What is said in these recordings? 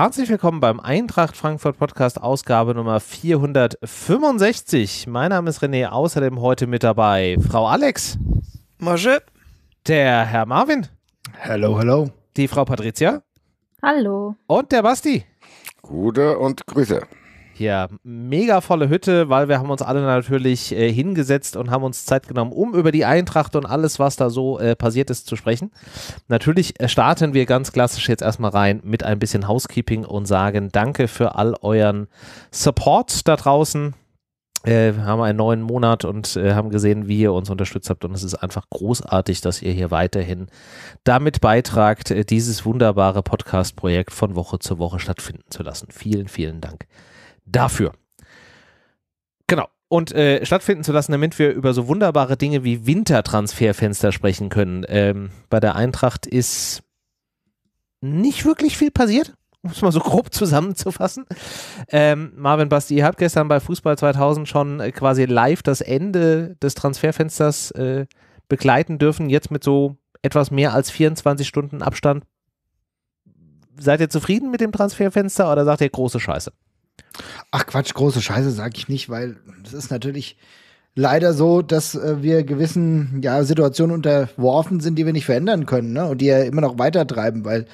Herzlich willkommen beim Eintracht Frankfurt Podcast Ausgabe Nummer 465. Mein Name ist René, außerdem heute mit dabei Frau Alex. Mosche. Der Herr Marvin. Hallo, hallo. Die Frau Patricia. Hallo. Und der Basti. Gute und Grüße hier mega volle Hütte, weil wir haben uns alle natürlich äh, hingesetzt und haben uns Zeit genommen, um über die Eintracht und alles, was da so äh, passiert ist, zu sprechen. Natürlich äh, starten wir ganz klassisch jetzt erstmal rein mit ein bisschen Housekeeping und sagen Danke für all euren Support da draußen. Äh, wir haben einen neuen Monat und äh, haben gesehen, wie ihr uns unterstützt habt. Und es ist einfach großartig, dass ihr hier weiterhin damit beitragt, dieses wunderbare Podcast-Projekt von Woche zu Woche stattfinden zu lassen. Vielen, vielen Dank dafür. Genau. Und äh, stattfinden zu lassen, damit wir über so wunderbare Dinge wie Wintertransferfenster sprechen können. Ähm, bei der Eintracht ist nicht wirklich viel passiert, um es mal so grob zusammenzufassen. Ähm, Marvin Basti, ihr habt gestern bei Fußball 2000 schon äh, quasi live das Ende des Transferfensters äh, begleiten dürfen. Jetzt mit so etwas mehr als 24 Stunden Abstand. Seid ihr zufrieden mit dem Transferfenster oder sagt ihr große Scheiße? Ach Quatsch, große Scheiße sage ich nicht, weil es ist natürlich leider so, dass äh, wir gewissen ja, Situationen unterworfen sind, die wir nicht verändern können ne? und die ja immer noch weiter treiben, weil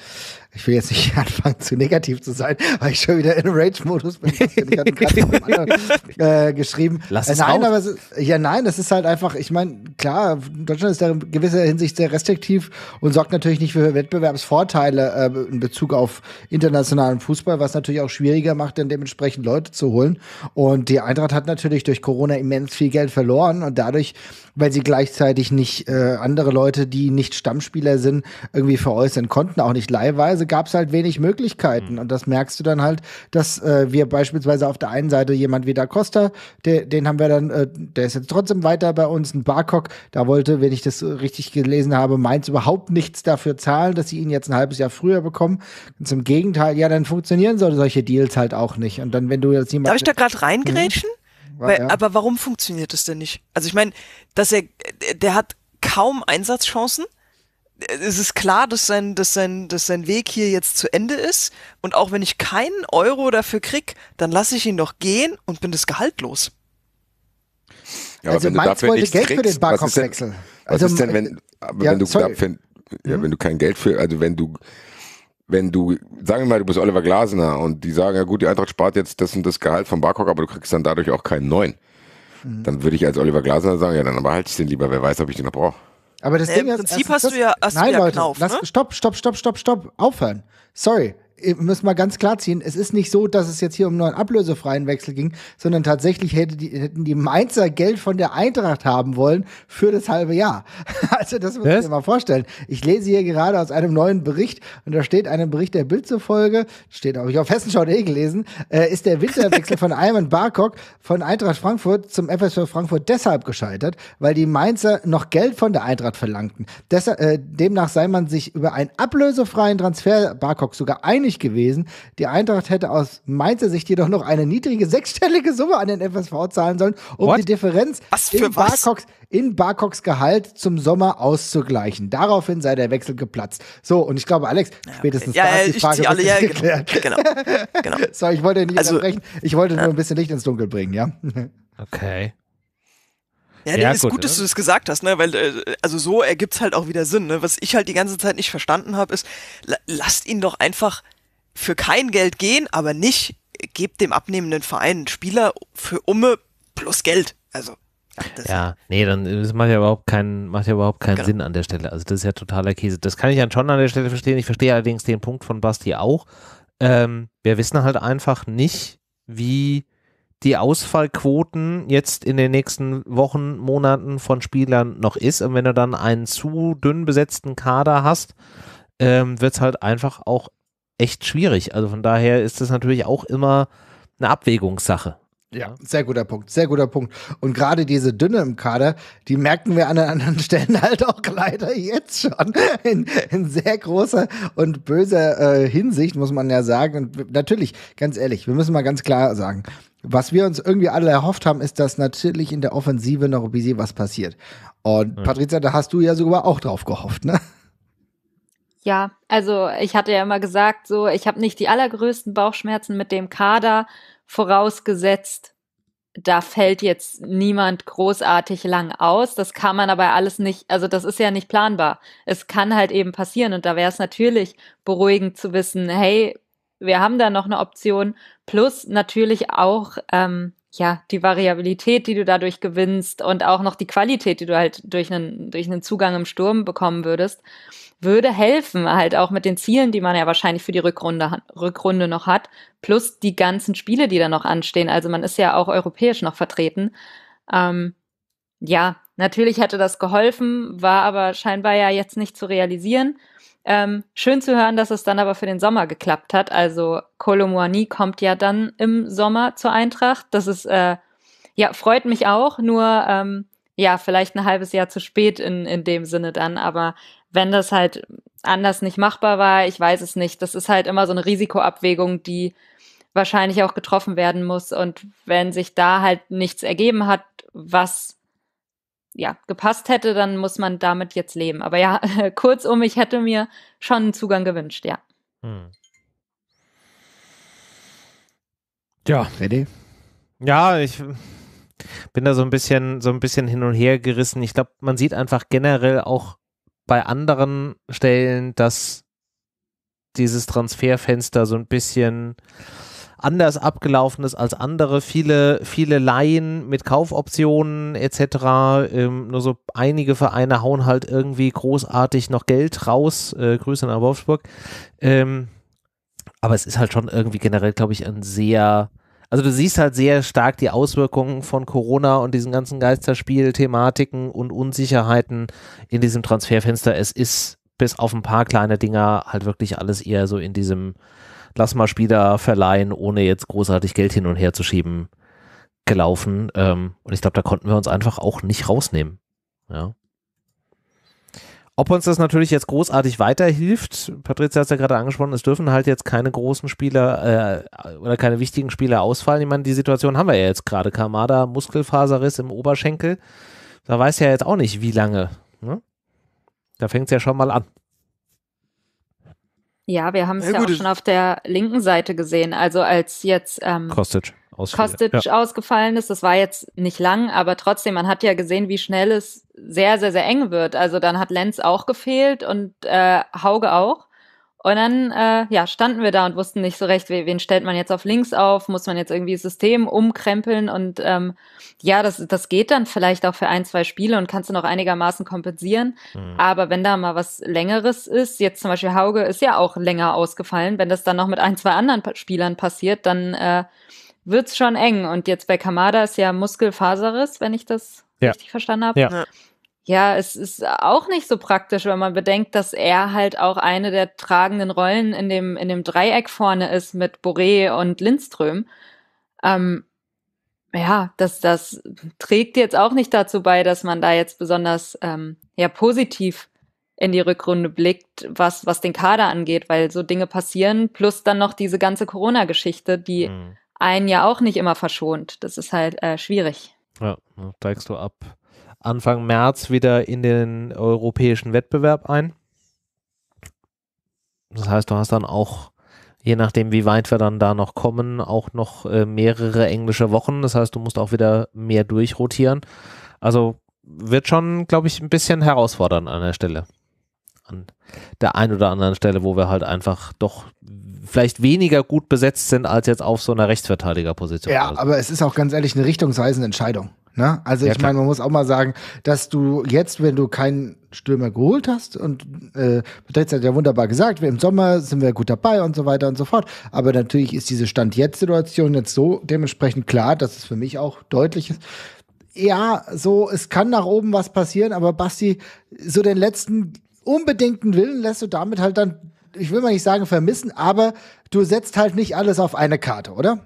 ich will jetzt nicht anfangen, zu negativ zu sein, weil ich schon wieder in Rage-Modus bin. Ich hatte gerade noch anderen, äh, geschrieben. Lass äh, es nein, aber es, ja, nein, das ist halt einfach, ich meine, klar, Deutschland ist da in gewisser Hinsicht sehr restriktiv und sorgt natürlich nicht für Wettbewerbsvorteile äh, in Bezug auf internationalen Fußball, was natürlich auch schwieriger macht, dann dementsprechend Leute zu holen. Und die Eintracht hat natürlich durch Corona immens viel Geld verloren und dadurch, weil sie gleichzeitig nicht äh, andere Leute, die nicht Stammspieler sind, irgendwie veräußern konnten, auch nicht leihweise gab es halt wenig Möglichkeiten. Mhm. Und das merkst du dann halt, dass äh, wir beispielsweise auf der einen Seite jemand wie Da Costa, der, den haben wir dann, äh, der ist jetzt trotzdem weiter bei uns, ein Barcock, da wollte, wenn ich das richtig gelesen habe, Mainz überhaupt nichts dafür zahlen, dass sie ihn jetzt ein halbes Jahr früher bekommen. Ganz im Gegenteil, ja, dann funktionieren solche Deals halt auch nicht. Und dann, wenn du jetzt jemand. Darf ich da gerade reingrätschen? Mhm. Weil, ja. Aber warum funktioniert das denn nicht? Also ich meine, dass er, der hat kaum Einsatzchancen es ist klar, dass sein, dass, sein, dass sein Weg hier jetzt zu Ende ist. Und auch wenn ich keinen Euro dafür krieg, dann lasse ich ihn doch gehen und bin das Gehalt los. Ja, also wenn du dafür wollte Geld kriegst, für den Barkopfwechsel. wechseln. was ist denn also wenn, wenn ja, du dafür, ja, hm? wenn du kein Geld für, also wenn du, wenn du, sagen wir mal, du bist Oliver Glasner und die sagen, ja gut, die Eintracht spart jetzt das und das Gehalt von Barkok, aber du kriegst dann dadurch auch keinen neuen. Mhm. Dann würde ich als Oliver Glasner sagen, ja, dann behalte ich den lieber, wer weiß, ob ich den noch brauche. Aber das äh, Ding ist. Im Prinzip also hast das, du ja. Hast nein, du ja Leute, Knauf, ne? stopp, stopp, stopp, stopp, stopp. Aufhören. Sorry. Äh, müssen wir ganz klar ziehen, es ist nicht so, dass es jetzt hier um nur einen ablösefreien Wechsel ging, sondern tatsächlich hätte die, hätten die Mainzer Geld von der Eintracht haben wollen für das halbe Jahr. Also das muss ich mir mal vorstellen. Ich lese hier gerade aus einem neuen Bericht und da steht einem Bericht der Bild zufolge, steht auch ich auf hessenschau.de gelesen, äh, ist der Winterwechsel von Ayman Barkok von Eintracht Frankfurt zum FSV Frankfurt deshalb gescheitert, weil die Mainzer noch Geld von der Eintracht verlangten. Deshalb, äh, demnach sei man sich über einen ablösefreien Transfer Barkok sogar einig einig gewesen. Die Eintracht hätte aus Mainzer Sicht jedoch noch eine niedrige sechsstellige Summe an den FSV zahlen sollen, um What? die Differenz was in, Barcox, in Barcox Gehalt zum Sommer auszugleichen. Daraufhin sei der Wechsel geplatzt. So, und ich glaube, Alex, ja, spätestens ja, da ja, ist die Frage alle, ja, geklärt. Genau, genau, so, ich wollte nicht also, unterbrechen. Ich wollte nur ein bisschen Licht ins Dunkel bringen, ja. Okay. Ja, nee, ja, ist gut, gut dass ne? du das gesagt hast, ne? Weil äh, also so ergibt's halt auch wieder Sinn. Ne? Was ich halt die ganze Zeit nicht verstanden habe, ist, lasst ihn doch einfach für kein Geld gehen, aber nicht gebt dem abnehmenden Verein einen Spieler für Umme plus Geld. Also ja, nee, dann das macht ja überhaupt keinen, macht ja überhaupt keinen genau. Sinn an der Stelle. Also das ist ja totaler Käse. Das kann ich dann schon an der Stelle verstehen. Ich verstehe allerdings den Punkt von Basti auch. Ähm, wir wissen halt einfach nicht, wie die Ausfallquoten jetzt in den nächsten Wochen, Monaten von Spielern noch ist. Und wenn du dann einen zu dünn besetzten Kader hast, ähm, wird es halt einfach auch echt schwierig. Also von daher ist das natürlich auch immer eine Abwägungssache. Ja, sehr guter Punkt, sehr guter Punkt. Und gerade diese Dünne im Kader, die merken wir an den anderen Stellen halt auch leider jetzt schon in, in sehr großer und böser äh, Hinsicht, muss man ja sagen. Und natürlich, ganz ehrlich, wir müssen mal ganz klar sagen, was wir uns irgendwie alle erhofft haben, ist, dass natürlich in der Offensive noch ein bisschen was passiert. Und ja. Patricia, da hast du ja sogar auch drauf gehofft, ne? Ja, also ich hatte ja immer gesagt, so ich habe nicht die allergrößten Bauchschmerzen mit dem Kader, vorausgesetzt, da fällt jetzt niemand großartig lang aus. Das kann man aber alles nicht, also das ist ja nicht planbar. Es kann halt eben passieren und da wäre es natürlich beruhigend zu wissen, hey, wir haben da noch eine Option. Plus natürlich auch, ähm, ja, die Variabilität, die du dadurch gewinnst und auch noch die Qualität, die du halt durch einen, durch einen Zugang im Sturm bekommen würdest, würde helfen, halt auch mit den Zielen, die man ja wahrscheinlich für die Rückrunde, Rückrunde noch hat, plus die ganzen Spiele, die da noch anstehen. Also man ist ja auch europäisch noch vertreten. Ähm, ja, natürlich hätte das geholfen, war aber scheinbar ja jetzt nicht zu realisieren. Ähm, schön zu hören, dass es dann aber für den Sommer geklappt hat. Also Colomboani kommt ja dann im Sommer zur Eintracht. Das ist äh, ja freut mich auch. Nur ähm, ja vielleicht ein halbes Jahr zu spät in in dem Sinne dann. Aber wenn das halt anders nicht machbar war, ich weiß es nicht. Das ist halt immer so eine Risikoabwägung, die wahrscheinlich auch getroffen werden muss. Und wenn sich da halt nichts ergeben hat, was ja, gepasst hätte, dann muss man damit jetzt leben. Aber ja, kurzum, ich hätte mir schon einen Zugang gewünscht, ja. Hm. Ja. Ready? Ja, ich bin da so ein bisschen, so ein bisschen hin und her gerissen. Ich glaube, man sieht einfach generell auch bei anderen Stellen, dass dieses Transferfenster so ein bisschen anders abgelaufen ist als andere. Viele, viele Laien mit Kaufoptionen etc. Ähm, nur so einige Vereine hauen halt irgendwie großartig noch Geld raus. Äh, Grüße nach Wolfsburg. Ähm, aber es ist halt schon irgendwie generell, glaube ich, ein sehr also du siehst halt sehr stark die Auswirkungen von Corona und diesen ganzen Geisterspiel-Thematiken und Unsicherheiten in diesem Transferfenster. Es ist bis auf ein paar kleine Dinger halt wirklich alles eher so in diesem lass mal Spieler verleihen, ohne jetzt großartig Geld hin und her zu schieben, gelaufen. Ähm, und ich glaube, da konnten wir uns einfach auch nicht rausnehmen. Ja. Ob uns das natürlich jetzt großartig weiterhilft, Patricia hat es ja gerade angesprochen, es dürfen halt jetzt keine großen Spieler äh, oder keine wichtigen Spieler ausfallen. Ich meine, die Situation haben wir ja jetzt gerade. Kamada, Muskelfaserriss im Oberschenkel. Da weiß ja jetzt auch nicht, wie lange. Ne? Da fängt es ja schon mal an. Ja, wir haben es ja, ja, auch schon auf der linken Seite gesehen. Also als jetzt ähm, Kostic, Kostic ja. ausgefallen ist, das war jetzt nicht lang, aber trotzdem, man hat ja gesehen, wie schnell es sehr, sehr, sehr eng wird. Also dann hat Lenz auch gefehlt und äh, Hauge auch. Und dann äh, ja, standen wir da und wussten nicht so recht, wen stellt man jetzt auf links auf, muss man jetzt irgendwie das System umkrempeln und ähm, ja, das, das geht dann vielleicht auch für ein, zwei Spiele und kannst du noch einigermaßen kompensieren. Mhm. Aber wenn da mal was Längeres ist, jetzt zum Beispiel Hauge ist ja auch länger ausgefallen, wenn das dann noch mit ein, zwei anderen Spielern passiert, dann äh, wird's schon eng. Und jetzt bei Kamada ist ja Muskelfaserriss, wenn ich das ja. richtig verstanden habe. Ja. Ja, es ist auch nicht so praktisch, wenn man bedenkt, dass er halt auch eine der tragenden Rollen in dem, in dem Dreieck vorne ist mit Boré und Lindström. Ähm, ja, das, das trägt jetzt auch nicht dazu bei, dass man da jetzt besonders ähm, ja, positiv in die Rückrunde blickt, was, was den Kader angeht, weil so Dinge passieren, plus dann noch diese ganze Corona-Geschichte, die mhm. einen ja auch nicht immer verschont. Das ist halt äh, schwierig. Ja, steigst du ab Anfang März wieder in den europäischen Wettbewerb ein. Das heißt, du hast dann auch, je nachdem, wie weit wir dann da noch kommen, auch noch äh, mehrere englische Wochen. Das heißt, du musst auch wieder mehr durchrotieren. Also wird schon, glaube ich, ein bisschen herausfordernd an der Stelle. An der einen oder anderen Stelle, wo wir halt einfach doch vielleicht weniger gut besetzt sind als jetzt auf so einer Rechtsverteidigerposition. Ja, also. aber es ist auch ganz ehrlich eine richtungsweisende Entscheidung. Ne? Also ja, ich meine, man muss auch mal sagen, dass du jetzt, wenn du keinen Stürmer geholt hast und äh, Betretz hat ja wunderbar gesagt, wir im Sommer sind wir gut dabei und so weiter und so fort. Aber natürlich ist diese Stand-Jetzt-Situation jetzt so dementsprechend klar, dass es für mich auch deutlich ist. Ja, so, es kann nach oben was passieren, aber Basti, so den letzten unbedingten Willen lässt du damit halt dann, ich will mal nicht sagen vermissen, aber du setzt halt nicht alles auf eine Karte, oder?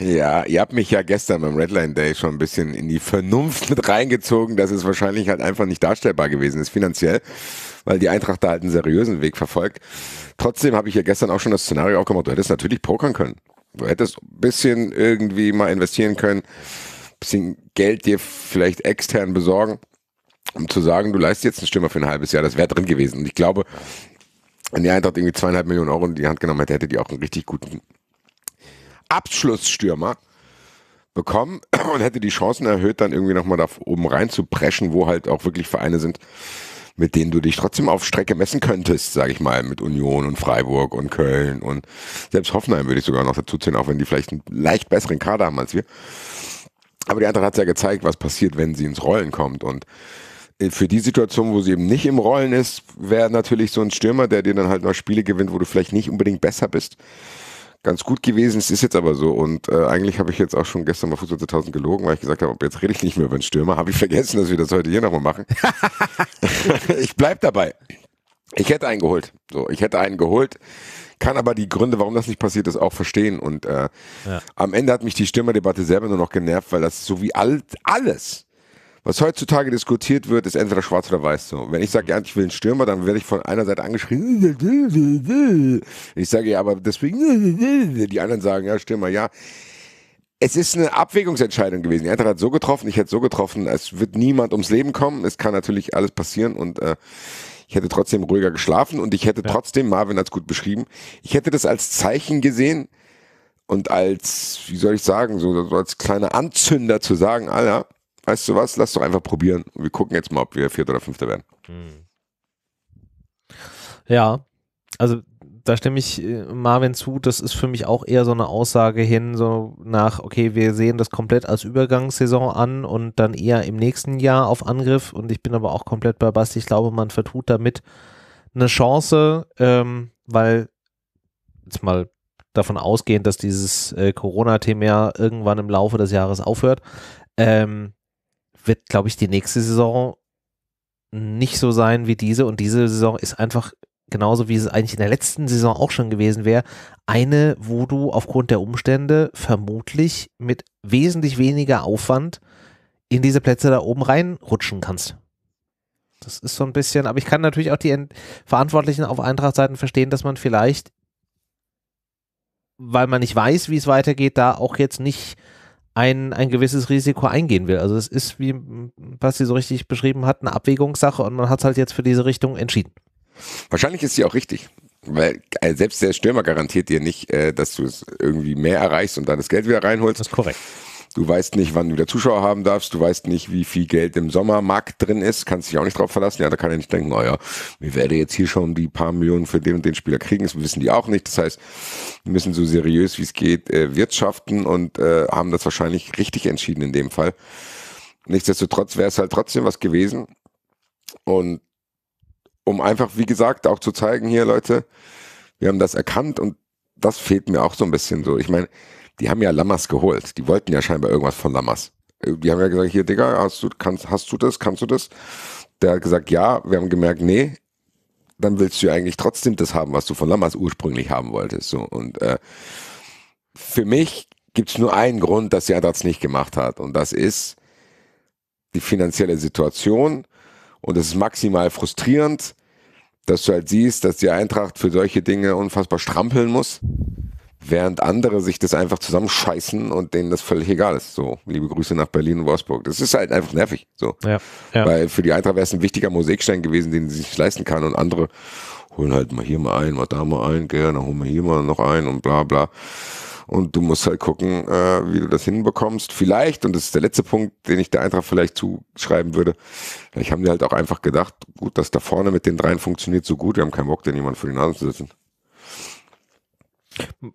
Ja, ihr habt mich ja gestern beim Redline Day schon ein bisschen in die Vernunft mit reingezogen, dass es wahrscheinlich halt einfach nicht darstellbar gewesen ist finanziell, weil die Eintracht da halt einen seriösen Weg verfolgt. Trotzdem habe ich ja gestern auch schon das Szenario aufgemacht, du hättest natürlich pokern können. Du hättest ein bisschen irgendwie mal investieren können, ein bisschen Geld dir vielleicht extern besorgen, um zu sagen, du leistest jetzt einen Stürmer für ein halbes Jahr. Das wäre drin gewesen. Und ich glaube, wenn die Eintracht irgendwie zweieinhalb Millionen Euro in die Hand genommen hätte, hätte die auch einen richtig guten Abschlussstürmer bekommen und hätte die Chancen erhöht, dann irgendwie nochmal da oben reinzupreschen, wo halt auch wirklich Vereine sind, mit denen du dich trotzdem auf Strecke messen könntest, sage ich mal, mit Union und Freiburg und Köln und selbst Hoffenheim würde ich sogar noch dazu zählen, auch wenn die vielleicht einen leicht besseren Kader haben als wir. Aber die Eintracht hat ja gezeigt, was passiert, wenn sie ins Rollen kommt und äh, für die Situation, wo sie eben nicht im Rollen ist, wäre natürlich so ein Stürmer, der dir dann halt noch Spiele gewinnt, wo du vielleicht nicht unbedingt besser bist, ganz gut gewesen. Es ist jetzt aber so. Und äh, eigentlich habe ich jetzt auch schon gestern mal Fußball 2000 gelogen, weil ich gesagt habe, jetzt rede ich nicht mehr über den Stürmer. Habe ich vergessen, dass wir das heute hier nochmal machen. ich bleib dabei. Ich hätte einen geholt. So, ich hätte einen geholt. Kann aber die Gründe, warum das nicht passiert ist, auch verstehen. Und äh, ja. am Ende hat mich die Stürmerdebatte selber nur noch genervt, weil das so wie all, alles was heutzutage diskutiert wird, ist entweder schwarz oder weiß so. Wenn ich sage, ja, ich will einen Stürmer, dann werde ich von einer Seite angeschrien. Ich sage ja, aber deswegen, die anderen sagen, ja, Stürmer, ja. Es ist eine Abwägungsentscheidung gewesen. Er hat so getroffen, ich hätte so getroffen. Es wird niemand ums Leben kommen. Es kann natürlich alles passieren und äh, ich hätte trotzdem ruhiger geschlafen und ich hätte ja. trotzdem, Marvin hat gut beschrieben, ich hätte das als Zeichen gesehen und als, wie soll ich sagen, so als kleiner Anzünder zu sagen, Alter, weißt du was, lass doch einfach probieren. Wir gucken jetzt mal, ob wir Vierter oder Fünfter werden. Hm. Ja, also da stimme ich äh, Marvin zu, das ist für mich auch eher so eine Aussage hin, so nach, okay, wir sehen das komplett als Übergangssaison an und dann eher im nächsten Jahr auf Angriff und ich bin aber auch komplett bei Basti, ich glaube, man vertut damit eine Chance, ähm, weil jetzt mal davon ausgehend, dass dieses äh, Corona-Thema irgendwann im Laufe des Jahres aufhört, ähm, wird, glaube ich, die nächste Saison nicht so sein wie diese. Und diese Saison ist einfach genauso wie es eigentlich in der letzten Saison auch schon gewesen wäre, eine, wo du aufgrund der Umstände vermutlich mit wesentlich weniger Aufwand in diese Plätze da oben reinrutschen kannst. Das ist so ein bisschen, aber ich kann natürlich auch die Verantwortlichen auf eintracht verstehen, dass man vielleicht, weil man nicht weiß, wie es weitergeht, da auch jetzt nicht ein, ein gewisses Risiko eingehen will. Also es ist, wie Basti so richtig beschrieben hat, eine Abwägungssache und man hat es halt jetzt für diese Richtung entschieden. Wahrscheinlich ist sie auch richtig. Weil äh, selbst der Stürmer garantiert dir nicht, äh, dass du es irgendwie mehr erreichst und dann das Geld wieder reinholst. Das ist korrekt. Du weißt nicht, wann du wieder Zuschauer haben darfst. Du weißt nicht, wie viel Geld im Sommermarkt drin ist. Kannst dich auch nicht drauf verlassen. Ja, da kann er nicht denken, oh ja, wir werden jetzt hier schon die paar Millionen für den und den Spieler kriegen. Das wissen die auch nicht. Das heißt, wir müssen so seriös wie es geht äh, wirtschaften und äh, haben das wahrscheinlich richtig entschieden in dem Fall. Nichtsdestotrotz wäre es halt trotzdem was gewesen. Und um einfach, wie gesagt, auch zu zeigen, hier Leute, wir haben das erkannt und das fehlt mir auch so ein bisschen so. Ich meine, die haben ja Lammers geholt. Die wollten ja scheinbar irgendwas von Lammers. Äh, die haben ja gesagt, hier, Digga, hast du, kannst, hast du das, kannst du das? Der hat gesagt, ja. Wir haben gemerkt, nee, dann willst du ja eigentlich trotzdem das haben, was du von Lammers ursprünglich haben wolltest. So, und äh, für mich gibt es nur einen Grund, dass er das nicht gemacht hat. Und das ist die finanzielle Situation. Und es ist maximal frustrierend, dass du halt siehst, dass die Eintracht für solche Dinge unfassbar strampeln muss während andere sich das einfach zusammenscheißen und denen das völlig egal ist. So, liebe Grüße nach Berlin und Wolfsburg. Das ist halt einfach nervig. So. Ja, ja. Weil für die Eintracht wäre es ein wichtiger Mosaikstein gewesen, den sie sich leisten kann und andere holen halt mal hier mal ein, mal da mal ein, gerne, dann holen wir hier mal noch ein und bla bla. Und du musst halt gucken, äh, wie du das hinbekommst. Vielleicht, und das ist der letzte Punkt, den ich der Eintracht vielleicht zuschreiben würde, vielleicht haben die halt auch einfach gedacht, gut, dass da vorne mit den dreien funktioniert so gut, wir haben keinen Bock, den jemand vor die Nase zu setzen.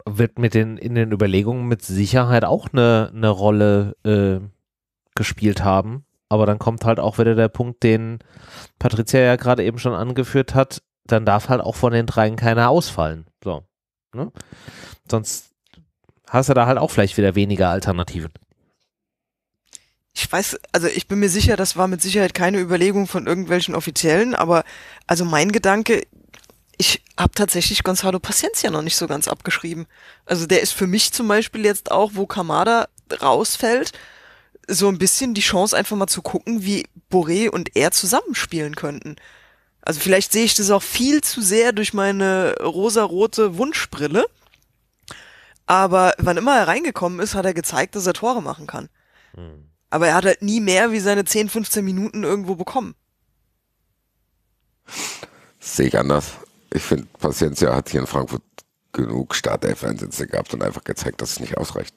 Wird mit den, in den Überlegungen mit Sicherheit auch eine, eine Rolle äh, gespielt haben. Aber dann kommt halt auch wieder der Punkt, den Patricia ja gerade eben schon angeführt hat, dann darf halt auch von den dreien keiner ausfallen. So. Ne? Sonst hast du da halt auch vielleicht wieder weniger Alternativen. Ich weiß, also ich bin mir sicher, das war mit Sicherheit keine Überlegung von irgendwelchen Offiziellen, aber also mein Gedanke, ich habe tatsächlich Gonzalo Paciencia noch nicht so ganz abgeschrieben. Also der ist für mich zum Beispiel jetzt auch, wo Kamada rausfällt, so ein bisschen die Chance einfach mal zu gucken, wie Boré und er zusammenspielen könnten. Also vielleicht sehe ich das auch viel zu sehr durch meine rosarote Wunschbrille. Aber wann immer er reingekommen ist, hat er gezeigt, dass er Tore machen kann. Hm. Aber er hat halt nie mehr wie seine 10, 15 Minuten irgendwo bekommen. Sehe ich anders ich finde, Paciencia hat hier in Frankfurt genug Startelf-Einsätze gehabt und einfach gezeigt, dass es nicht ausreicht.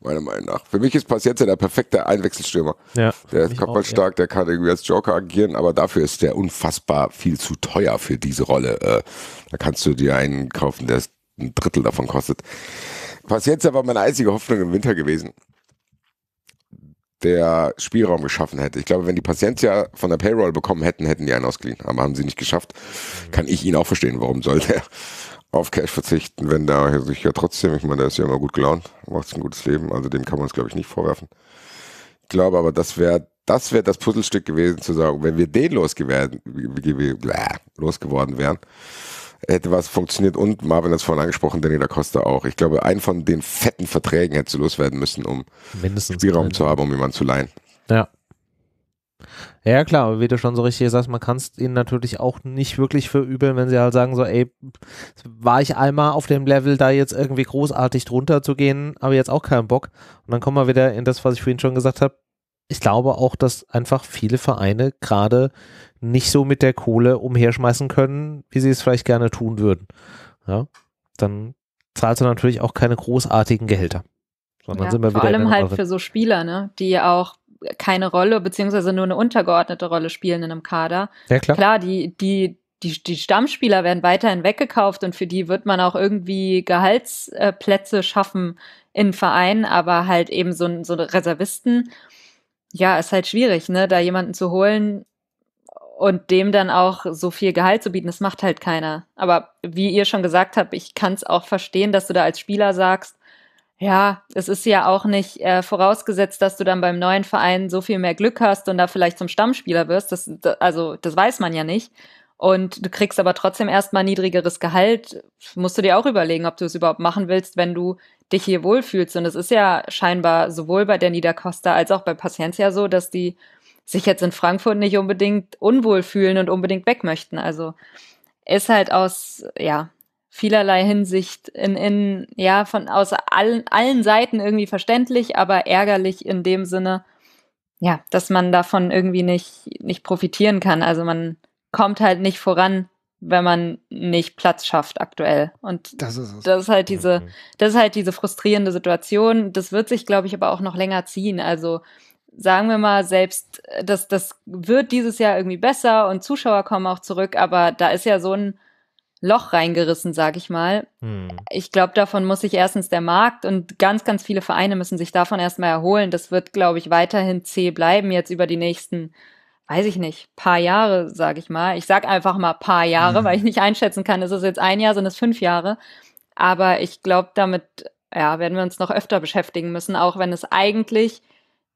Meiner Meinung nach. Für mich ist Paciencia der perfekte Einwechselstürmer. Ja, der ist kopfballstark, ja. der kann irgendwie als Joker agieren, aber dafür ist der unfassbar viel zu teuer für diese Rolle. Äh, da kannst du dir einen kaufen, der ein Drittel davon kostet. Paciencia war meine einzige Hoffnung im Winter gewesen der Spielraum geschaffen hätte. Ich glaube, wenn die Patientia von der Payroll bekommen hätten, hätten die einen ausgeliehen. Aber haben sie nicht geschafft. Kann ich ihn auch verstehen, warum sollte er auf Cash verzichten, wenn da sich ja trotzdem, ich meine, der ist ja immer gut gelaunt, macht ein gutes Leben, also dem kann man es, glaube ich, nicht vorwerfen. Ich glaube aber, das wäre das, wär das Puzzlestück gewesen, zu sagen, wenn wir den losgeworden, losgeworden wären, hätte was funktioniert und Marvin hat es vorhin angesprochen, Danny da Costa auch. Ich glaube, einen von den fetten Verträgen hätte du loswerden müssen, um Mindestens Spielraum zu haben, um jemanden zu leihen. Ja. Ja, klar, aber wie du schon so richtig sagst, man kann es ihnen natürlich auch nicht wirklich verübeln, wenn sie halt sagen, so, ey, war ich einmal auf dem Level, da jetzt irgendwie großartig drunter zu gehen, aber jetzt auch keinen Bock. Und dann kommen wir wieder in das, was ich vorhin schon gesagt habe, ich glaube auch, dass einfach viele Vereine gerade nicht so mit der Kohle umherschmeißen können, wie sie es vielleicht gerne tun würden. Ja, dann zahlst du natürlich auch keine großartigen Gehälter. Sondern ja, sind wir vor wieder allem halt für so Spieler, ne, die auch keine Rolle, beziehungsweise nur eine untergeordnete Rolle spielen in einem Kader. Ja, klar. Klar, die, die, die, die Stammspieler werden weiterhin weggekauft und für die wird man auch irgendwie Gehaltsplätze schaffen in Vereinen, aber halt eben so, so Reservisten ja, ist halt schwierig, ne, da jemanden zu holen und dem dann auch so viel Gehalt zu bieten. Das macht halt keiner. Aber wie ihr schon gesagt habt, ich kann es auch verstehen, dass du da als Spieler sagst, ja, es ist ja auch nicht äh, vorausgesetzt, dass du dann beim neuen Verein so viel mehr Glück hast und da vielleicht zum Stammspieler wirst. Das, das, also, das weiß man ja nicht. Und du kriegst aber trotzdem erstmal niedrigeres Gehalt. Musst du dir auch überlegen, ob du es überhaupt machen willst, wenn du dich hier wohlfühlst. Und es ist ja scheinbar sowohl bei der Niederkosta als auch bei Paciencia so, dass die sich jetzt in Frankfurt nicht unbedingt unwohl fühlen und unbedingt weg möchten. Also ist halt aus, ja, vielerlei Hinsicht in, in ja, von aus allen, allen Seiten irgendwie verständlich, aber ärgerlich in dem Sinne, ja, dass man davon irgendwie nicht, nicht profitieren kann. Also man kommt halt nicht voran wenn man nicht Platz schafft aktuell. Und das ist, das ist halt diese, mhm. das ist halt diese frustrierende Situation. Das wird sich, glaube ich, aber auch noch länger ziehen. Also sagen wir mal, selbst äh, das, das wird dieses Jahr irgendwie besser und Zuschauer kommen auch zurück, aber da ist ja so ein Loch reingerissen, sag ich mal. Hm. Ich glaube, davon muss sich erstens der Markt und ganz, ganz viele Vereine müssen sich davon erstmal erholen. Das wird, glaube ich, weiterhin zäh bleiben jetzt über die nächsten weiß ich nicht, paar Jahre, sage ich mal. Ich sag einfach mal paar Jahre, mhm. weil ich mhm. nicht einschätzen kann, ist es jetzt ein Jahr, sind es fünf Jahre. Aber ich glaube, damit ja, werden wir uns noch öfter beschäftigen müssen, auch wenn es eigentlich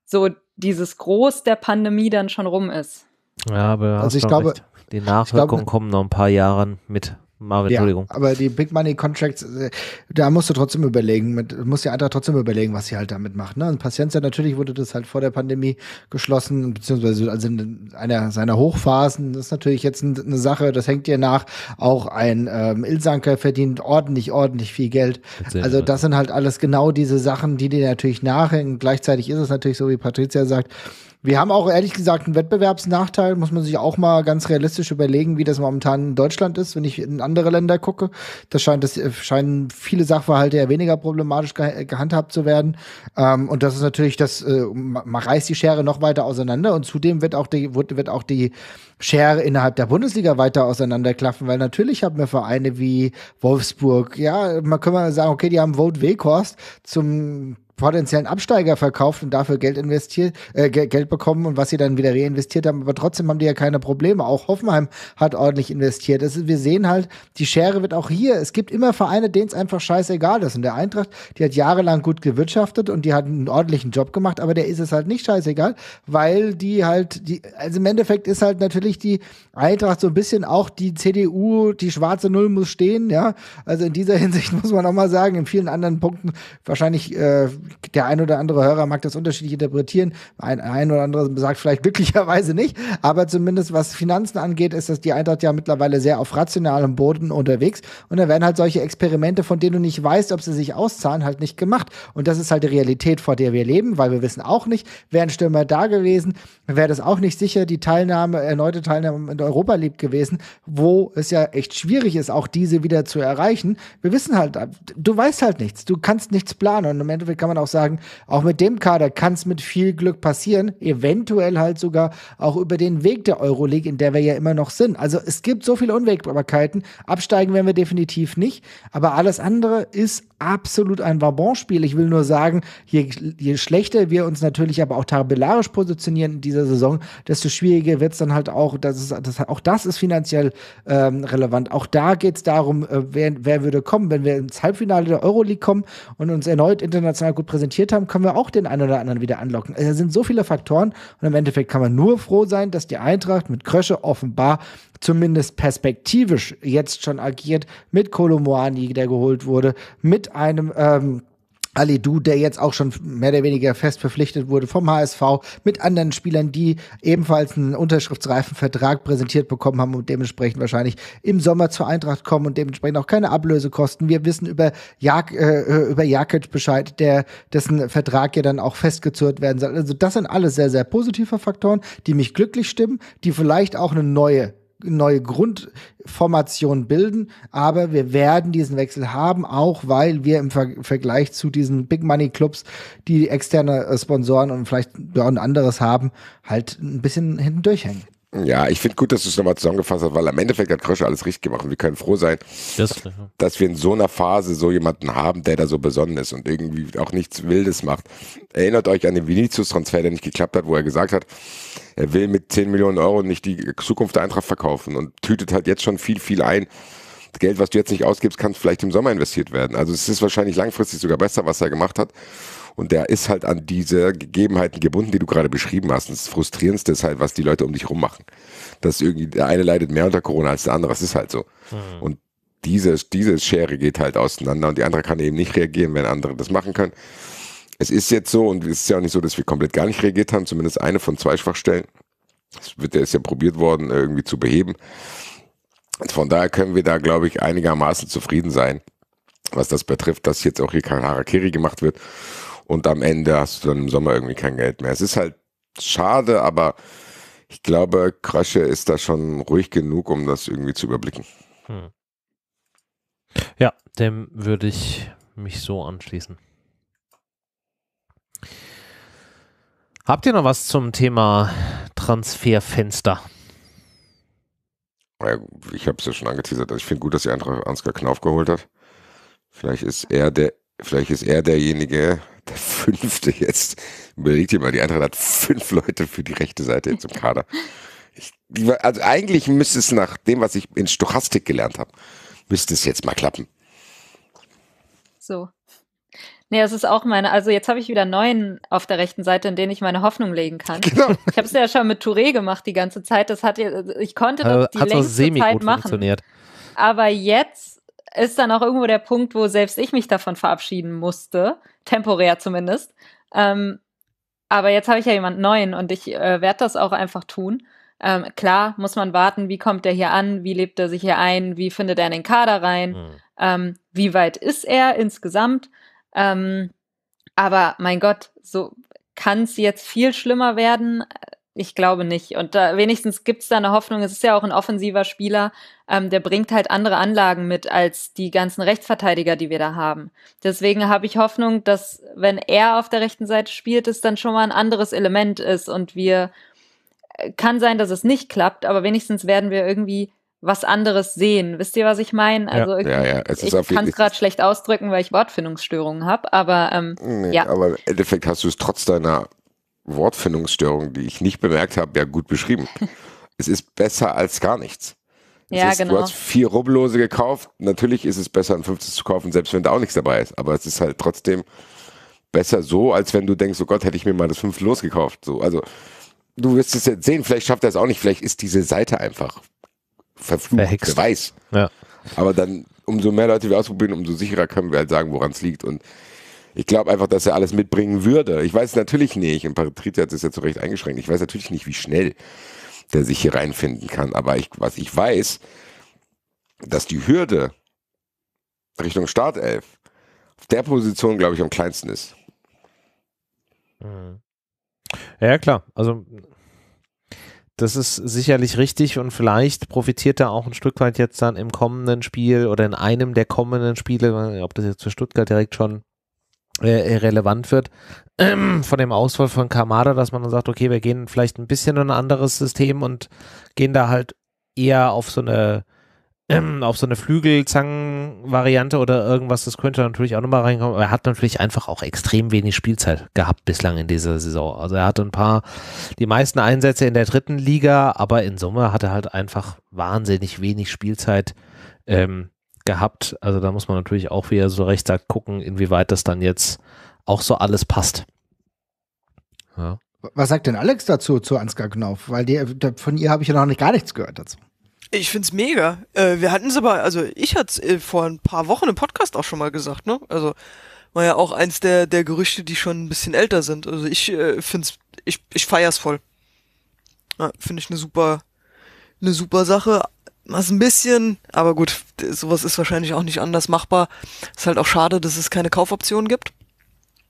so dieses Groß der Pandemie dann schon rum ist. Ja, aber also ich glaube, recht. die Nachwirkungen glaube, kommen noch ein paar Jahren mit. Marvin, ja, Entschuldigung. Aber die Big Money Contracts, äh, da musst du trotzdem überlegen, mit, musst ja einfach trotzdem überlegen, was sie halt damit macht. Ne? Und Paciencia, natürlich wurde das halt vor der Pandemie geschlossen, beziehungsweise also in einer seiner Hochphasen. Das ist natürlich jetzt eine Sache, das hängt dir nach. Auch ein ähm, Ilsanker verdient ordentlich, ordentlich viel Geld. Erzähl also das sind halt alles genau diese Sachen, die dir natürlich nachhängen. Gleichzeitig ist es natürlich so, wie Patricia sagt, wir haben auch ehrlich gesagt einen Wettbewerbsnachteil, muss man sich auch mal ganz realistisch überlegen, wie das momentan in Deutschland ist, wenn ich in andere Länder gucke. Das scheint, das äh, scheinen viele Sachverhalte ja weniger problematisch ge gehandhabt zu werden. Ähm, und das ist natürlich, das äh, man reißt die Schere noch weiter auseinander und zudem wird auch die, wird, wird auch die Schere innerhalb der Bundesliga weiter auseinanderklaffen, weil natürlich haben wir Vereine wie Wolfsburg, ja, man kann mal sagen, okay, die haben Vote Weghorst zum potenziellen Absteiger verkauft und dafür Geld investiert, äh, Geld bekommen und was sie dann wieder reinvestiert haben. Aber trotzdem haben die ja keine Probleme. Auch Hoffenheim hat ordentlich investiert. Das ist, wir sehen halt, die Schere wird auch hier. Es gibt immer Vereine, denen es einfach scheißegal ist. Und der Eintracht, die hat jahrelang gut gewirtschaftet und die hat einen ordentlichen Job gemacht, aber der ist es halt nicht scheißegal, weil die halt, die, also im Endeffekt ist halt natürlich die Eintracht so ein bisschen auch die CDU, die schwarze Null muss stehen, ja. Also in dieser Hinsicht muss man auch mal sagen, in vielen anderen Punkten wahrscheinlich äh, der ein oder andere Hörer mag das unterschiedlich interpretieren. Ein, ein oder andere sagt vielleicht glücklicherweise nicht. Aber zumindest was Finanzen angeht, ist das die Eintracht ja mittlerweile sehr auf rationalem Boden unterwegs. Und da werden halt solche Experimente, von denen du nicht weißt, ob sie sich auszahlen, halt nicht gemacht. Und das ist halt die Realität, vor der wir leben, weil wir wissen auch nicht, wären Stürmer da gewesen, wäre das auch nicht sicher die Teilnahme, erneute Teilnahme in Europa lieb gewesen, wo es ja echt schwierig ist, auch diese wieder zu erreichen. Wir wissen halt, du weißt halt nichts. Du kannst nichts planen. Und im Endeffekt kann man man auch sagen, auch mit dem Kader kann es mit viel Glück passieren, eventuell halt sogar auch über den Weg der Euroleague, in der wir ja immer noch sind. Also es gibt so viele Unwägbarkeiten. Absteigen werden wir definitiv nicht, aber alles andere ist absolut ein Vabon-Spiel. Ich will nur sagen, je, je schlechter wir uns natürlich aber auch tabellarisch positionieren in dieser Saison, desto schwieriger wird es dann halt auch. Das ist, das, auch das ist finanziell ähm, relevant. Auch da geht es darum, äh, wer, wer würde kommen. Wenn wir ins Halbfinale der Euroleague kommen und uns erneut international gut präsentiert haben, können wir auch den einen oder anderen wieder anlocken. Also, da sind so viele Faktoren und im Endeffekt kann man nur froh sein, dass die Eintracht mit Krösche offenbar zumindest perspektivisch jetzt schon agiert mit Kolomoani, der geholt wurde, mit einem ähm, Ali Du, der jetzt auch schon mehr oder weniger fest verpflichtet wurde vom HSV, mit anderen Spielern, die ebenfalls einen unterschriftsreifen Vertrag präsentiert bekommen haben und dementsprechend wahrscheinlich im Sommer zur Eintracht kommen und dementsprechend auch keine Ablösekosten. Wir wissen über, Jak äh, über Jakic Bescheid, der, dessen Vertrag ja dann auch festgezurrt werden soll. Also das sind alles sehr, sehr positive Faktoren, die mich glücklich stimmen, die vielleicht auch eine neue neue Grundformation bilden, aber wir werden diesen Wechsel haben, auch weil wir im Ver Vergleich zu diesen Big Money Clubs, die externe äh, Sponsoren und vielleicht ja, ein anderes haben, halt ein bisschen hinten durchhängen. Ja, ich finde gut, dass du es nochmal zusammengefasst hast, weil am Endeffekt hat Krösche alles richtig gemacht und wir können froh sein, das, dass wir in so einer Phase so jemanden haben, der da so besonnen ist und irgendwie auch nichts Wildes macht. Erinnert euch an den Vinicius-Transfer, der nicht geklappt hat, wo er gesagt hat, er will mit 10 Millionen Euro nicht die Zukunft der Eintracht verkaufen und tütet halt jetzt schon viel, viel ein. Das Geld, was du jetzt nicht ausgibst, kann vielleicht im Sommer investiert werden. Also es ist wahrscheinlich langfristig sogar besser, was er gemacht hat. Und der ist halt an diese Gegebenheiten gebunden, die du gerade beschrieben hast. Und das Frustrierendste ist halt, was die Leute um dich rum machen. Dass irgendwie der eine leidet mehr unter Corona als der andere. Das ist halt so. Mhm. Und diese, diese Schere geht halt auseinander und die andere kann eben nicht reagieren, wenn andere das machen können. Es ist jetzt so und es ist ja auch nicht so, dass wir komplett gar nicht reagiert haben, zumindest eine von zwei Schwachstellen. Das wird, der ist ja probiert worden, irgendwie zu beheben. Von daher können wir da, glaube ich, einigermaßen zufrieden sein, was das betrifft, dass jetzt auch hier kein Harakiri gemacht wird und am Ende hast du dann im Sommer irgendwie kein Geld mehr. Es ist halt schade, aber ich glaube, Krösche ist da schon ruhig genug, um das irgendwie zu überblicken. Hm. Ja, dem würde ich mich so anschließen. Habt ihr noch was zum Thema Transferfenster? ich habe es ja schon angeteasert. Also ich finde gut, dass ihr Eintracht Ansgar Knauf geholt hat. Vielleicht ist er der vielleicht ist er derjenige, der fünfte jetzt. Überlegt ihr mal, die Eintracht hat fünf Leute für die rechte Seite jetzt im Kader. Ich, also eigentlich müsste es nach dem, was ich in Stochastik gelernt habe, müsste es jetzt mal klappen. So. Nee, das ist auch meine. Also jetzt habe ich wieder neun auf der rechten Seite, in denen ich meine Hoffnung legen kann. Genau. Ich habe es ja schon mit Touré gemacht die ganze Zeit. Das hat ich konnte das die längste Zeit machen. Aber jetzt ist dann auch irgendwo der Punkt, wo selbst ich mich davon verabschieden musste, temporär zumindest. Ähm, aber jetzt habe ich ja jemanden Neuen und ich äh, werde das auch einfach tun. Ähm, klar muss man warten, wie kommt er hier an, wie lebt er sich hier ein, wie findet er in den Kader rein, mhm. ähm, wie weit ist er insgesamt. Ähm, aber mein Gott, so kann es jetzt viel schlimmer werden, ich glaube nicht. Und da, wenigstens gibt es da eine Hoffnung. Es ist ja auch ein offensiver Spieler. Ähm, der bringt halt andere Anlagen mit als die ganzen Rechtsverteidiger, die wir da haben. Deswegen habe ich Hoffnung, dass wenn er auf der rechten Seite spielt, es dann schon mal ein anderes Element ist und wir äh, kann sein, dass es nicht klappt, aber wenigstens werden wir irgendwie was anderes sehen. Wisst ihr, was ich meine? Also ja, ja, es ist ich kann es gerade schlecht ausdrücken, weil ich Wortfindungsstörungen habe, aber ähm, nee, ja. Aber im Endeffekt hast du es trotz deiner Wortfindungsstörung, die ich nicht bemerkt habe, ja gut beschrieben. es ist besser als gar nichts. ja, ist, genau. Du hast vier Rubbellose gekauft. Natürlich ist es besser, ein fünftes zu kaufen, selbst wenn da auch nichts dabei ist. Aber es ist halt trotzdem besser so, als wenn du denkst, oh Gott, hätte ich mir mal das fünfte losgekauft. So, also du wirst es jetzt sehen. Vielleicht schafft er es auch nicht. Vielleicht ist diese Seite einfach verflucht. Verhext. Wer weiß. Ja. Aber dann, umso mehr Leute wir ausprobieren, umso sicherer können wir halt sagen, woran es liegt. Und ich glaube einfach, dass er alles mitbringen würde. Ich weiß natürlich nicht, und Patricia hat es ja zu Recht eingeschränkt, ich weiß natürlich nicht, wie schnell der sich hier reinfinden kann. Aber ich, was ich weiß, dass die Hürde Richtung Startelf auf der Position, glaube ich, am kleinsten ist. Mhm. Ja, klar. Also das ist sicherlich richtig und vielleicht profitiert er auch ein Stück weit jetzt dann im kommenden Spiel oder in einem der kommenden Spiele, ob das jetzt für Stuttgart direkt schon äh, relevant wird von dem Ausfall von Kamada, dass man dann sagt, okay, wir gehen vielleicht ein bisschen in ein anderes System und gehen da halt eher auf so eine auf so eine Flügelzangen-Variante oder irgendwas, das könnte natürlich auch nochmal reinkommen, aber er hat natürlich einfach auch extrem wenig Spielzeit gehabt bislang in dieser Saison. Also er hatte ein paar, die meisten Einsätze in der dritten Liga, aber in Summe hat er halt einfach wahnsinnig wenig Spielzeit ähm, gehabt. Also da muss man natürlich auch wieder so recht sagt gucken, inwieweit das dann jetzt auch so alles passt. Ja. Was sagt denn Alex dazu, zu Ansgar Knauf? Weil die, von ihr habe ich ja noch nicht, gar nichts gehört dazu. Ich finde es mega. Äh, wir hatten es aber, also ich hatte es äh, vor ein paar Wochen im Podcast auch schon mal gesagt, ne? Also war ja auch eins der, der Gerüchte, die schon ein bisschen älter sind. Also ich äh, es, ich, ich es voll. Ja, Finde ich eine super, eine super Sache was ein bisschen, aber gut, sowas ist wahrscheinlich auch nicht anders machbar. Ist halt auch schade, dass es keine Kaufoptionen gibt.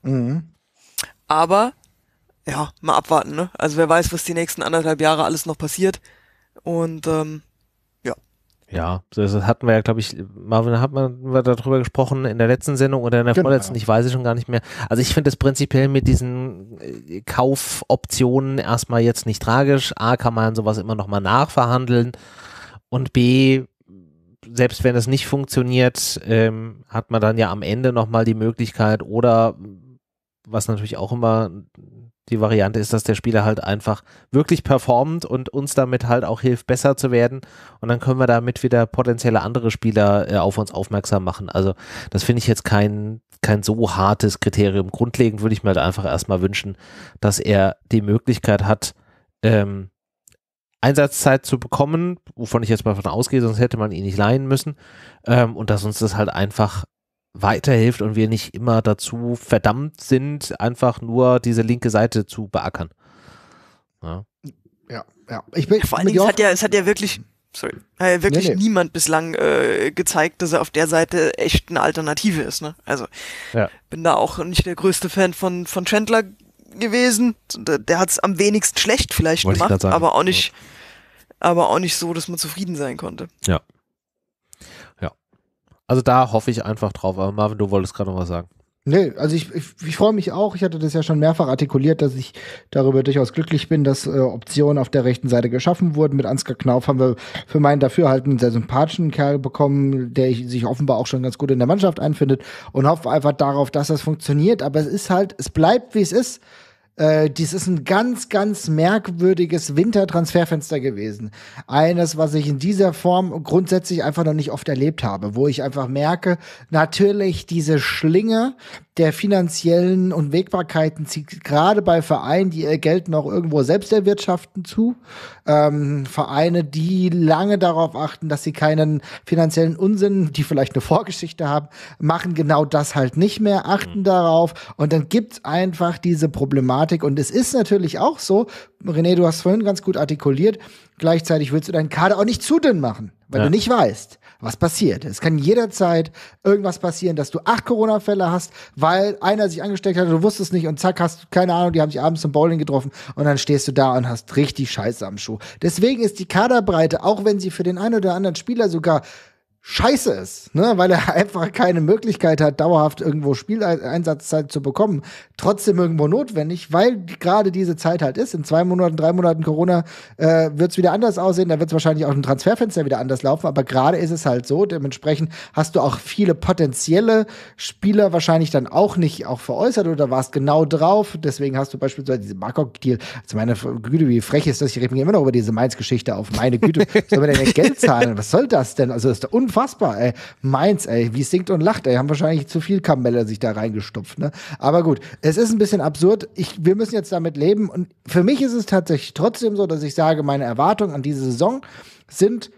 Mhm. Aber ja, mal abwarten, ne? Also wer weiß, was die nächsten anderthalb Jahre alles noch passiert. Und ähm, ja. Ja, das hatten wir ja, glaube ich, Marvin, hat man darüber gesprochen in der letzten Sendung oder in der genau, vorletzten, ja. ich weiß es schon gar nicht mehr. Also ich finde es prinzipiell mit diesen äh, Kaufoptionen erstmal jetzt nicht tragisch. A, kann man sowas immer nochmal nachverhandeln und B, selbst wenn es nicht funktioniert, ähm, hat man dann ja am Ende nochmal die Möglichkeit oder was natürlich auch immer die Variante ist, dass der Spieler halt einfach wirklich performt und uns damit halt auch hilft, besser zu werden. Und dann können wir damit wieder potenzielle andere Spieler äh, auf uns aufmerksam machen. Also das finde ich jetzt kein, kein so hartes Kriterium. Grundlegend würde ich mir halt einfach erstmal wünschen, dass er die Möglichkeit hat, ähm, Einsatzzeit zu bekommen, wovon ich jetzt mal davon ausgehe, sonst hätte man ihn nicht leihen müssen. Ähm, und dass uns das halt einfach weiterhilft und wir nicht immer dazu verdammt sind, einfach nur diese linke Seite zu beackern. Ja, ja. ja. Ich bin, Vor allen Dingen, hat ja, es hat ja wirklich, sorry, hat ja wirklich nee, nee. niemand bislang äh, gezeigt, dass er auf der Seite echt eine Alternative ist. Ne? Also ja. bin da auch nicht der größte Fan von, von Chandler gewesen. Der hat es am wenigsten schlecht vielleicht Wollte gemacht, aber auch nicht, aber auch nicht so, dass man zufrieden sein konnte. Ja. Ja. Also da hoffe ich einfach drauf. Aber Marvin, du wolltest gerade noch was sagen. Nee, also ich, ich, ich freue mich auch. Ich hatte das ja schon mehrfach artikuliert, dass ich darüber durchaus glücklich bin, dass äh, Optionen auf der rechten Seite geschaffen wurden. Mit Ansgar Knauf haben wir für meinen Dafürhalten einen sehr sympathischen Kerl bekommen, der sich offenbar auch schon ganz gut in der Mannschaft einfindet und hoffe einfach darauf, dass das funktioniert. Aber es ist halt, es bleibt, wie es ist. Äh, dies ist ein ganz, ganz merkwürdiges Wintertransferfenster gewesen. Eines, was ich in dieser Form grundsätzlich einfach noch nicht oft erlebt habe, wo ich einfach merke, natürlich diese Schlinge der finanziellen Unwägbarkeiten zieht gerade bei Vereinen, die ihr Geld noch irgendwo selbst erwirtschaften, zu. Ähm, Vereine, die lange darauf achten, dass sie keinen finanziellen Unsinn, die vielleicht eine Vorgeschichte haben, machen genau das halt nicht mehr, achten mhm. darauf. Und dann gibt es einfach diese Problematik, Thematik. Und es ist natürlich auch so, René, du hast vorhin ganz gut artikuliert, gleichzeitig willst du deinen Kader auch nicht zu dünn machen, weil ja. du nicht weißt, was passiert. Es kann jederzeit irgendwas passieren, dass du acht Corona-Fälle hast, weil einer sich angesteckt hat, du wusstest nicht und zack, hast du keine Ahnung, die haben sich abends zum Bowling getroffen und dann stehst du da und hast richtig Scheiße am Schuh. Deswegen ist die Kaderbreite, auch wenn sie für den einen oder anderen Spieler sogar scheiße ist, ne? weil er einfach keine Möglichkeit hat, dauerhaft irgendwo Spieleinsatzzeit zu bekommen. Trotzdem irgendwo notwendig, weil gerade diese Zeit halt ist. In zwei Monaten, drei Monaten Corona äh, wird es wieder anders aussehen. Da wird es wahrscheinlich auch im Transferfenster wieder anders laufen. Aber gerade ist es halt so. Dementsprechend hast du auch viele potenzielle Spieler wahrscheinlich dann auch nicht auch veräußert oder warst genau drauf. Deswegen hast du beispielsweise diese Marco-Deal. Also meine Güte, wie frech ist das? Ich rede mir immer noch über diese Mainz-Geschichte auf. Meine Güte, soll man denn Geld zahlen? Was soll das denn? Also ist der Unfall unfassbar, ey. Meins, ey, wie singt und lacht, ey. Haben wahrscheinlich zu viel Kamelle sich da reingestopft, ne? Aber gut, es ist ein bisschen absurd. Ich, wir müssen jetzt damit leben. Und für mich ist es tatsächlich trotzdem so, dass ich sage, meine Erwartungen an diese Saison sind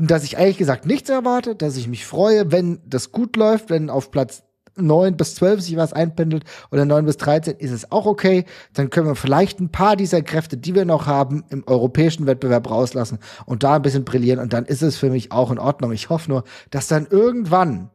dass ich ehrlich gesagt nichts erwarte, dass ich mich freue, wenn das gut läuft, wenn auf Platz 9 bis 12 sich was einpendelt oder 9 bis 13, ist es auch okay. Dann können wir vielleicht ein paar dieser Kräfte, die wir noch haben, im europäischen Wettbewerb rauslassen und da ein bisschen brillieren und dann ist es für mich auch in Ordnung. Ich hoffe nur, dass dann irgendwann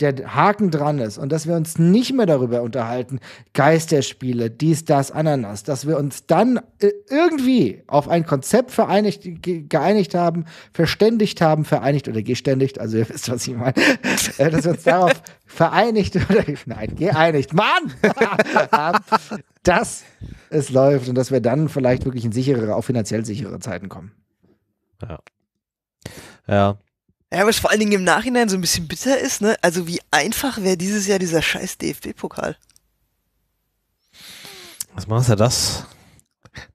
der Haken dran ist und dass wir uns nicht mehr darüber unterhalten, Geisterspiele, dies, das, Ananas, dass wir uns dann äh, irgendwie auf ein Konzept vereinigt, geeinigt haben, verständigt haben, vereinigt oder geständigt, also ihr wisst, was ich meine, äh, dass wir uns darauf vereinigt oder, nein, geeinigt, Mann! dass es läuft und dass wir dann vielleicht wirklich in sicherere, auch finanziell sichere Zeiten kommen. Ja. Ja, ja, was vor allen Dingen im Nachhinein so ein bisschen bitter ist, ne? Also wie einfach wäre dieses Jahr dieser scheiß DFB-Pokal. Was machst du das?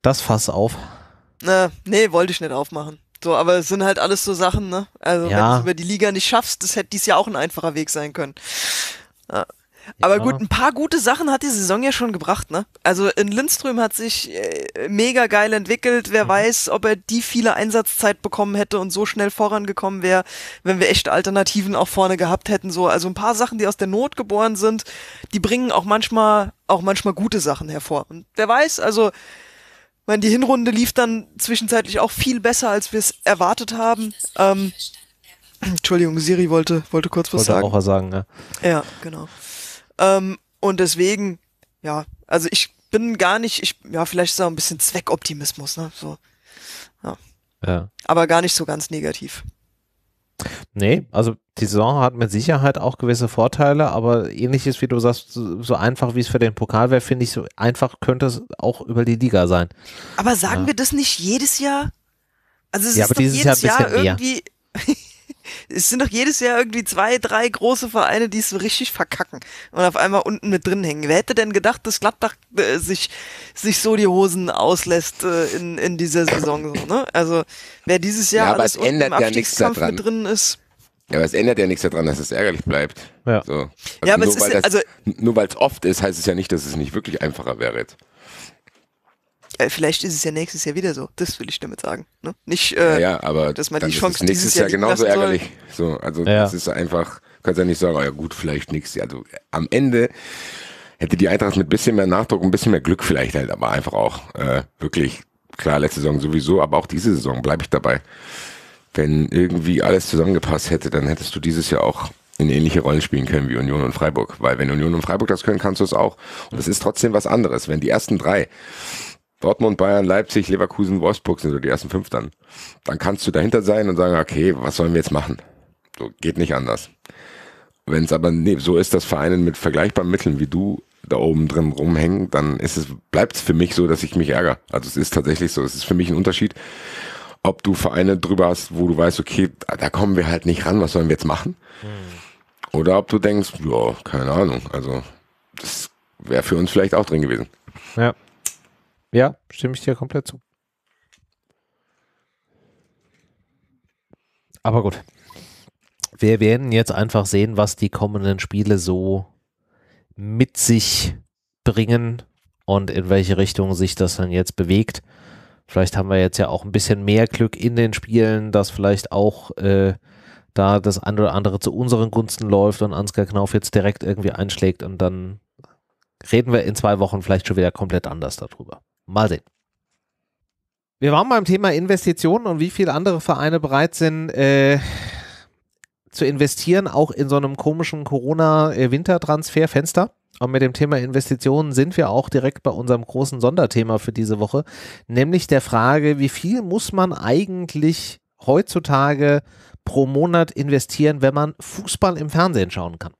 Das Fass auf. Na, nee, wollte ich nicht aufmachen. So, aber es sind halt alles so Sachen, ne? Also ja. wenn du über die Liga nicht schaffst, das hätte dies Jahr auch ein einfacher Weg sein können. Ja. Aber ja. gut, ein paar gute Sachen hat die Saison ja schon gebracht, ne? Also in Lindström hat sich äh, mega geil entwickelt. Wer mhm. weiß, ob er die viele Einsatzzeit bekommen hätte und so schnell vorangekommen wäre, wenn wir echte Alternativen auch vorne gehabt hätten. So, also ein paar Sachen, die aus der Not geboren sind, die bringen auch manchmal auch manchmal gute Sachen hervor. Und wer weiß, also ich meine, die Hinrunde lief dann zwischenzeitlich auch viel besser, als wir es erwartet haben. Ähm, Entschuldigung, Siri wollte, wollte kurz was wollte sagen. Auch was sagen, ja. Ne? Ja, genau. Ähm, und deswegen, ja, also ich bin gar nicht, ich, ja, vielleicht ist auch ein bisschen Zweckoptimismus, ne? So. Ja. ja. Aber gar nicht so ganz negativ. Nee, also die Saison hat mit Sicherheit auch gewisse Vorteile, aber ähnliches, wie du sagst, so einfach wie es für den Pokal wäre, finde ich, so einfach könnte es auch über die Liga sein. Aber sagen ja. wir das nicht jedes Jahr? Also es ja, ist aber dieses jedes Jahr, Jahr irgendwie es sind doch jedes Jahr irgendwie zwei, drei große Vereine, die es so richtig verkacken und auf einmal unten mit drin hängen. Wer hätte denn gedacht, dass Gladbach äh, sich, sich so die Hosen auslässt äh, in, in dieser Saison? So, ne? Also wer dieses Jahr ja, aber alles es ändert ja nichts daran. mit drin ist. Ja, aber es ändert ja nichts daran, dass es ärgerlich bleibt. Ja, so. also ja aber nur, es ist, das, also, nur weil es oft ist, heißt es ja nicht, dass es nicht wirklich einfacher wäre jetzt. Äh, vielleicht ist es ja nächstes Jahr wieder so. Das will ich damit sagen. Ne? Nicht, äh, ja, ja, aber dass man die Chance ist nächstes Jahr, Jahr genauso ärgerlich. So, also ja. das ist einfach, kannst ja nicht sagen, oh, ja gut, vielleicht nächstes Jahr. Also am Ende hätte die Eintracht mit bisschen mehr Nachdruck, ein bisschen mehr Glück vielleicht halt, aber einfach auch äh, wirklich klar letzte Saison sowieso, aber auch diese Saison bleibe ich dabei. Wenn irgendwie alles zusammengepasst hätte, dann hättest du dieses Jahr auch in ähnliche Rollen spielen können wie Union und Freiburg. Weil wenn Union und Freiburg das können, kannst du es auch. Und es ist trotzdem was anderes. Wenn die ersten drei Dortmund, Bayern, Leipzig, Leverkusen, Wolfsburg sind so die ersten fünf dann. Dann kannst du dahinter sein und sagen, okay, was sollen wir jetzt machen? So geht nicht anders. Wenn es aber nee, so ist, dass Vereine mit vergleichbaren Mitteln wie du da oben drin rumhängen, dann ist es, bleibt es für mich so, dass ich mich ärgere. Also es ist tatsächlich so. Es ist für mich ein Unterschied, ob du Vereine drüber hast, wo du weißt, okay, da kommen wir halt nicht ran, was sollen wir jetzt machen? Hm. Oder ob du denkst, ja, keine Ahnung, also das wäre für uns vielleicht auch drin gewesen. Ja. Ja, stimme ich dir komplett zu. Aber gut. Wir werden jetzt einfach sehen, was die kommenden Spiele so mit sich bringen und in welche Richtung sich das dann jetzt bewegt. Vielleicht haben wir jetzt ja auch ein bisschen mehr Glück in den Spielen, dass vielleicht auch äh, da das eine oder andere zu unseren Gunsten läuft und Ansgar Knauf jetzt direkt irgendwie einschlägt und dann reden wir in zwei Wochen vielleicht schon wieder komplett anders darüber. Mal sehen. Wir waren beim Thema Investitionen und wie viele andere Vereine bereit sind, äh, zu investieren, auch in so einem komischen Corona-Wintertransferfenster. Und mit dem Thema Investitionen sind wir auch direkt bei unserem großen Sonderthema für diese Woche, nämlich der Frage, wie viel muss man eigentlich heutzutage pro Monat investieren, wenn man Fußball im Fernsehen schauen kann?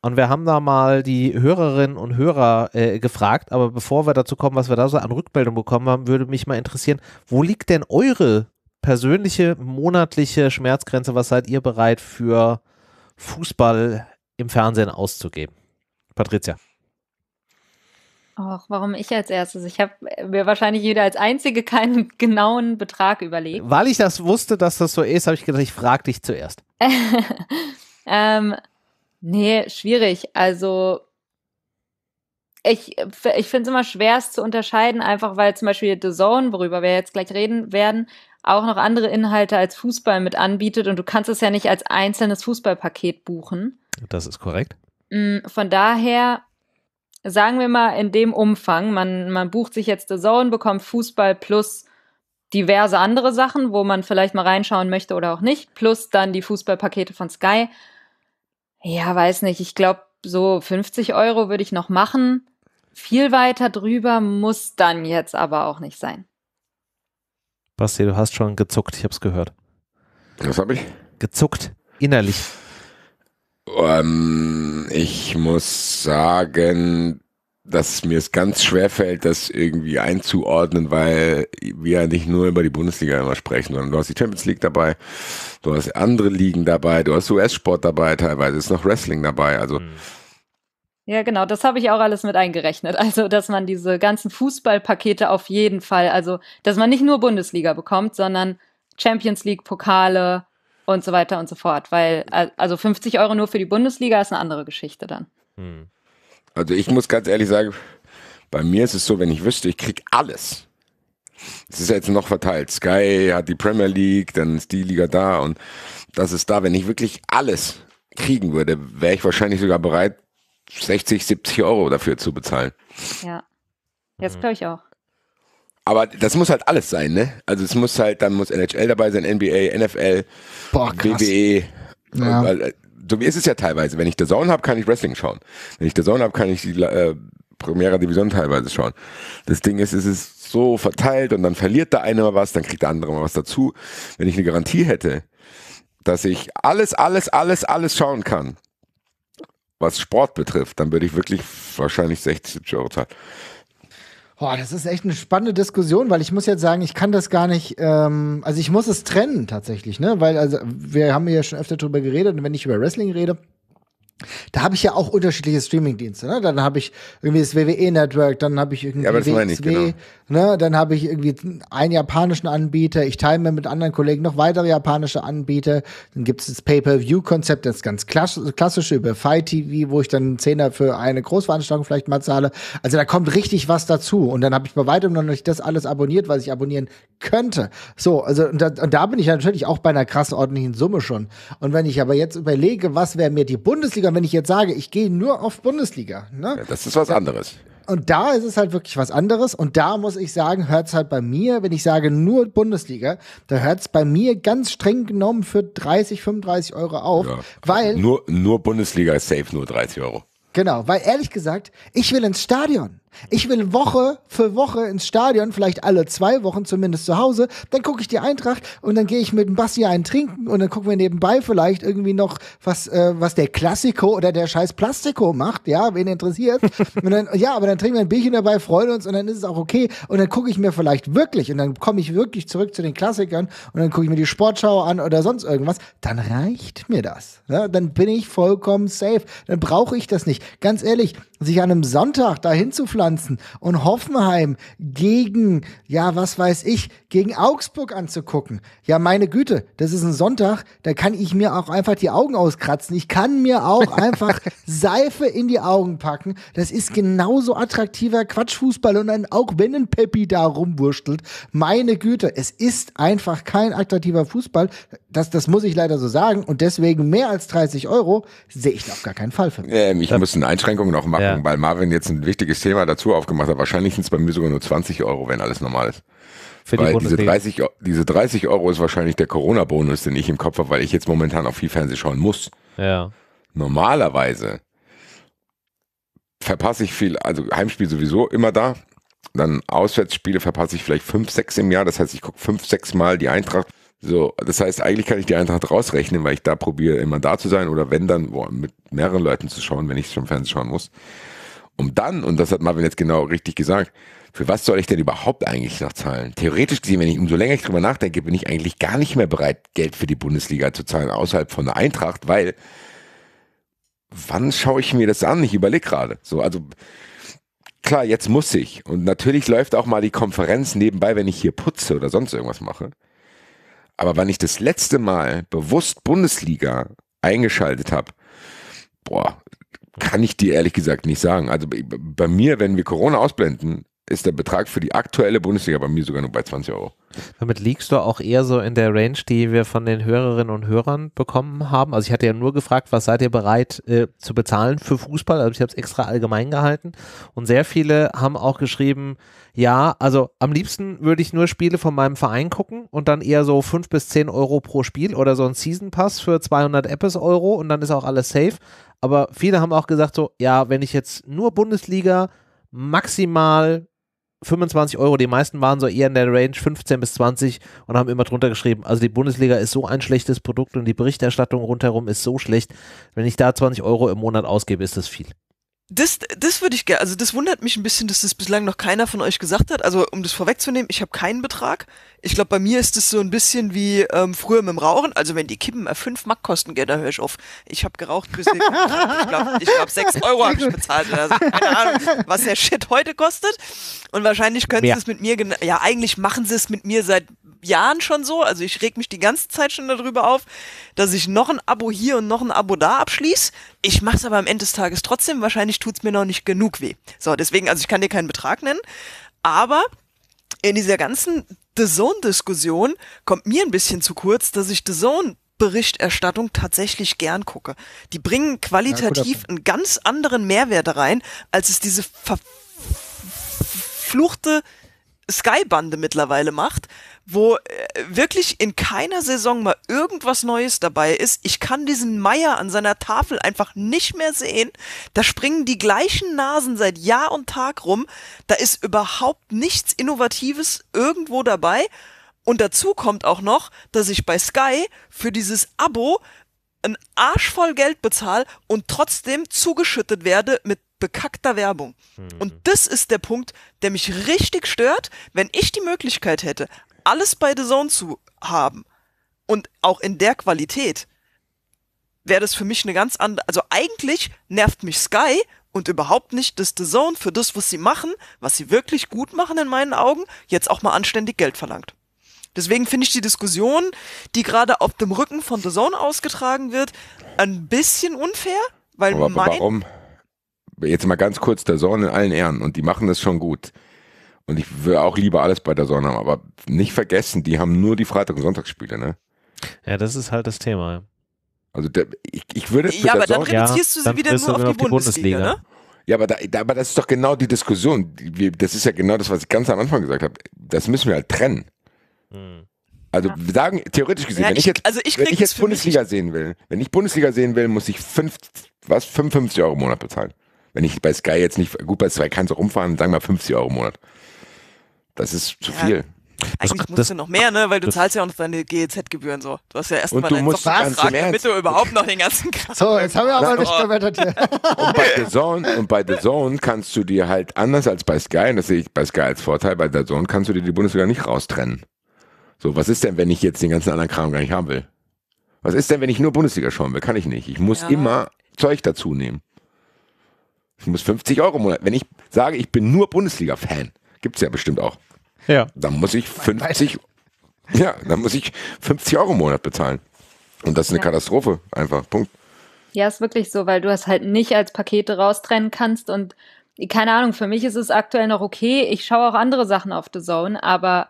Und wir haben da mal die Hörerinnen und Hörer äh, gefragt, aber bevor wir dazu kommen, was wir da so an Rückmeldung bekommen haben, würde mich mal interessieren, wo liegt denn eure persönliche monatliche Schmerzgrenze? Was seid ihr bereit für Fußball im Fernsehen auszugeben? Patricia. Ach, warum ich als erstes? Ich habe mir wahrscheinlich jeder als Einzige keinen genauen Betrag überlegt. Weil ich das wusste, dass das so ist, habe ich gedacht, ich frage dich zuerst. ähm, Nee, schwierig. Also ich, ich finde es immer schwer, es zu unterscheiden, einfach weil zum Beispiel The Zone, worüber wir jetzt gleich reden werden, auch noch andere Inhalte als Fußball mit anbietet und du kannst es ja nicht als einzelnes Fußballpaket buchen. Das ist korrekt. Mm, von daher sagen wir mal in dem Umfang, man, man bucht sich jetzt The Zone, bekommt Fußball plus diverse andere Sachen, wo man vielleicht mal reinschauen möchte oder auch nicht, plus dann die Fußballpakete von Sky ja, weiß nicht. Ich glaube, so 50 Euro würde ich noch machen. Viel weiter drüber muss dann jetzt aber auch nicht sein. Basti, du hast schon gezuckt, ich habe es gehört. Was habe ich? Gezuckt, innerlich. Um, ähm, ich muss sagen, dass mir es ganz schwer fällt, das irgendwie einzuordnen, weil wir ja nicht nur über die Bundesliga immer sprechen, sondern du hast die Champions League dabei, du hast andere Ligen dabei, du hast US-Sport dabei, teilweise ist noch Wrestling dabei, also. Hm. Ja, genau, das habe ich auch alles mit eingerechnet. Also, dass man diese ganzen Fußballpakete auf jeden Fall, also, dass man nicht nur Bundesliga bekommt, sondern Champions League, Pokale und so weiter und so fort, weil, äh, also 50 Euro nur für die Bundesliga ist eine andere Geschichte dann. Hm. Also ich muss ganz ehrlich sagen, bei mir ist es so, wenn ich wüsste, ich krieg alles. Es ist jetzt noch verteilt. Sky hat die Premier League, dann ist die Liga da und das ist da. Wenn ich wirklich alles kriegen würde, wäre ich wahrscheinlich sogar bereit, 60, 70 Euro dafür zu bezahlen. Ja, das glaube ich auch. Aber das muss halt alles sein, ne? Also es muss halt, dann muss NHL dabei sein, NBA, NFL, Boah, krass. WWE. Ja. Äh, so wie ist es ja teilweise. Wenn ich der Zone habe, kann ich Wrestling schauen. Wenn ich der Zone habe, kann ich die äh, Primera Division teilweise schauen. Das Ding ist, es ist so verteilt und dann verliert der eine mal was, dann kriegt der andere mal was dazu. Wenn ich eine Garantie hätte, dass ich alles, alles, alles, alles schauen kann, was Sport betrifft, dann würde ich wirklich wahrscheinlich 60 Euro zahlen. Boah, das ist echt eine spannende Diskussion, weil ich muss jetzt sagen, ich kann das gar nicht, ähm, also ich muss es trennen tatsächlich, ne? Weil, also, wir haben ja schon öfter drüber geredet und wenn ich über Wrestling rede, da habe ich ja auch unterschiedliche Streamingdienste. Ne? Dann habe ich irgendwie das WWE-Network, dann habe ich irgendwie ja, WXW, ich, genau. ne? dann habe ich irgendwie einen japanischen Anbieter. Ich teile mir mit anderen Kollegen noch weitere japanische Anbieter. Dann gibt es das Pay-Per-View-Konzept, das ganz klassische über Fight TV, wo ich dann einen Zehner für eine Großveranstaltung vielleicht mal zahle. Also da kommt richtig was dazu. Und dann habe ich bei weitem noch nicht das alles abonniert, was ich abonnieren könnte. So, also und da, und da bin ich natürlich auch bei einer krass ordentlichen Summe schon. Und wenn ich aber jetzt überlege, was wäre mir die Bundesliga Bundesliga. Wenn ich jetzt sage, ich gehe nur auf Bundesliga, ne? Ja, das ist was anderes. Und da ist es halt wirklich was anderes. Und da muss ich sagen, hört es halt bei mir, wenn ich sage nur Bundesliga, da hört es bei mir ganz streng genommen für 30, 35 Euro auf. Ja. Weil. Nur, nur Bundesliga ist safe nur 30 Euro. Genau, weil ehrlich gesagt, ich will ins Stadion. Ich will Woche für Woche ins Stadion, vielleicht alle zwei Wochen zumindest zu Hause. Dann gucke ich die Eintracht und dann gehe ich mit dem Basti einen trinken und dann gucken wir nebenbei vielleicht irgendwie noch, was, äh, was der Klassiko oder der scheiß Plastiko macht. Ja, wen interessiert. und dann, ja, aber dann trinken wir ein Bierchen dabei, freuen uns und dann ist es auch okay. Und dann gucke ich mir vielleicht wirklich und dann komme ich wirklich zurück zu den Klassikern und dann gucke ich mir die Sportschau an oder sonst irgendwas. Dann reicht mir das. Ja, ne? dann bin ich vollkommen safe. Dann brauche ich das nicht. Ganz ehrlich, sich an einem Sonntag dahin zu fliegen, einpflanzen und Hoffenheim gegen, ja, was weiß ich, gegen Augsburg anzugucken. Ja, meine Güte, das ist ein Sonntag, da kann ich mir auch einfach die Augen auskratzen. Ich kann mir auch einfach Seife in die Augen packen. Das ist genauso attraktiver Quatschfußball und dann, auch wenn ein Peppi da rumwurschtelt, meine Güte, es ist einfach kein attraktiver Fußball. Das, das muss ich leider so sagen und deswegen mehr als 30 Euro sehe ich auf gar keinen Fall für mich. Ähm, ich muss eine Einschränkung noch machen, ja. weil Marvin jetzt ein wichtiges Thema dazu aufgemacht habe. Wahrscheinlich sind es bei mir sogar nur 20 Euro, wenn alles normal ist. Für weil die diese, 30, diese 30 Euro ist wahrscheinlich der Corona-Bonus, den ich im Kopf habe, weil ich jetzt momentan auch viel Fernsehen schauen muss. Ja. Normalerweise verpasse ich viel, also Heimspiel sowieso immer da. Dann Auswärtsspiele verpasse ich vielleicht fünf, sechs im Jahr. Das heißt, ich gucke fünf, sechs Mal die Eintracht. So, das heißt, eigentlich kann ich die Eintracht rausrechnen, weil ich da probiere, immer da zu sein oder wenn dann boah, mit mehreren Leuten zu schauen, wenn ich schon Fernsehen schauen muss um dann, und das hat Marvin jetzt genau richtig gesagt, für was soll ich denn überhaupt eigentlich noch zahlen? Theoretisch gesehen, wenn ich umso länger ich drüber nachdenke, bin ich eigentlich gar nicht mehr bereit, Geld für die Bundesliga zu zahlen, außerhalb von der Eintracht, weil wann schaue ich mir das an? Ich überlege gerade. So, also klar, jetzt muss ich. Und natürlich läuft auch mal die Konferenz nebenbei, wenn ich hier putze oder sonst irgendwas mache. Aber wann ich das letzte Mal bewusst Bundesliga eingeschaltet habe, boah, kann ich dir ehrlich gesagt nicht sagen. Also bei mir, wenn wir Corona ausblenden, ist der Betrag für die aktuelle Bundesliga bei mir sogar nur bei 20 Euro. Damit liegst du auch eher so in der Range, die wir von den Hörerinnen und Hörern bekommen haben. Also ich hatte ja nur gefragt, was seid ihr bereit äh, zu bezahlen für Fußball? Also ich habe es extra allgemein gehalten. Und sehr viele haben auch geschrieben, ja, also am liebsten würde ich nur Spiele von meinem Verein gucken und dann eher so 5 bis 10 Euro pro Spiel oder so ein Season Pass für 200 Apples Euro und dann ist auch alles safe. Aber viele haben auch gesagt so, ja, wenn ich jetzt nur Bundesliga maximal 25 Euro, die meisten waren so eher in der Range 15 bis 20 und haben immer drunter geschrieben, also die Bundesliga ist so ein schlechtes Produkt und die Berichterstattung rundherum ist so schlecht, wenn ich da 20 Euro im Monat ausgebe, ist das viel das, das würde ich gerne, also das wundert mich ein bisschen, dass das bislang noch keiner von euch gesagt hat. Also um das vorwegzunehmen, ich habe keinen Betrag. Ich glaube, bei mir ist das so ein bisschen wie ähm, früher mit dem Rauchen. Also wenn die Kippen 5 Mark kosten, geht, dann höre ich auf. Ich habe geraucht bis ich glaube ich glaub, 6 Euro habe ich bezahlt. Also keine Ahnung, was der Shit heute kostet. Und wahrscheinlich können sie es mit mir, ja eigentlich machen sie es mit mir seit Jahren schon so. Also ich reg mich die ganze Zeit schon darüber auf, dass ich noch ein Abo hier und noch ein Abo da abschließe. Ich mache es aber am Ende des Tages trotzdem wahrscheinlich tut es mir noch nicht genug weh. So, deswegen, also ich kann dir keinen Betrag nennen, aber in dieser ganzen The Zone-Diskussion kommt mir ein bisschen zu kurz, dass ich The Zone Berichterstattung tatsächlich gern gucke. Die bringen qualitativ ja, einen ganz anderen Mehrwert rein, als es diese verfluchte Sky-Bande mittlerweile macht, wo äh, wirklich in keiner Saison mal irgendwas Neues dabei ist. Ich kann diesen Meier an seiner Tafel einfach nicht mehr sehen. Da springen die gleichen Nasen seit Jahr und Tag rum. Da ist überhaupt nichts Innovatives irgendwo dabei. Und dazu kommt auch noch, dass ich bei Sky für dieses Abo ein Arsch voll Geld bezahle und trotzdem zugeschüttet werde mit bekackter Werbung. Hm. Und das ist der Punkt, der mich richtig stört, wenn ich die Möglichkeit hätte, alles bei The Zone zu haben und auch in der Qualität, wäre das für mich eine ganz andere. Also eigentlich nervt mich Sky und überhaupt nicht, dass The Zone für das, was sie machen, was sie wirklich gut machen in meinen Augen, jetzt auch mal anständig Geld verlangt. Deswegen finde ich die Diskussion, die gerade auf dem Rücken von The Zone ausgetragen wird, ein bisschen unfair, weil aber, aber warum? Jetzt mal ganz kurz, The Zone in allen Ehren und die machen das schon gut. Und ich will auch lieber alles bei der Sonne haben, aber nicht vergessen, die haben nur die Freitag- und Sonntagsspiele, ne? Ja, das ist halt das Thema. Also der, ich, ich würde es Ja, aber dann Sonne reduzierst du sie ja, wieder nur auf die, auf die Bundesliga, Bundesliga, ne? Ja, aber, da, aber das ist doch genau die Diskussion. Das ist ja genau das, was ich ganz am Anfang gesagt habe. Das müssen wir halt trennen. Hm. Also ja. sagen, theoretisch gesehen, ja, wenn ich, ich jetzt, also ich wenn ich jetzt Bundesliga mich. sehen will, wenn ich Bundesliga sehen will, muss ich fünf, was, 55 Euro im Monat bezahlen. Wenn ich bei Sky jetzt nicht, gut, bei Sky kannst du auch umfahren, sagen wir 50 Euro im Monat. Das ist zu ja. viel. Eigentlich das, musst du noch mehr, ne? Weil du zahlst ja auch noch deine GEZ-Gebühren so. Du hast ja erstmal deinen Vertrag, damit du überhaupt noch den ganzen Kram. So, jetzt haben wir aber nicht verwendet hier. Und bei, The Zone, und bei The Zone kannst du dir halt anders als bei Sky, und das sehe ich bei Sky als Vorteil, bei The Zone kannst du dir die Bundesliga nicht raustrennen. So, was ist denn, wenn ich jetzt den ganzen anderen Kram gar nicht haben will? Was ist denn, wenn ich nur Bundesliga schauen will? Kann ich nicht. Ich muss ja. immer Zeug dazu nehmen. Ich muss 50 Euro im Monat. Wenn ich sage, ich bin nur Bundesliga-Fan, gibt es ja bestimmt auch. Ja. Dann muss ich 50, ja, dann muss ich 50 Euro im Monat bezahlen. Und das ist eine ja. Katastrophe, einfach. Punkt. Ja, ist wirklich so, weil du es halt nicht als Pakete raustrennen kannst und keine Ahnung, für mich ist es aktuell noch okay. Ich schaue auch andere Sachen auf The Zone, aber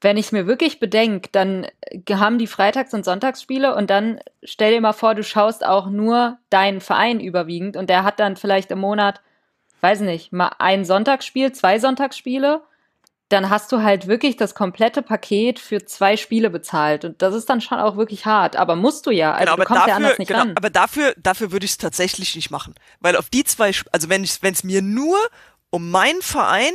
wenn ich mir wirklich bedenke, dann haben die Freitags- und Sonntagsspiele und dann stell dir mal vor, du schaust auch nur deinen Verein überwiegend und der hat dann vielleicht im Monat, weiß nicht, mal ein Sonntagsspiel, zwei Sonntagsspiele dann hast du halt wirklich das komplette Paket für zwei Spiele bezahlt. Und das ist dann schon auch wirklich hart. Aber musst du ja. Also genau, aber du kommst dafür, ja anders nicht genau, ran. Aber dafür, dafür würde ich es tatsächlich nicht machen. Weil auf die zwei, also wenn ich, wenn es mir nur um meinen Verein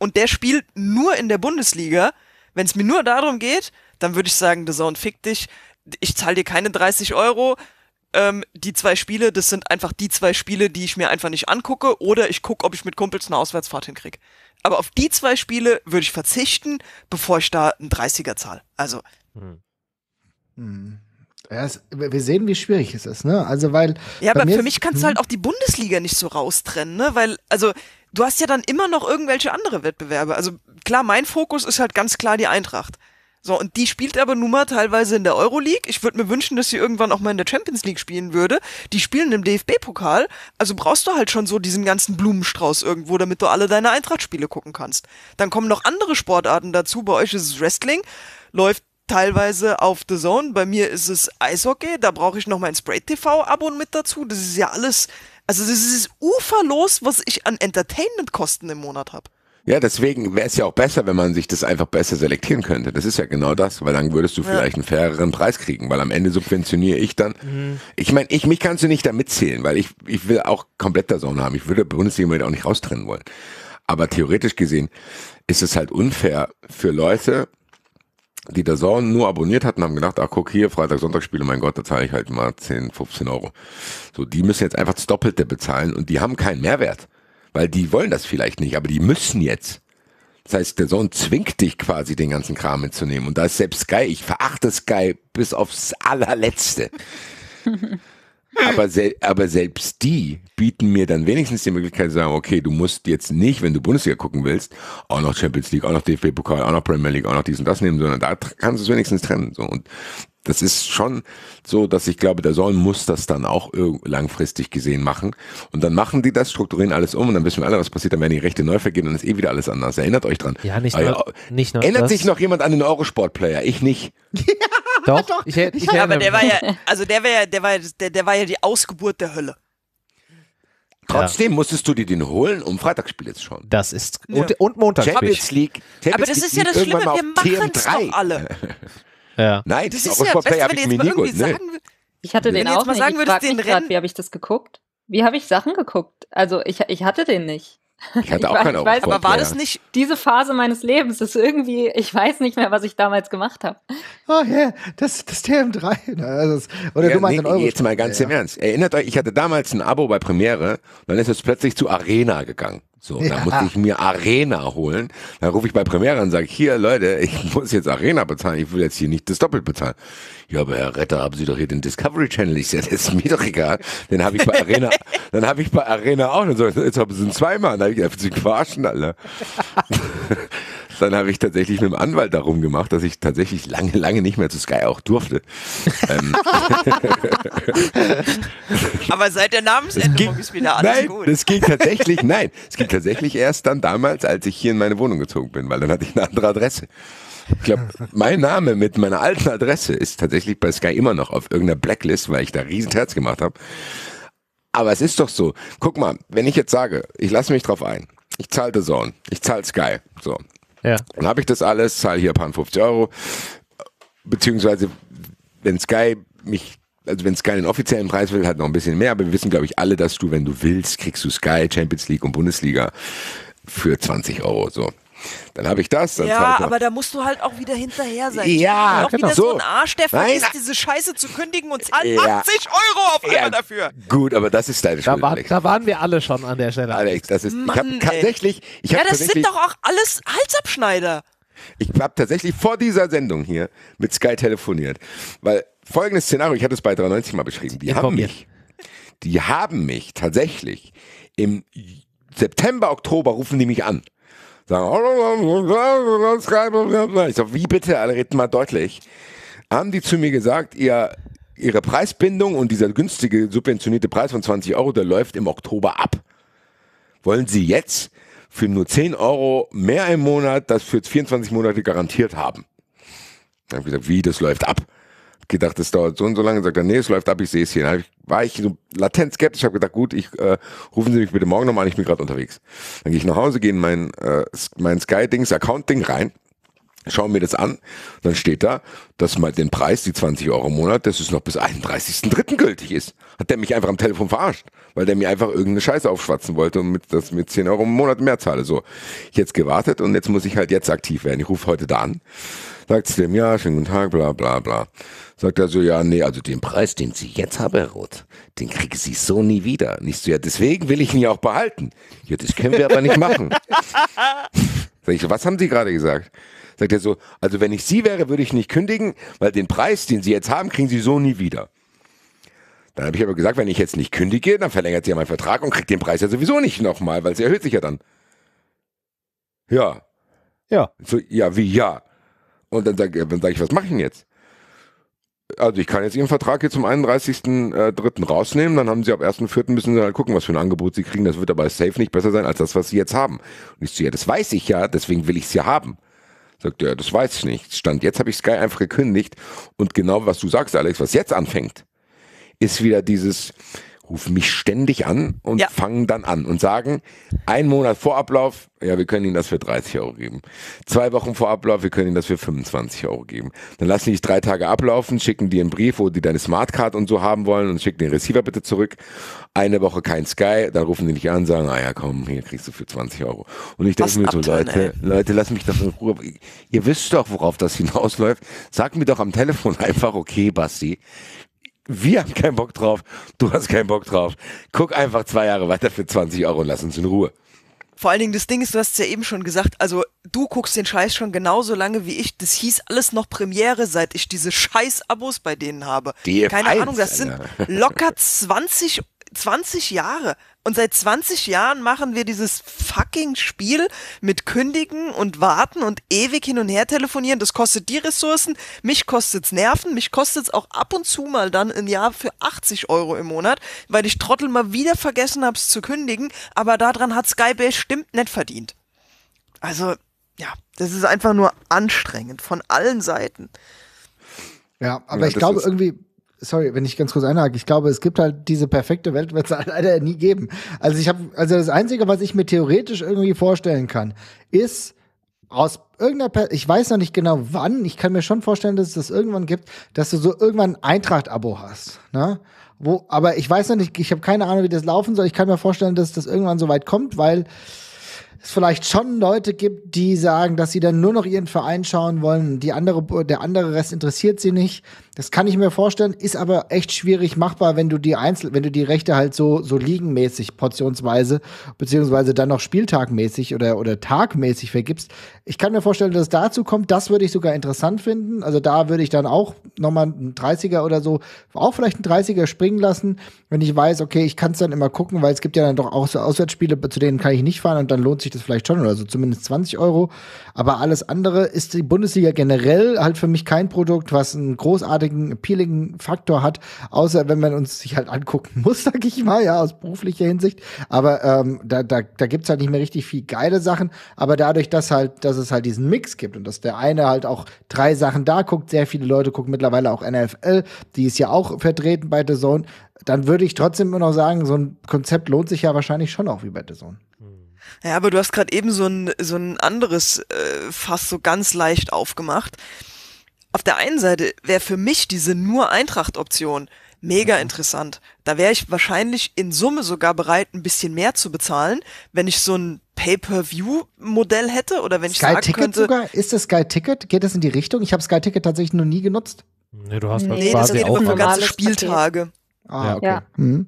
und der spielt nur in der Bundesliga, wenn es mir nur darum geht, dann würde ich sagen, The Zone fick dich. Ich zahle dir keine 30 Euro ähm, die zwei Spiele, das sind einfach die zwei Spiele, die ich mir einfach nicht angucke oder ich gucke, ob ich mit Kumpels eine Auswärtsfahrt hinkriege. Aber auf die zwei Spiele würde ich verzichten, bevor ich da ein 30er zahle. Also. Hm. hm. Ja, es, wir sehen, wie schwierig es ist, ne? Also, weil. Ja, aber für mich kannst du hm? halt auch die Bundesliga nicht so raustrennen, ne? Weil, also, du hast ja dann immer noch irgendwelche andere Wettbewerbe. Also, klar, mein Fokus ist halt ganz klar die Eintracht. So, und die spielt aber nun mal teilweise in der Euroleague. Ich würde mir wünschen, dass sie irgendwann auch mal in der Champions League spielen würde. Die spielen im DFB-Pokal. Also brauchst du halt schon so diesen ganzen Blumenstrauß irgendwo, damit du alle deine eintracht gucken kannst. Dann kommen noch andere Sportarten dazu. Bei euch ist es Wrestling. Läuft teilweise auf The Zone. Bei mir ist es Eishockey. Da brauche ich noch mein Spray-TV-Abo mit dazu. Das ist ja alles, also das ist uferlos, was ich an Entertainment-Kosten im Monat habe. Ja, deswegen wäre es ja auch besser, wenn man sich das einfach besser selektieren könnte. Das ist ja genau das, weil dann würdest du ja. vielleicht einen faireren Preis kriegen, weil am Ende subventioniere ich dann. Mhm. Ich meine, ich, mich kannst du nicht damit zählen, weil ich, ich will auch komplett da haben. Ich würde Bundesliga auch nicht raustrennen wollen. Aber theoretisch gesehen ist es halt unfair für Leute, die der Zone nur abonniert hatten, haben gedacht, ach guck hier, Freitag, Sonntagsspiele, mein Gott, da zahle ich halt mal 10, 15 Euro. So, die müssen jetzt einfach das Doppelte bezahlen und die haben keinen Mehrwert weil die wollen das vielleicht nicht, aber die müssen jetzt. Das heißt, der Sohn zwingt dich quasi, den ganzen Kram mitzunehmen. Und da ist selbst Sky, ich verachte Sky bis aufs allerletzte. aber, sel aber selbst die bieten mir dann wenigstens die Möglichkeit zu sagen, okay, du musst jetzt nicht, wenn du Bundesliga gucken willst, auch noch Champions League, auch noch DFB-Pokal, auch noch Premier League, auch noch dies und das nehmen, sondern da kannst du es wenigstens trennen. So. Und das ist schon so, dass ich glaube, der Sohn muss das dann auch langfristig gesehen machen. Und dann machen die das, strukturieren alles um und dann wissen wir alle, was passiert. Dann werden die Rechte neu vergeben und dann ist eh wieder alles anders. Erinnert euch dran. Ja, nicht, ah, nur, oh, nicht nur Erinnert das. sich noch jemand an den Eurosport-Player? Ich nicht. Doch, Doch. Ich, ich, ich aber der war ja, also der war ja, der war, der, der war ja die Ausgeburt der Hölle. Trotzdem ja. musstest du dir den holen, um Freitagsspiel jetzt schon. Das ist. Ja. Und, und Montagsspiel. Champions League. Champions aber das League ist ja das Schlimme, wir machen es doch alle. Ja. Nein, das, das ist ja, Overpower Play habe ich mir nie gut. Nee. Sagen, ich hatte den auch mal nicht. Sagen ich frag mich grad, wie habe ich das geguckt? Wie habe ich Sachen geguckt? Also ich, ich hatte den nicht. Ich hatte ich auch war, keinen ich weiß, Aber war das nicht diese Phase meines Lebens? Das Ist irgendwie, ich weiß nicht mehr, was ich damals gemacht habe. Oh ah, ja, yeah, das, das TM3. Ne? Also, oder ja, du meinst nee, Euro Jetzt mal ganz ja. im Ernst. Erinnert euch, ich hatte damals ein Abo bei Premiere, dann ist es plötzlich zu Arena gegangen. So, ja. da musste ich mir Arena holen. Da rufe ich bei Premiere und sage, hier Leute, ich muss jetzt Arena bezahlen, ich will jetzt hier nicht das doppelt bezahlen. Ja, aber Herr Retter, haben Sie doch hier den Discovery Channel. Ich sage, das ist mir doch egal. Den habe ich bei Arena, dann habe ich bei Arena auch. Und so, jetzt haben Sie ihn zweimal. Dann habe ich gedacht, Sie verarschen alle. dann habe ich tatsächlich mit dem Anwalt darum gemacht, dass ich tatsächlich lange, lange nicht mehr zu Sky auch durfte. Ähm. Aber seit der Namensänderung ging, ist wieder alles nein, gut. Das ging tatsächlich, nein, es ging tatsächlich erst dann damals, als ich hier in meine Wohnung gezogen bin, weil dann hatte ich eine andere Adresse. Ich glaube, mein Name mit meiner alten Adresse ist tatsächlich bei Sky immer noch auf irgendeiner Blacklist, weil ich da riesen Terz gemacht habe. Aber es ist doch so. Guck mal, wenn ich jetzt sage, ich lasse mich drauf ein, ich zahle The Zone, ich zahle Sky, so, ja. Dann habe ich das alles, zahle hier ein paar 50 Euro. Beziehungsweise, wenn Sky mich also wenn Sky den offiziellen Preis will, halt noch ein bisschen mehr. Aber wir wissen, glaube ich, alle, dass du, wenn du willst, kriegst du Sky, Champions League und Bundesliga für 20 Euro. So. Dann habe ich das. Dann ja, ich aber da musst du halt auch wieder hinterher sein. Ja, auch genau. wieder so ein Arsch, der vergisst, diese Scheiße zu kündigen und zahlt ja. 80 Euro auf einmal ja, dafür. Gut, aber das ist deine da Schuld. War, da waren wir alle schon an der Stelle. Alex, das ist. Mann, ich tatsächlich. Ich ja, das sind doch auch alles Halsabschneider. Ich habe tatsächlich vor dieser Sendung hier mit Sky telefoniert, weil folgendes Szenario, ich hatte es bei 93 mal beschrieben, die haben mich, die haben mich tatsächlich im September, Oktober rufen die mich an sagen, oh, oh, oh, ich so, wie bitte, alle reden mal deutlich. Haben die zu mir gesagt, ihr, ihre Preisbindung und dieser günstige subventionierte Preis von 20 Euro, der läuft im Oktober ab. Wollen sie jetzt für nur 10 Euro mehr im Monat das für 24 Monate garantiert haben? Dann habe ich gesagt, wie, das läuft ab gedacht, das dauert so und so lange. Sagt er, nee, es läuft ab, ich sehe es hier. Dann ich, war ich so latent skeptisch, habe gedacht, gut, ich äh, rufen Sie mich bitte morgen nochmal an, ich bin gerade unterwegs. Dann gehe ich nach Hause, gehe in mein, äh, mein Sky-Dings, Account-Ding rein, schaue mir das an. Dann steht da, dass mal den Preis, die 20 Euro im Monat, dass es noch bis 31.03. gültig ist. Hat der mich einfach am Telefon verarscht, weil der mir einfach irgendeine Scheiße aufschwatzen wollte und mit, dass mit 10 Euro im Monat mehr zahle. So, ich jetzt gewartet und jetzt muss ich halt jetzt aktiv werden. Ich rufe heute da an. Sagt zu dem, ja, schönen guten Tag, bla bla bla. Sagt er so, ja, nee, also den Preis, den Sie jetzt haben, Herr Roth, den kriegen Sie so nie wieder. Nicht so, ja, deswegen will ich ihn ja auch behalten. Ja, das können wir aber nicht machen. Sag ich, so, was haben Sie gerade gesagt? Sagt er so, also wenn ich Sie wäre, würde ich nicht kündigen, weil den Preis, den Sie jetzt haben, kriegen Sie so nie wieder. Dann habe ich aber gesagt, wenn ich jetzt nicht kündige, dann verlängert sie ja meinen Vertrag und kriegt den Preis ja sowieso nicht nochmal, weil sie erhöht sich ja dann. Ja. Ja. So, ja, wie ja. Und dann sage dann sag ich, was mache ich denn jetzt? Also ich kann jetzt Ihren Vertrag hier zum 31.03. Äh, rausnehmen, dann haben Sie ab 1.04. müssen Sie halt gucken, was für ein Angebot Sie kriegen. Das wird aber safe nicht besser sein als das, was Sie jetzt haben. Und ich so, ja, das weiß ich ja, deswegen will ich es ja haben. Sagt er, ja, das weiß ich nicht. Stand jetzt habe ich Sky einfach gekündigt. Und genau was du sagst, Alex, was jetzt anfängt, ist wieder dieses, rufen mich ständig an und ja. fangen dann an und sagen, ein Monat vor Ablauf, ja, wir können Ihnen das für 30 Euro geben. Zwei Wochen vor Ablauf, wir können Ihnen das für 25 Euro geben. Dann lassen die dich drei Tage ablaufen, schicken dir einen Brief, wo die deine Smartcard und so haben wollen und schicken den Receiver bitte zurück. Eine Woche kein Sky, dann rufen die dich an und sagen, ah ja, komm, hier kriegst du für 20 Euro. Und ich denke mir so, Leute, ey. Leute, lass mich doch in Ruhe. Ihr wisst doch, worauf das hinausläuft. Sagt mir doch am Telefon einfach, okay, Basti, wir haben keinen Bock drauf, du hast keinen Bock drauf. Guck einfach zwei Jahre weiter für 20 Euro und lass uns in Ruhe. Vor allen Dingen das Ding ist, du hast es ja eben schon gesagt, also du guckst den Scheiß schon genauso lange wie ich. Das hieß alles noch Premiere, seit ich diese Scheiß-Abos bei denen habe. DF1, Keine Ahnung, das sind locker 20, 20 Jahre. Und seit 20 Jahren machen wir dieses fucking Spiel mit Kündigen und Warten und ewig hin und her telefonieren. Das kostet die Ressourcen, mich kostet's Nerven, mich kostet's auch ab und zu mal dann im Jahr für 80 Euro im Monat, weil ich Trottel mal wieder vergessen hab's zu kündigen. Aber daran hat Sky bestimmt nicht verdient. Also, ja, das ist einfach nur anstrengend von allen Seiten. Ja, aber ja, ich glaube irgendwie, sorry, wenn ich ganz kurz einhake, ich glaube, es gibt halt diese perfekte Welt, wird es halt leider nie geben. Also ich habe, also das Einzige, was ich mir theoretisch irgendwie vorstellen kann, ist aus irgendeiner, per ich weiß noch nicht genau wann, ich kann mir schon vorstellen, dass es das irgendwann gibt, dass du so irgendwann ein Eintracht-Abo hast, ne? Wo, aber ich weiß noch nicht, ich habe keine Ahnung, wie das laufen soll. Ich kann mir vorstellen, dass das irgendwann so weit kommt, weil es vielleicht schon Leute gibt, die sagen, dass sie dann nur noch ihren Verein schauen wollen. Die andere, der andere Rest interessiert sie nicht. Das kann ich mir vorstellen, ist aber echt schwierig machbar, wenn du die Einzel wenn du die Rechte halt so, so liegenmäßig, portionsweise, beziehungsweise dann noch spieltagmäßig oder, oder tagmäßig vergibst. Ich kann mir vorstellen, dass es dazu kommt. Das würde ich sogar interessant finden. Also da würde ich dann auch nochmal einen 30er oder so, auch vielleicht einen 30er springen lassen, wenn ich weiß, okay, ich kann es dann immer gucken, weil es gibt ja dann doch auch so Auswärtsspiele, zu denen kann ich nicht fahren und dann lohnt sich das vielleicht schon oder so, zumindest 20 Euro. Aber alles andere ist die Bundesliga generell halt für mich kein Produkt, was ein großartiges großartigen peeligen Faktor hat, außer wenn man uns sich halt angucken muss, sag ich mal, ja, aus beruflicher Hinsicht. Aber ähm, da, da, da gibt's halt nicht mehr richtig viel geile Sachen. Aber dadurch, dass halt, dass es halt diesen Mix gibt und dass der eine halt auch drei Sachen da guckt, sehr viele Leute gucken mittlerweile auch NFL, die ist ja auch vertreten bei The Zone, dann würde ich trotzdem immer noch sagen, so ein Konzept lohnt sich ja wahrscheinlich schon auch wie bei The Zone. Ja, aber du hast gerade eben so ein, so ein anderes äh, Fass so ganz leicht aufgemacht auf der einen Seite wäre für mich diese nur Eintracht-Option mega mhm. interessant. Da wäre ich wahrscheinlich in Summe sogar bereit, ein bisschen mehr zu bezahlen, wenn ich so ein Pay-per-View-Modell hätte oder wenn Sky ich sagen Ticket könnte, sogar? Ist das Sky Ticket? Geht das in die Richtung? Ich habe Sky Ticket tatsächlich noch nie genutzt. Nee, du hast nee, halt quasi das geht auch für ganze Spieltage. Paket. Ah, ja, okay. Ja. Mhm.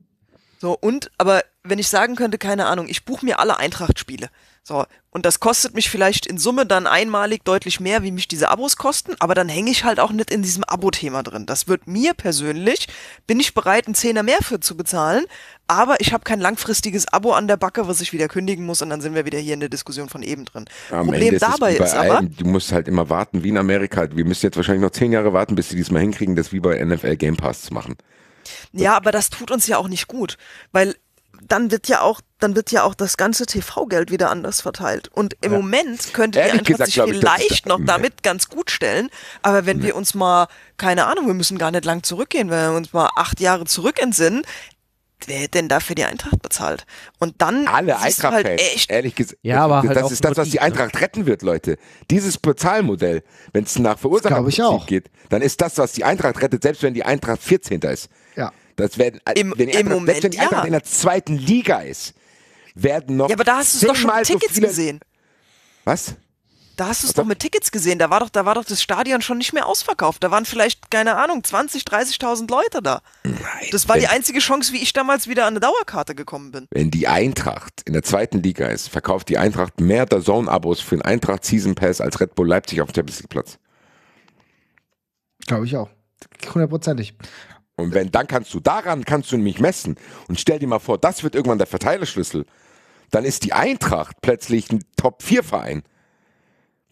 So, und, aber wenn ich sagen könnte, keine Ahnung, ich buche mir alle Eintracht-Spiele. So, und das kostet mich vielleicht in Summe dann einmalig deutlich mehr, wie mich diese Abos kosten, aber dann hänge ich halt auch nicht in diesem Abo-Thema drin. Das wird mir persönlich, bin ich bereit, einen Zehner mehr für zu bezahlen, aber ich habe kein langfristiges Abo an der Backe, was ich wieder kündigen muss und dann sind wir wieder hier in der Diskussion von eben drin. Ja, Problem ist dabei ist, allem, aber... Du musst halt immer warten, wie in Amerika. Halt. Wir müssen jetzt wahrscheinlich noch zehn Jahre warten, bis sie diesmal hinkriegen, das wie bei NFL Game Pass zu machen. Ja, aber das tut uns ja auch nicht gut, weil dann wird ja auch dann wird ja auch das ganze TV-Geld wieder anders verteilt. Und im ja. Moment könnte Ehrlich die gesagt, sich vielleicht ich, noch damit nee. ganz gut stellen. Aber wenn nee. wir uns mal, keine Ahnung, wir müssen gar nicht lang zurückgehen, wenn wir uns mal acht Jahre zurück entsinnen, wer hätte denn dafür die Eintracht bezahlt? Und dann alle Eintracht halt echt ehrlich gesagt, ja, aber das halt ist das, was die Eintracht ne? retten wird, Leute. Dieses Bezahlmodell, wenn es nach Verursacherprinzip geht, dann ist das, was die Eintracht rettet, selbst wenn die Eintracht 14. ist. Ja. Das werden, Im, wenn die Eintracht, im Moment, selbst wenn die Eintracht ja. in der zweiten Liga ist, werden noch. Ja, aber da hast du doch schon mit Tickets so gesehen. Was? Da hast du es doch mit Tickets gesehen. Da war doch, da war doch das Stadion schon nicht mehr ausverkauft. Da waren vielleicht, keine Ahnung, 20, 30.000 Leute da. Nein, das war die einzige Chance, wie ich damals wieder an eine Dauerkarte gekommen bin. Wenn die Eintracht in der zweiten Liga ist, verkauft die Eintracht mehr der Zone-Abos für den Eintracht Season Pass als Red Bull Leipzig auf dem Champions Platz. Glaube ich auch. Hundertprozentig. Und wenn, dann kannst du daran, kannst du nämlich messen. Und stell dir mal vor, das wird irgendwann der Verteilerschlüssel dann ist die Eintracht plötzlich ein Top-4-Verein.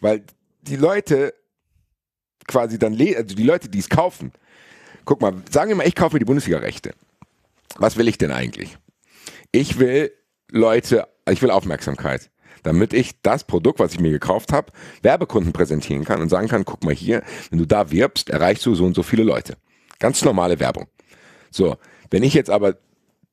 Weil die Leute quasi dann, also die Leute, die es kaufen, guck mal, sagen wir mal, ich kaufe mir die Bundesliga-Rechte. Was will ich denn eigentlich? Ich will Leute, ich will Aufmerksamkeit damit ich das Produkt, was ich mir gekauft habe, Werbekunden präsentieren kann und sagen kann, guck mal hier, wenn du da wirbst, erreichst du so und so viele Leute. Ganz normale Werbung. So, wenn ich jetzt aber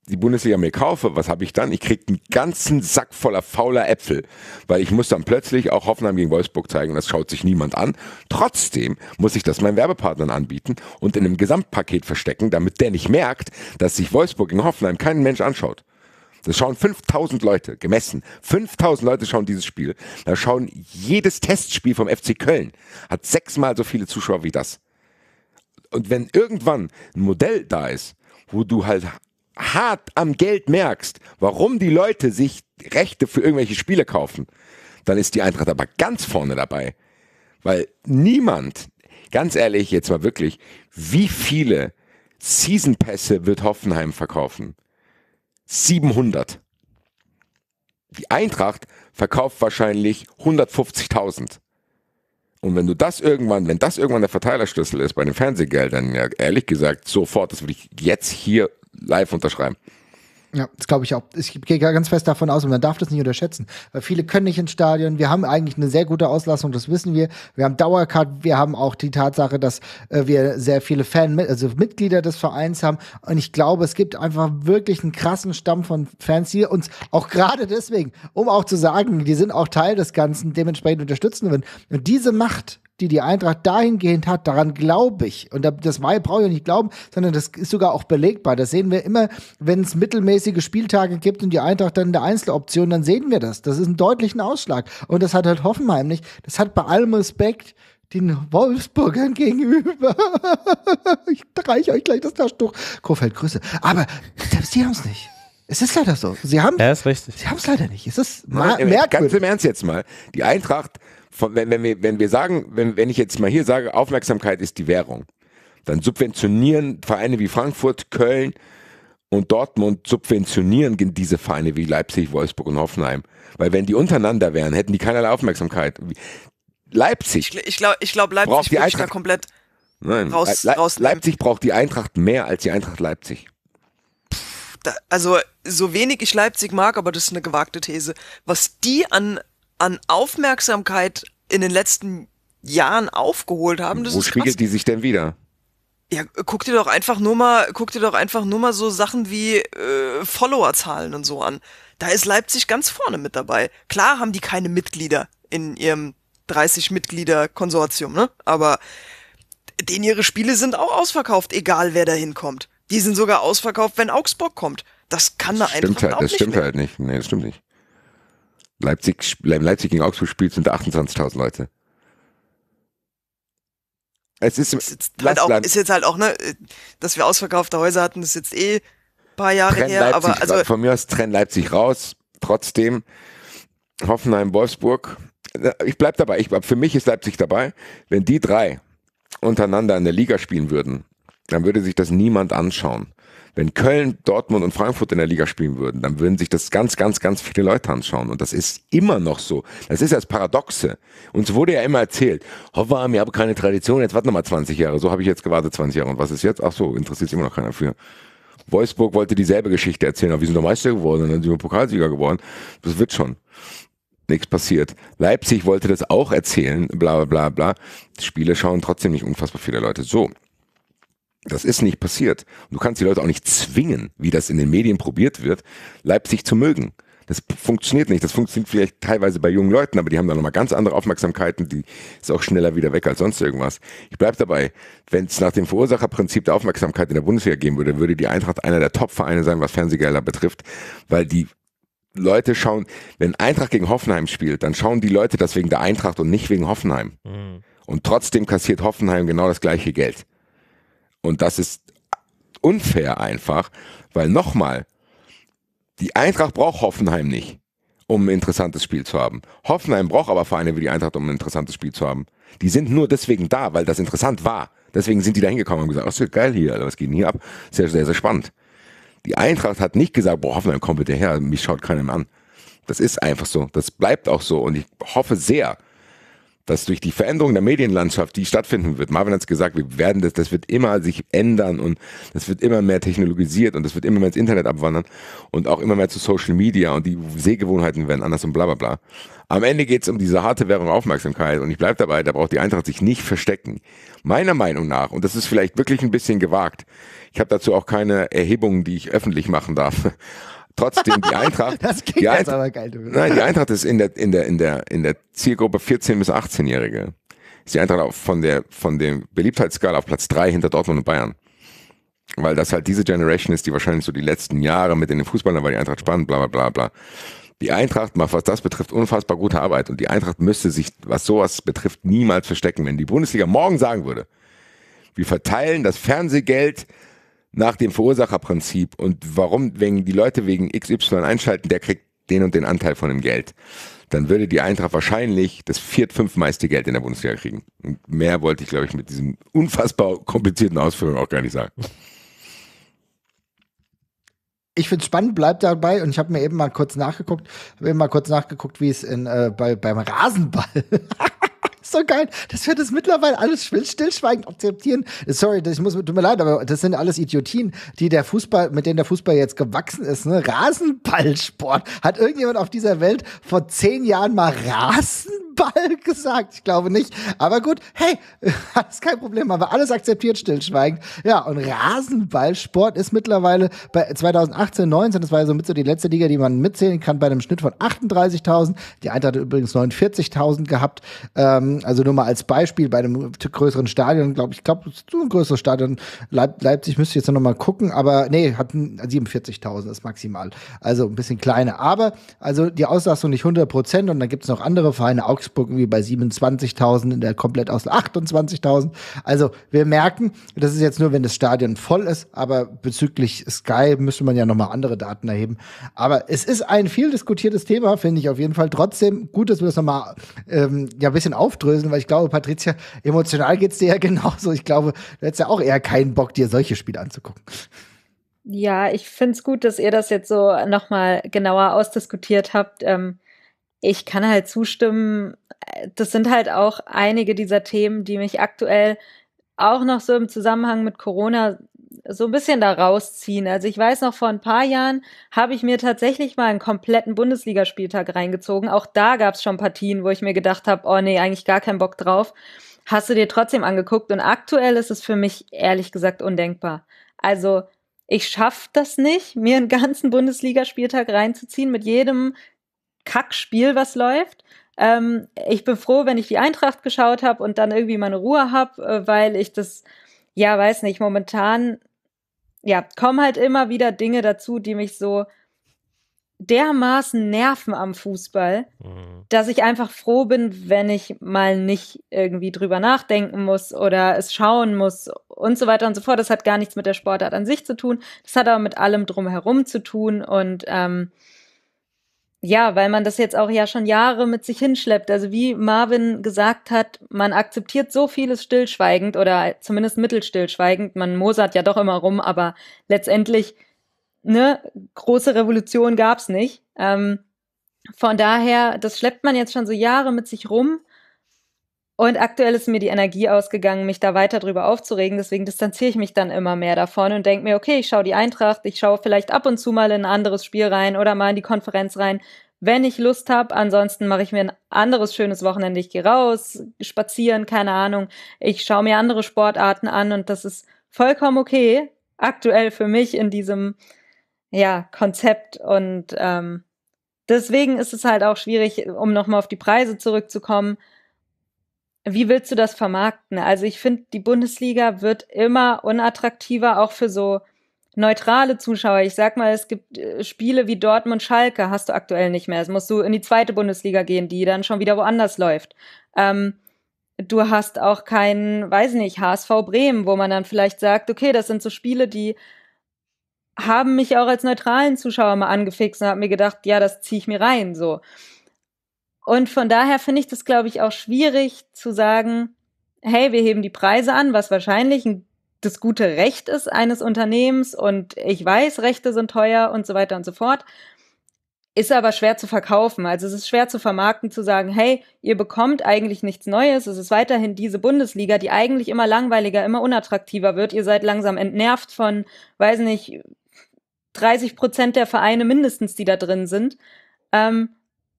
die Bundesliga mir kaufe, was habe ich dann? Ich kriege einen ganzen Sack voller fauler Äpfel, weil ich muss dann plötzlich auch Hoffenheim gegen Wolfsburg zeigen, das schaut sich niemand an. Trotzdem muss ich das meinen Werbepartnern anbieten und in einem Gesamtpaket verstecken, damit der nicht merkt, dass sich Wolfsburg gegen Hoffenheim keinen Mensch anschaut. Das schauen 5000 Leute, gemessen. 5000 Leute schauen dieses Spiel. Da schauen jedes Testspiel vom FC Köln. Hat sechsmal so viele Zuschauer wie das. Und wenn irgendwann ein Modell da ist, wo du halt hart am Geld merkst, warum die Leute sich Rechte für irgendwelche Spiele kaufen, dann ist die Eintracht aber ganz vorne dabei. Weil niemand, ganz ehrlich, jetzt mal wirklich, wie viele Season-Pässe wird Hoffenheim verkaufen? 700. Die Eintracht verkauft wahrscheinlich 150.000. Und wenn du das irgendwann, wenn das irgendwann der Verteilerschlüssel ist bei den Fernsehgeldern, ja, ehrlich gesagt, sofort, das würde ich jetzt hier live unterschreiben. Ja, das glaube ich auch. Ich gehe ganz fest davon aus und man darf das nicht unterschätzen. Weil viele können nicht ins Stadion. Wir haben eigentlich eine sehr gute Auslassung, das wissen wir. Wir haben Dauercard, wir haben auch die Tatsache, dass äh, wir sehr viele Fan, also Mitglieder des Vereins haben. Und ich glaube, es gibt einfach wirklich einen krassen Stamm von Fans die uns auch gerade deswegen, um auch zu sagen, die sind auch Teil des Ganzen, dementsprechend unterstützen würden. Und diese Macht die die Eintracht dahingehend hat, daran glaube ich. Und das war, brauche ich auch nicht glauben, sondern das ist sogar auch belegbar. Das sehen wir immer, wenn es mittelmäßige Spieltage gibt und die Eintracht dann in der Einzeloption, dann sehen wir das. Das ist ein deutlichen Ausschlag. Und das hat halt Hoffenheim nicht. Das hat bei allem Respekt den Wolfsburgern gegenüber. ich reiche euch gleich das Taschentuch. Kofeld, Grüße. Aber selbst die haben es nicht. Es ist leider so. Sie haben ja, ist richtig. Sie haben leider nicht. Es ist Nein, merkwürdig. Ganz im Ernst jetzt mal. Die Eintracht von, wenn, wenn, wir, wenn wir sagen, wenn, wenn ich jetzt mal hier sage, Aufmerksamkeit ist die Währung, dann subventionieren Vereine wie Frankfurt, Köln und Dortmund subventionieren diese Vereine wie Leipzig, Wolfsburg und Hoffenheim. Weil wenn die untereinander wären, hätten die keinerlei Aufmerksamkeit. Leipzig. Ich, ich glaube, ich glaub, Leipzig braucht die Eintracht, komplett nein, raus, Le raus. Leipzig braucht die Eintracht mehr als die Eintracht Leipzig also so wenig ich Leipzig mag, aber das ist eine gewagte These, was die an an Aufmerksamkeit in den letzten Jahren aufgeholt haben. Das Wo spiegelt krass. die sich denn wieder? Ja, guck dir doch einfach nur mal, guck dir doch einfach nur mal so Sachen wie äh, Followerzahlen und so an. Da ist Leipzig ganz vorne mit dabei. Klar haben die keine Mitglieder in ihrem 30 Mitglieder Konsortium, ne? Aber denen ihre Spiele sind auch ausverkauft, egal wer da hinkommt. Die sind sogar ausverkauft, wenn Augsburg kommt. Das kann da einfach stimmt halt, auch das nicht. Stimmt mehr. halt nicht. Nee, das stimmt nicht. Leipzig, Leipzig gegen Augsburg spielt, sind 28.000 Leute. Es ist, ist, jetzt halt auch, ist jetzt halt auch, ne, dass wir ausverkaufte Häuser hatten, ist jetzt eh ein paar Jahre Trenn her. Leipzig, aber also von mir aus trennt Leipzig raus. Trotzdem Hoffenheim, Wolfsburg. Ich bleib dabei. Ich, für mich ist Leipzig dabei. Wenn die drei untereinander in der Liga spielen würden, dann würde sich das niemand anschauen. Wenn Köln, Dortmund und Frankfurt in der Liga spielen würden, dann würden sich das ganz, ganz, ganz viele Leute anschauen. Und das ist immer noch so. Das ist das Paradoxe. Uns wurde ja immer erzählt, Hoffenheim, ihr habt keine Tradition, jetzt warten wir mal 20 Jahre. So habe ich jetzt gewartet 20 Jahre. Und was ist jetzt? Ach so, interessiert sich immer noch keiner für. Wolfsburg wollte dieselbe Geschichte erzählen, aber wir sind doch Meister geworden dann sind wir Pokalsieger geworden. Das wird schon. Nichts passiert. Leipzig wollte das auch erzählen, bla bla bla bla. Die Spiele schauen trotzdem nicht unfassbar viele Leute. So, das ist nicht passiert. du kannst die Leute auch nicht zwingen, wie das in den Medien probiert wird, Leipzig zu mögen. Das funktioniert nicht. Das funktioniert vielleicht teilweise bei jungen Leuten, aber die haben da nochmal ganz andere Aufmerksamkeiten. Die ist auch schneller wieder weg als sonst irgendwas. Ich bleib dabei. Wenn es nach dem Verursacherprinzip der Aufmerksamkeit in der Bundesliga gehen würde, würde die Eintracht einer der Top-Vereine sein, was Fernsehgelder betrifft, weil die Leute schauen, wenn Eintracht gegen Hoffenheim spielt, dann schauen die Leute das wegen der Eintracht und nicht wegen Hoffenheim. Mhm. Und trotzdem kassiert Hoffenheim genau das gleiche Geld. Und das ist unfair einfach, weil nochmal, die Eintracht braucht Hoffenheim nicht, um ein interessantes Spiel zu haben. Hoffenheim braucht aber Vereine wie die Eintracht, um ein interessantes Spiel zu haben. Die sind nur deswegen da, weil das interessant war. Deswegen sind die da hingekommen und gesagt, oh, das geil hier, was geht denn hier ab? Sehr, sehr, sehr spannend. Die Eintracht hat nicht gesagt, boah, Hoffenheim, kommt bitte her, mich schaut keiner mehr an. Das ist einfach so. Das bleibt auch so. Und ich hoffe sehr, dass durch die Veränderung der Medienlandschaft, die stattfinden wird, Marvin hat es gesagt, wir werden das, das wird immer sich ändern und das wird immer mehr technologisiert und das wird immer mehr ins Internet abwandern und auch immer mehr zu Social Media und die Sehgewohnheiten werden anders und bla bla bla. Am Ende geht es um diese harte Währung Aufmerksamkeit und ich bleibe dabei, da braucht die Eintracht sich nicht verstecken. Meiner Meinung nach, und das ist vielleicht wirklich ein bisschen gewagt, ich habe dazu auch keine Erhebungen, die ich öffentlich machen darf, Trotzdem, die Eintracht. das geht die Eintracht, aber geil. Nein, die Eintracht ist in der, in der, in der, in der Zielgruppe 14- bis 18-Jährige. Ist die Eintracht von der, von dem Beliebtheitsskala auf Platz 3 hinter Dortmund und Bayern. Weil das halt diese Generation ist, die wahrscheinlich so die letzten Jahre mit in den Fußballern war die Eintracht spannend, bla, bla, bla, bla. Die Eintracht macht, was das betrifft, unfassbar gute Arbeit. Und die Eintracht müsste sich, was sowas betrifft, niemals verstecken. Wenn die Bundesliga morgen sagen würde, wir verteilen das Fernsehgeld nach dem Verursacherprinzip und warum, wenn die Leute wegen XY einschalten, der kriegt den und den Anteil von dem Geld, dann würde die Eintracht wahrscheinlich das viert-, fünfmeiste Geld in der Bundesliga kriegen. Und mehr wollte ich, glaube ich, mit diesen unfassbar komplizierten Ausführungen auch gar nicht sagen. Ich finde es spannend, bleibt dabei und ich habe mir eben mal kurz nachgeguckt, habe eben mal kurz nachgeguckt, wie es in, äh, bei, beim Rasenball so geil, dass wir das mittlerweile alles stillschweigend akzeptieren. Sorry, das muss, tut mir leid, aber das sind alles Idiotien, die der Fußball, mit denen der Fußball jetzt gewachsen ist. Ne? Rasenballsport. Hat irgendjemand auf dieser Welt vor zehn Jahren mal Rasen Ball gesagt? Ich glaube nicht. Aber gut, hey, alles kein Problem. Aber alles akzeptiert, stillschweigend. Ja, und Rasenballsport ist mittlerweile bei 2018, 19, das war ja somit so die letzte Liga, die man mitzählen kann, bei einem Schnitt von 38.000. Die Eintracht hat übrigens 49.000 gehabt. Ähm, also nur mal als Beispiel bei einem größeren Stadion, glaube ich, glaube, so ein größeres Stadion. Leip Leipzig müsste ich jetzt noch mal gucken, aber nee, hat 47.000 ist maximal. Also ein bisschen kleiner. Aber also die Auslastung nicht 100 Prozent und dann gibt es noch andere Vereine, Augsburg Augsburg irgendwie bei 27.000, in der komplett aus 28.000. Also wir merken, das ist jetzt nur, wenn das Stadion voll ist, aber bezüglich Sky müsste man ja nochmal andere Daten erheben. Aber es ist ein viel diskutiertes Thema, finde ich auf jeden Fall. Trotzdem gut, dass wir das nochmal ähm, ja, ein bisschen aufdröseln, weil ich glaube, Patricia, emotional geht es dir ja genauso. Ich glaube, du hättest ja auch eher keinen Bock, dir solche Spiele anzugucken. Ja, ich finde es gut, dass ihr das jetzt so nochmal genauer ausdiskutiert habt. Ähm, ich kann halt zustimmen, äh, das sind halt auch einige dieser Themen, die mich aktuell auch noch so im Zusammenhang mit Corona so ein bisschen da rausziehen. Also ich weiß noch, vor ein paar Jahren habe ich mir tatsächlich mal einen kompletten Bundesligaspieltag reingezogen. Auch da gab es schon Partien, wo ich mir gedacht habe, oh nee, eigentlich gar keinen Bock drauf. Hast du dir trotzdem angeguckt und aktuell ist es für mich ehrlich gesagt undenkbar. Also ich schaffe das nicht, mir einen ganzen Bundesligaspieltag reinzuziehen mit jedem Kackspiel, was läuft. Ähm, ich bin froh, wenn ich die Eintracht geschaut habe und dann irgendwie meine Ruhe habe, äh, weil ich das, ja, weiß nicht, momentan, ja, kommen halt immer wieder Dinge dazu, die mich so dermaßen nerven am Fußball, mhm. dass ich einfach froh bin, wenn ich mal nicht irgendwie drüber nachdenken muss oder es schauen muss und so weiter und so fort. Das hat gar nichts mit der Sportart an sich zu tun. Das hat aber mit allem drumherum zu tun und ähm, ja, weil man das jetzt auch ja schon Jahre mit sich hinschleppt. Also wie Marvin gesagt hat, man akzeptiert so vieles stillschweigend oder zumindest mittelstillschweigend. Man mosert ja doch immer rum, aber letztendlich, ne, große Revolution gab's nicht. Ähm, von daher, das schleppt man jetzt schon so Jahre mit sich rum und aktuell ist mir die Energie ausgegangen, mich da weiter drüber aufzuregen. Deswegen distanziere ich mich dann immer mehr davon und denke mir, okay, ich schaue die Eintracht, ich schaue vielleicht ab und zu mal in ein anderes Spiel rein oder mal in die Konferenz rein, wenn ich Lust habe. Ansonsten mache ich mir ein anderes schönes Wochenende. Ich gehe raus, spazieren, keine Ahnung. Ich schaue mir andere Sportarten an und das ist vollkommen okay. Aktuell für mich in diesem ja, Konzept und ähm, deswegen ist es halt auch schwierig, um nochmal auf die Preise zurückzukommen wie willst du das vermarkten? Also ich finde, die Bundesliga wird immer unattraktiver, auch für so neutrale Zuschauer. Ich sag mal, es gibt äh, Spiele wie Dortmund Schalke, hast du aktuell nicht mehr. Es musst du in die zweite Bundesliga gehen, die dann schon wieder woanders läuft. Ähm, du hast auch keinen, weiß nicht, HSV Bremen, wo man dann vielleicht sagt, okay, das sind so Spiele, die haben mich auch als neutralen Zuschauer mal angefixt und haben mir gedacht, ja, das ziehe ich mir rein so. Und von daher finde ich das, glaube ich, auch schwierig zu sagen, hey, wir heben die Preise an, was wahrscheinlich ein, das gute Recht ist eines Unternehmens und ich weiß, Rechte sind teuer und so weiter und so fort. Ist aber schwer zu verkaufen. Also es ist schwer zu vermarkten, zu sagen, hey, ihr bekommt eigentlich nichts Neues. Es ist weiterhin diese Bundesliga, die eigentlich immer langweiliger, immer unattraktiver wird. Ihr seid langsam entnervt von, weiß nicht, 30 Prozent der Vereine mindestens, die da drin sind. Ähm,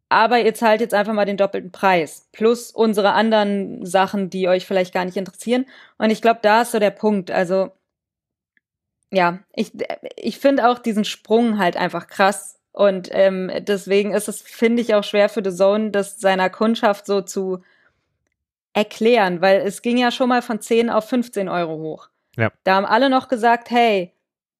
aber ihr zahlt jetzt einfach mal den doppelten Preis plus unsere anderen Sachen, die euch vielleicht gar nicht interessieren. Und ich glaube, da ist so der Punkt. Also ja, ich ich finde auch diesen Sprung halt einfach krass und ähm, deswegen ist es finde ich auch schwer für The Zone, das seiner Kundschaft so zu erklären, weil es ging ja schon mal von 10 auf 15 Euro hoch. Ja. Da haben alle noch gesagt, hey,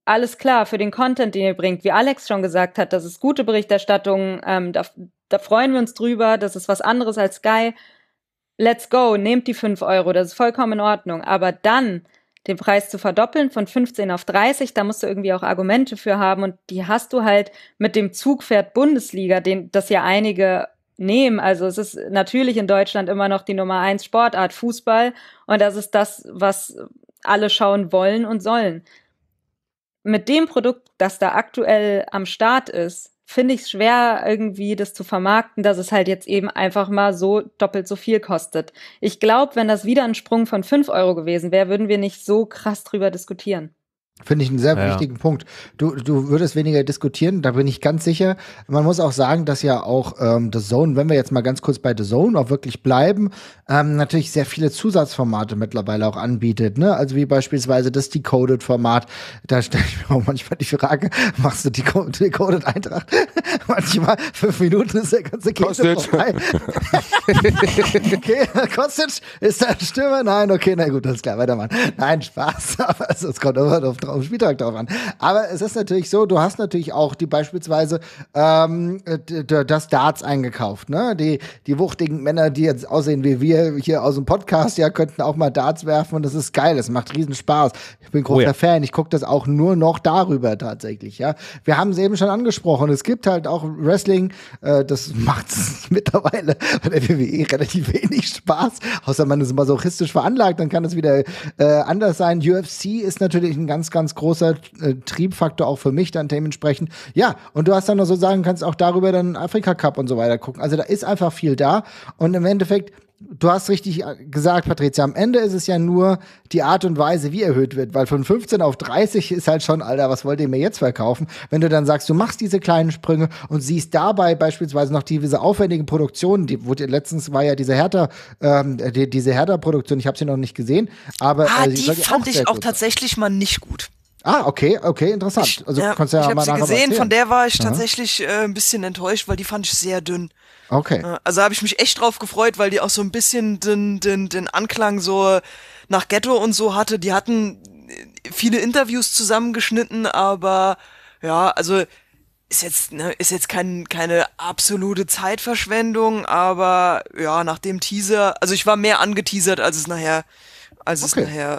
alles klar für den Content, den ihr bringt. Wie Alex schon gesagt hat, das ist gute Berichterstattung. Ähm, da, da freuen wir uns drüber. Das ist was anderes als Sky. Let's go, nehmt die 5 Euro, das ist vollkommen in Ordnung. Aber dann den Preis zu verdoppeln von 15 auf 30, da musst du irgendwie auch Argumente für haben und die hast du halt mit dem Zugpferd Bundesliga, den das ja einige nehmen. Also es ist natürlich in Deutschland immer noch die Nummer 1 Sportart Fußball und das ist das, was alle schauen wollen und sollen mit dem Produkt, das da aktuell am Start ist, finde ich es schwer, irgendwie das zu vermarkten, dass es halt jetzt eben einfach mal so doppelt so viel kostet. Ich glaube, wenn das wieder ein Sprung von 5 Euro gewesen wäre, würden wir nicht so krass drüber diskutieren. Finde ich einen sehr ja. wichtigen Punkt. Du, du würdest weniger diskutieren, da bin ich ganz sicher. Man muss auch sagen, dass ja auch ähm, The Zone, wenn wir jetzt mal ganz kurz bei The Zone auch wirklich bleiben, ähm, natürlich sehr viele Zusatzformate mittlerweile auch anbietet. Ne? Also wie beispielsweise das Decoded-Format. Da stelle ich mir auch manchmal die Frage, machst du die Decoded-Eintracht? manchmal fünf Minuten ist der ganze Käse vorbei. okay, Kostic, ist da ein Stürmer? Nein, okay, na gut, alles klar, weitermachen. Nein, Spaß, aber es kommt immer auf drauf, Spieltag drauf an. Aber es ist natürlich so, du hast natürlich auch die beispielsweise ähm, das Darts eingekauft, ne? Die, die wuchtigen Männer, die jetzt aussehen wie wir hier aus dem Podcast, ja, könnten auch mal Darts werfen und das ist geil, das macht riesen Spaß. Ich bin großer oh ja. Fan, ich gucke das auch nur noch darüber tatsächlich, ja. Wir haben es eben schon angesprochen, es gibt halt auch Wrestling, äh, das macht mittlerweile bei der WWE relativ wenig Spaß, außer man ist masochistisch veranlagt, dann kann es wieder äh, anders sein. UFC ist natürlich ein ganz ganz großer äh, Triebfaktor auch für mich dann dementsprechend. Ja, und du hast dann noch so sagen, kannst auch darüber dann Afrika Cup und so weiter gucken. Also da ist einfach viel da und im Endeffekt du hast richtig äh, gesagt, Patricia, am Ende ist es ja nur die Art und Weise, wie erhöht wird, weil von 15 auf 30 ist halt schon, Alter, was wollt ihr mir jetzt verkaufen? Wenn du dann sagst, du machst diese kleinen Sprünge und siehst dabei beispielsweise noch diese aufwendigen Produktionen, die wurde letztens war ja diese Hertha, ähm, die, diese Hertha-Produktion, ich habe sie noch nicht gesehen, aber ah, äh, die, die fand auch ich auch tatsächlich aus. mal nicht gut. Ah, okay, okay, interessant. Also Ich, also ja, kannst ja ich habe sie gesehen, von der war ich tatsächlich äh, ein bisschen enttäuscht, weil die fand ich sehr dünn. Okay. Äh, also habe ich mich echt drauf gefreut, weil die auch so ein bisschen den, den, den Anklang so nach Ghetto und so hatte. Die hatten äh, viele Interviews zusammengeschnitten, aber ja, also ist jetzt ne, ist jetzt kein, keine absolute Zeitverschwendung, aber ja, nach dem Teaser, also ich war mehr angeteasert, als es nachher, als okay. es nachher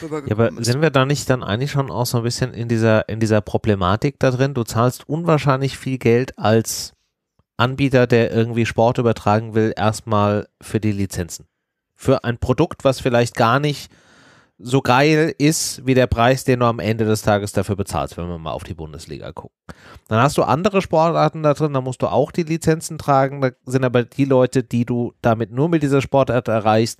äh, rübergekommen ja, aber sind wir da nicht dann eigentlich schon auch so ein bisschen in dieser, in dieser Problematik da drin? Du zahlst unwahrscheinlich viel Geld als Anbieter, der irgendwie Sport übertragen will, erstmal für die Lizenzen. Für ein Produkt, was vielleicht gar nicht so geil ist wie der Preis, den du am Ende des Tages dafür bezahlst, wenn wir mal auf die Bundesliga gucken. Dann hast du andere Sportarten da drin, da musst du auch die Lizenzen tragen, da sind aber die Leute, die du damit nur mit dieser Sportart erreichst,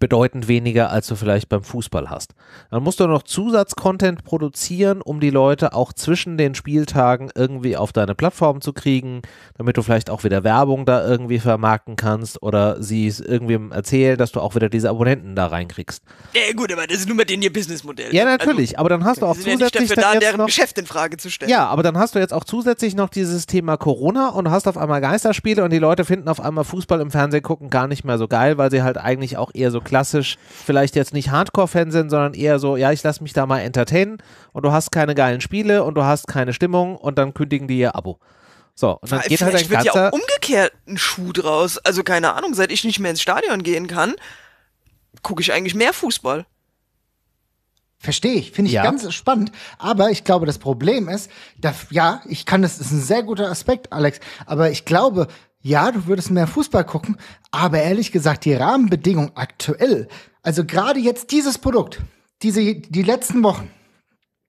bedeutend weniger, als du vielleicht beim Fußball hast. Dann musst du noch Zusatzcontent produzieren, um die Leute auch zwischen den Spieltagen irgendwie auf deine Plattform zu kriegen, damit du vielleicht auch wieder Werbung da irgendwie vermarkten kannst oder sie es irgendwem erzählen, dass du auch wieder diese Abonnenten da reinkriegst. Ja gut, aber das ist nur mit denen ihr Businessmodell. Ja, natürlich, also, aber dann hast du auch zusätzlich ja nicht dafür da, deren noch, Geschäft in Frage zu stellen. Ja, aber dann hast du jetzt auch zusätzlich noch dieses Thema Corona und hast auf einmal Geisterspiele und die Leute finden auf einmal Fußball im Fernsehen gucken gar nicht mehr so geil, weil sie halt eigentlich auch eher so klassisch vielleicht jetzt nicht Hardcore-Fan sind, sondern eher so, ja, ich lass mich da mal entertainen und du hast keine geilen Spiele und du hast keine Stimmung und dann kündigen die ihr Abo. So, und dann Weil geht halt ein wird ja auch umgekehrt ein Schuh draus. Also keine Ahnung, seit ich nicht mehr ins Stadion gehen kann, gucke ich eigentlich mehr Fußball. Verstehe ich, finde ich ja. ganz spannend. Aber ich glaube, das Problem ist, dass, ja, ich kann das, ist ein sehr guter Aspekt, Alex. Aber ich glaube, ja, du würdest mehr Fußball gucken, aber ehrlich gesagt, die Rahmenbedingungen aktuell, also gerade jetzt dieses Produkt, diese, die letzten Wochen,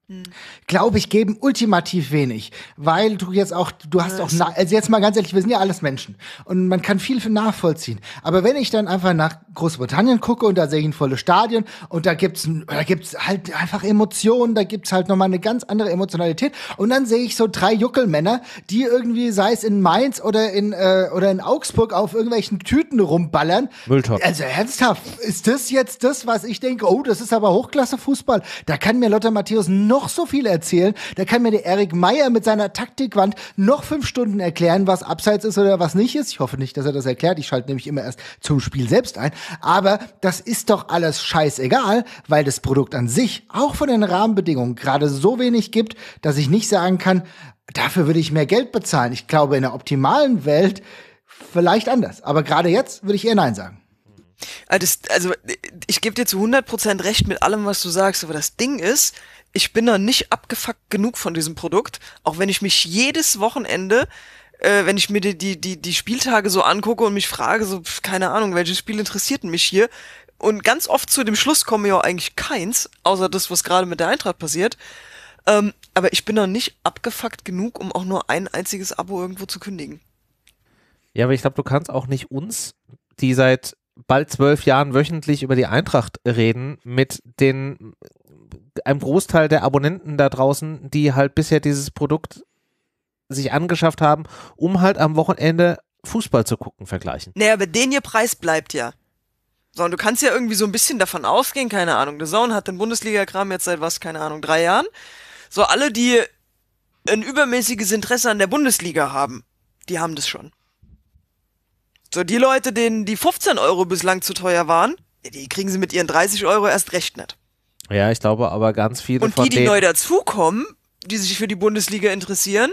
hm. Glaube ich, geben ultimativ wenig, weil du jetzt auch, du hast auch, also jetzt mal ganz ehrlich, wir sind ja alles Menschen und man kann viel nachvollziehen. Aber wenn ich dann einfach nach Großbritannien gucke und da sehe ich ein volles Stadion und da gibt's, da gibt's halt einfach Emotionen, da gibt's halt nochmal eine ganz andere Emotionalität und dann sehe ich so drei Juckelmänner, die irgendwie, sei es in Mainz oder in, äh, oder in Augsburg auf irgendwelchen Tüten rumballern. Mülltopf. Also ernsthaft, ist das jetzt das, was ich denke, oh, das ist aber Hochklasse-Fußball. Da kann mir Lothar Matthäus noch noch so viel erzählen. Da kann mir der Erik Meyer mit seiner Taktikwand noch fünf Stunden erklären, was abseits ist oder was nicht ist. Ich hoffe nicht, dass er das erklärt. Ich schalte nämlich immer erst zum Spiel selbst ein. Aber das ist doch alles scheißegal, weil das Produkt an sich auch von den Rahmenbedingungen gerade so wenig gibt, dass ich nicht sagen kann, dafür würde ich mehr Geld bezahlen. Ich glaube, in der optimalen Welt vielleicht anders. Aber gerade jetzt würde ich eher Nein sagen. Äh, also, ich gebe dir zu 100% recht mit allem, was du sagst, aber das Ding ist, ich bin da nicht abgefuckt genug von diesem Produkt, auch wenn ich mich jedes Wochenende äh, wenn ich mir die, die, die, die Spieltage so angucke und mich frage, so, keine Ahnung, welches Spiel interessiert mich hier? Und ganz oft zu dem Schluss komme ja eigentlich keins, außer das, was gerade mit der Eintracht passiert. Ähm, aber ich bin noch nicht abgefuckt genug, um auch nur ein einziges Abo irgendwo zu kündigen. Ja, aber ich glaube, du kannst auch nicht uns, die seit bald zwölf Jahren wöchentlich über die Eintracht reden mit den einem Großteil der Abonnenten da draußen, die halt bisher dieses Produkt sich angeschafft haben, um halt am Wochenende Fußball zu gucken, vergleichen. Naja, aber den ihr Preis bleibt ja. Sondern du kannst ja irgendwie so ein bisschen davon ausgehen, keine Ahnung. Der Zone hat den Bundesliga-Kram jetzt seit was, keine Ahnung, drei Jahren. So, alle, die ein übermäßiges Interesse an der Bundesliga haben, die haben das schon. So, die Leute, denen die 15 Euro bislang zu teuer waren, die kriegen sie mit ihren 30 Euro erst recht nicht. Ja, ich glaube aber ganz viele Und von die, die neu dazukommen, die sich für die Bundesliga interessieren,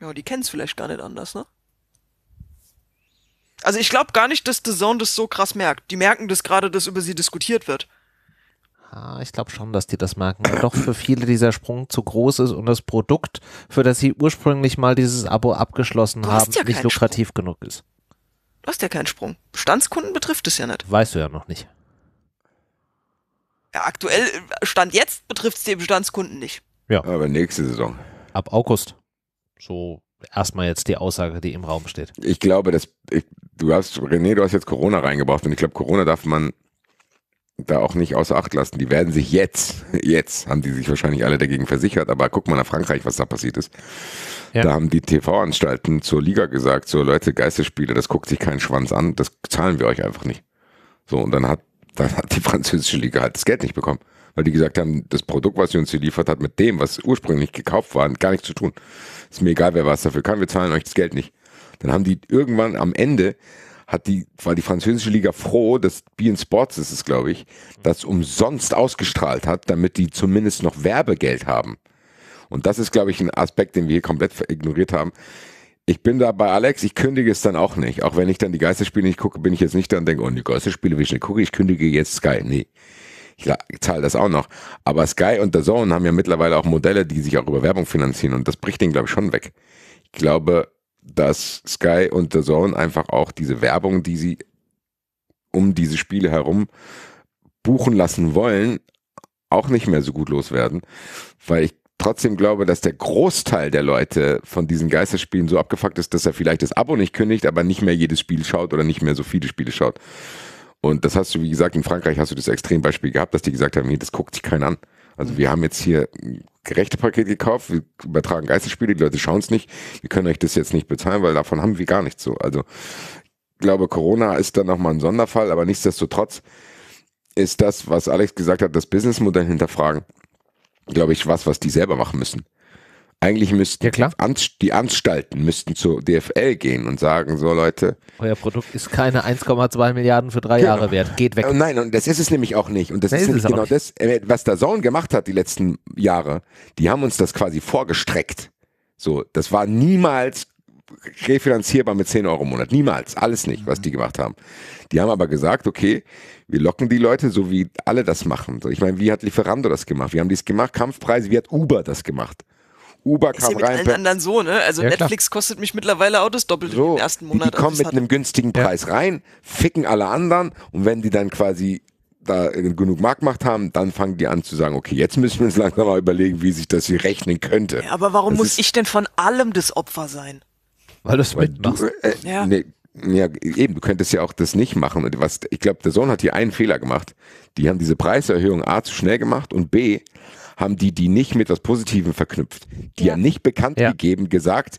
ja, die kennen es vielleicht gar nicht anders, ne? Also ich glaube gar nicht, dass The Zone das so krass merkt. Die merken das gerade, dass über sie diskutiert wird. Ich glaube schon, dass die das merken. Und doch für viele dieser Sprung zu groß ist und das Produkt, für das sie ursprünglich mal dieses Abo abgeschlossen haben, ja nicht lukrativ Sprung. genug ist. Du hast ja keinen Sprung. Bestandskunden betrifft es ja nicht. Weißt du ja noch nicht. Ja, aktuell, Stand jetzt betrifft es die Bestandskunden nicht. Ja. Aber nächste Saison. Ab August. So erstmal jetzt die Aussage, die im Raum steht. Ich glaube, dass ich, du hast, René, du hast jetzt Corona reingebracht und ich glaube, Corona darf man da auch nicht außer Acht lassen. Die werden sich jetzt, jetzt haben die sich wahrscheinlich alle dagegen versichert, aber guck mal nach Frankreich, was da passiert ist. Ja. Da haben die TV-Anstalten zur Liga gesagt, so Leute, Geistesspiele, das guckt sich kein Schwanz an, das zahlen wir euch einfach nicht. So, und dann hat, dann hat die französische Liga halt das Geld nicht bekommen, weil die gesagt haben, das Produkt, was sie uns geliefert hat, mit dem, was ursprünglich gekauft war, gar nichts zu tun. Ist mir egal, wer was dafür kann, wir zahlen euch das Geld nicht. Dann haben die irgendwann am Ende hat die, war die französische Liga froh, dass Bean Sports ist es, glaube ich, das umsonst ausgestrahlt hat, damit die zumindest noch Werbegeld haben. Und das ist, glaube ich, ein Aspekt, den wir hier komplett ignoriert haben. Ich bin da bei Alex, ich kündige es dann auch nicht. Auch wenn ich dann die Geisterspiele nicht gucke, bin ich jetzt nicht da und denke, oh, die Geisterspiele will ich nicht gucken, ich kündige jetzt Sky. Nee. Ich zahle das auch noch. Aber Sky und The Zone haben ja mittlerweile auch Modelle, die sich auch über Werbung finanzieren und das bricht den, glaube ich, schon weg. Ich glaube, dass Sky und The Zone einfach auch diese Werbung, die sie um diese Spiele herum buchen lassen wollen, auch nicht mehr so gut loswerden, weil ich trotzdem glaube, dass der Großteil der Leute von diesen Geisterspielen so abgefuckt ist, dass er vielleicht das Abo nicht kündigt, aber nicht mehr jedes Spiel schaut oder nicht mehr so viele Spiele schaut. Und das hast du, wie gesagt, in Frankreich hast du das Extrembeispiel gehabt, dass die gesagt haben, nee, das guckt sich keiner an. Also wir haben jetzt hier ein gerechte Paket gekauft, wir übertragen Geisterspiele, die Leute schauen es nicht, wir können euch das jetzt nicht bezahlen, weil davon haben wir gar nichts so. Also ich glaube, Corona ist dann nochmal ein Sonderfall, aber nichtsdestotrotz ist das, was Alex gesagt hat, das Businessmodell hinterfragen, glaube ich, was, was die selber machen müssen. Eigentlich müssten ja, die Anstalten müssten zur DFL gehen und sagen, so Leute. Euer Produkt ist keine 1,2 Milliarden für drei genau. Jahre wert. Geht weg. Äh, nein, und das ist es nämlich auch nicht. Und das Nein, ist, ist genau nicht. das, äh, was der Zone gemacht hat die letzten Jahre. Die haben uns das quasi vorgestreckt. So, das war niemals refinanzierbar mit 10 Euro im Monat. Niemals. Alles nicht, was mhm. die gemacht haben. Die haben aber gesagt, okay, wir locken die Leute, so wie alle das machen. Ich meine, wie hat Lieferando das gemacht? Wie haben die es gemacht? Kampfpreise, wie hat Uber das gemacht? Uber ist rein. mit rein. Allen anderen so, ne? Also ja, Netflix klar. kostet mich mittlerweile auch das Doppelte so, im ersten Monat. Die, also kommen mit hatte. einem günstigen Preis ja. rein, ficken alle anderen und wenn die dann quasi da äh, genug Marktmacht haben, dann fangen die an zu sagen, okay, jetzt müssen wir uns langsam mal überlegen, wie sich das hier rechnen könnte. Ja, aber warum das muss ich denn von allem das Opfer sein? Weil, das Weil du Äh, ja. Nee, ja, eben, du könntest ja auch das nicht machen. Und was, ich glaube, der Sohn hat hier einen Fehler gemacht. Die haben diese Preiserhöhung A zu schnell gemacht und B haben die die nicht mit was Positivem verknüpft. Die ja. haben nicht bekannt ja. gegeben, gesagt,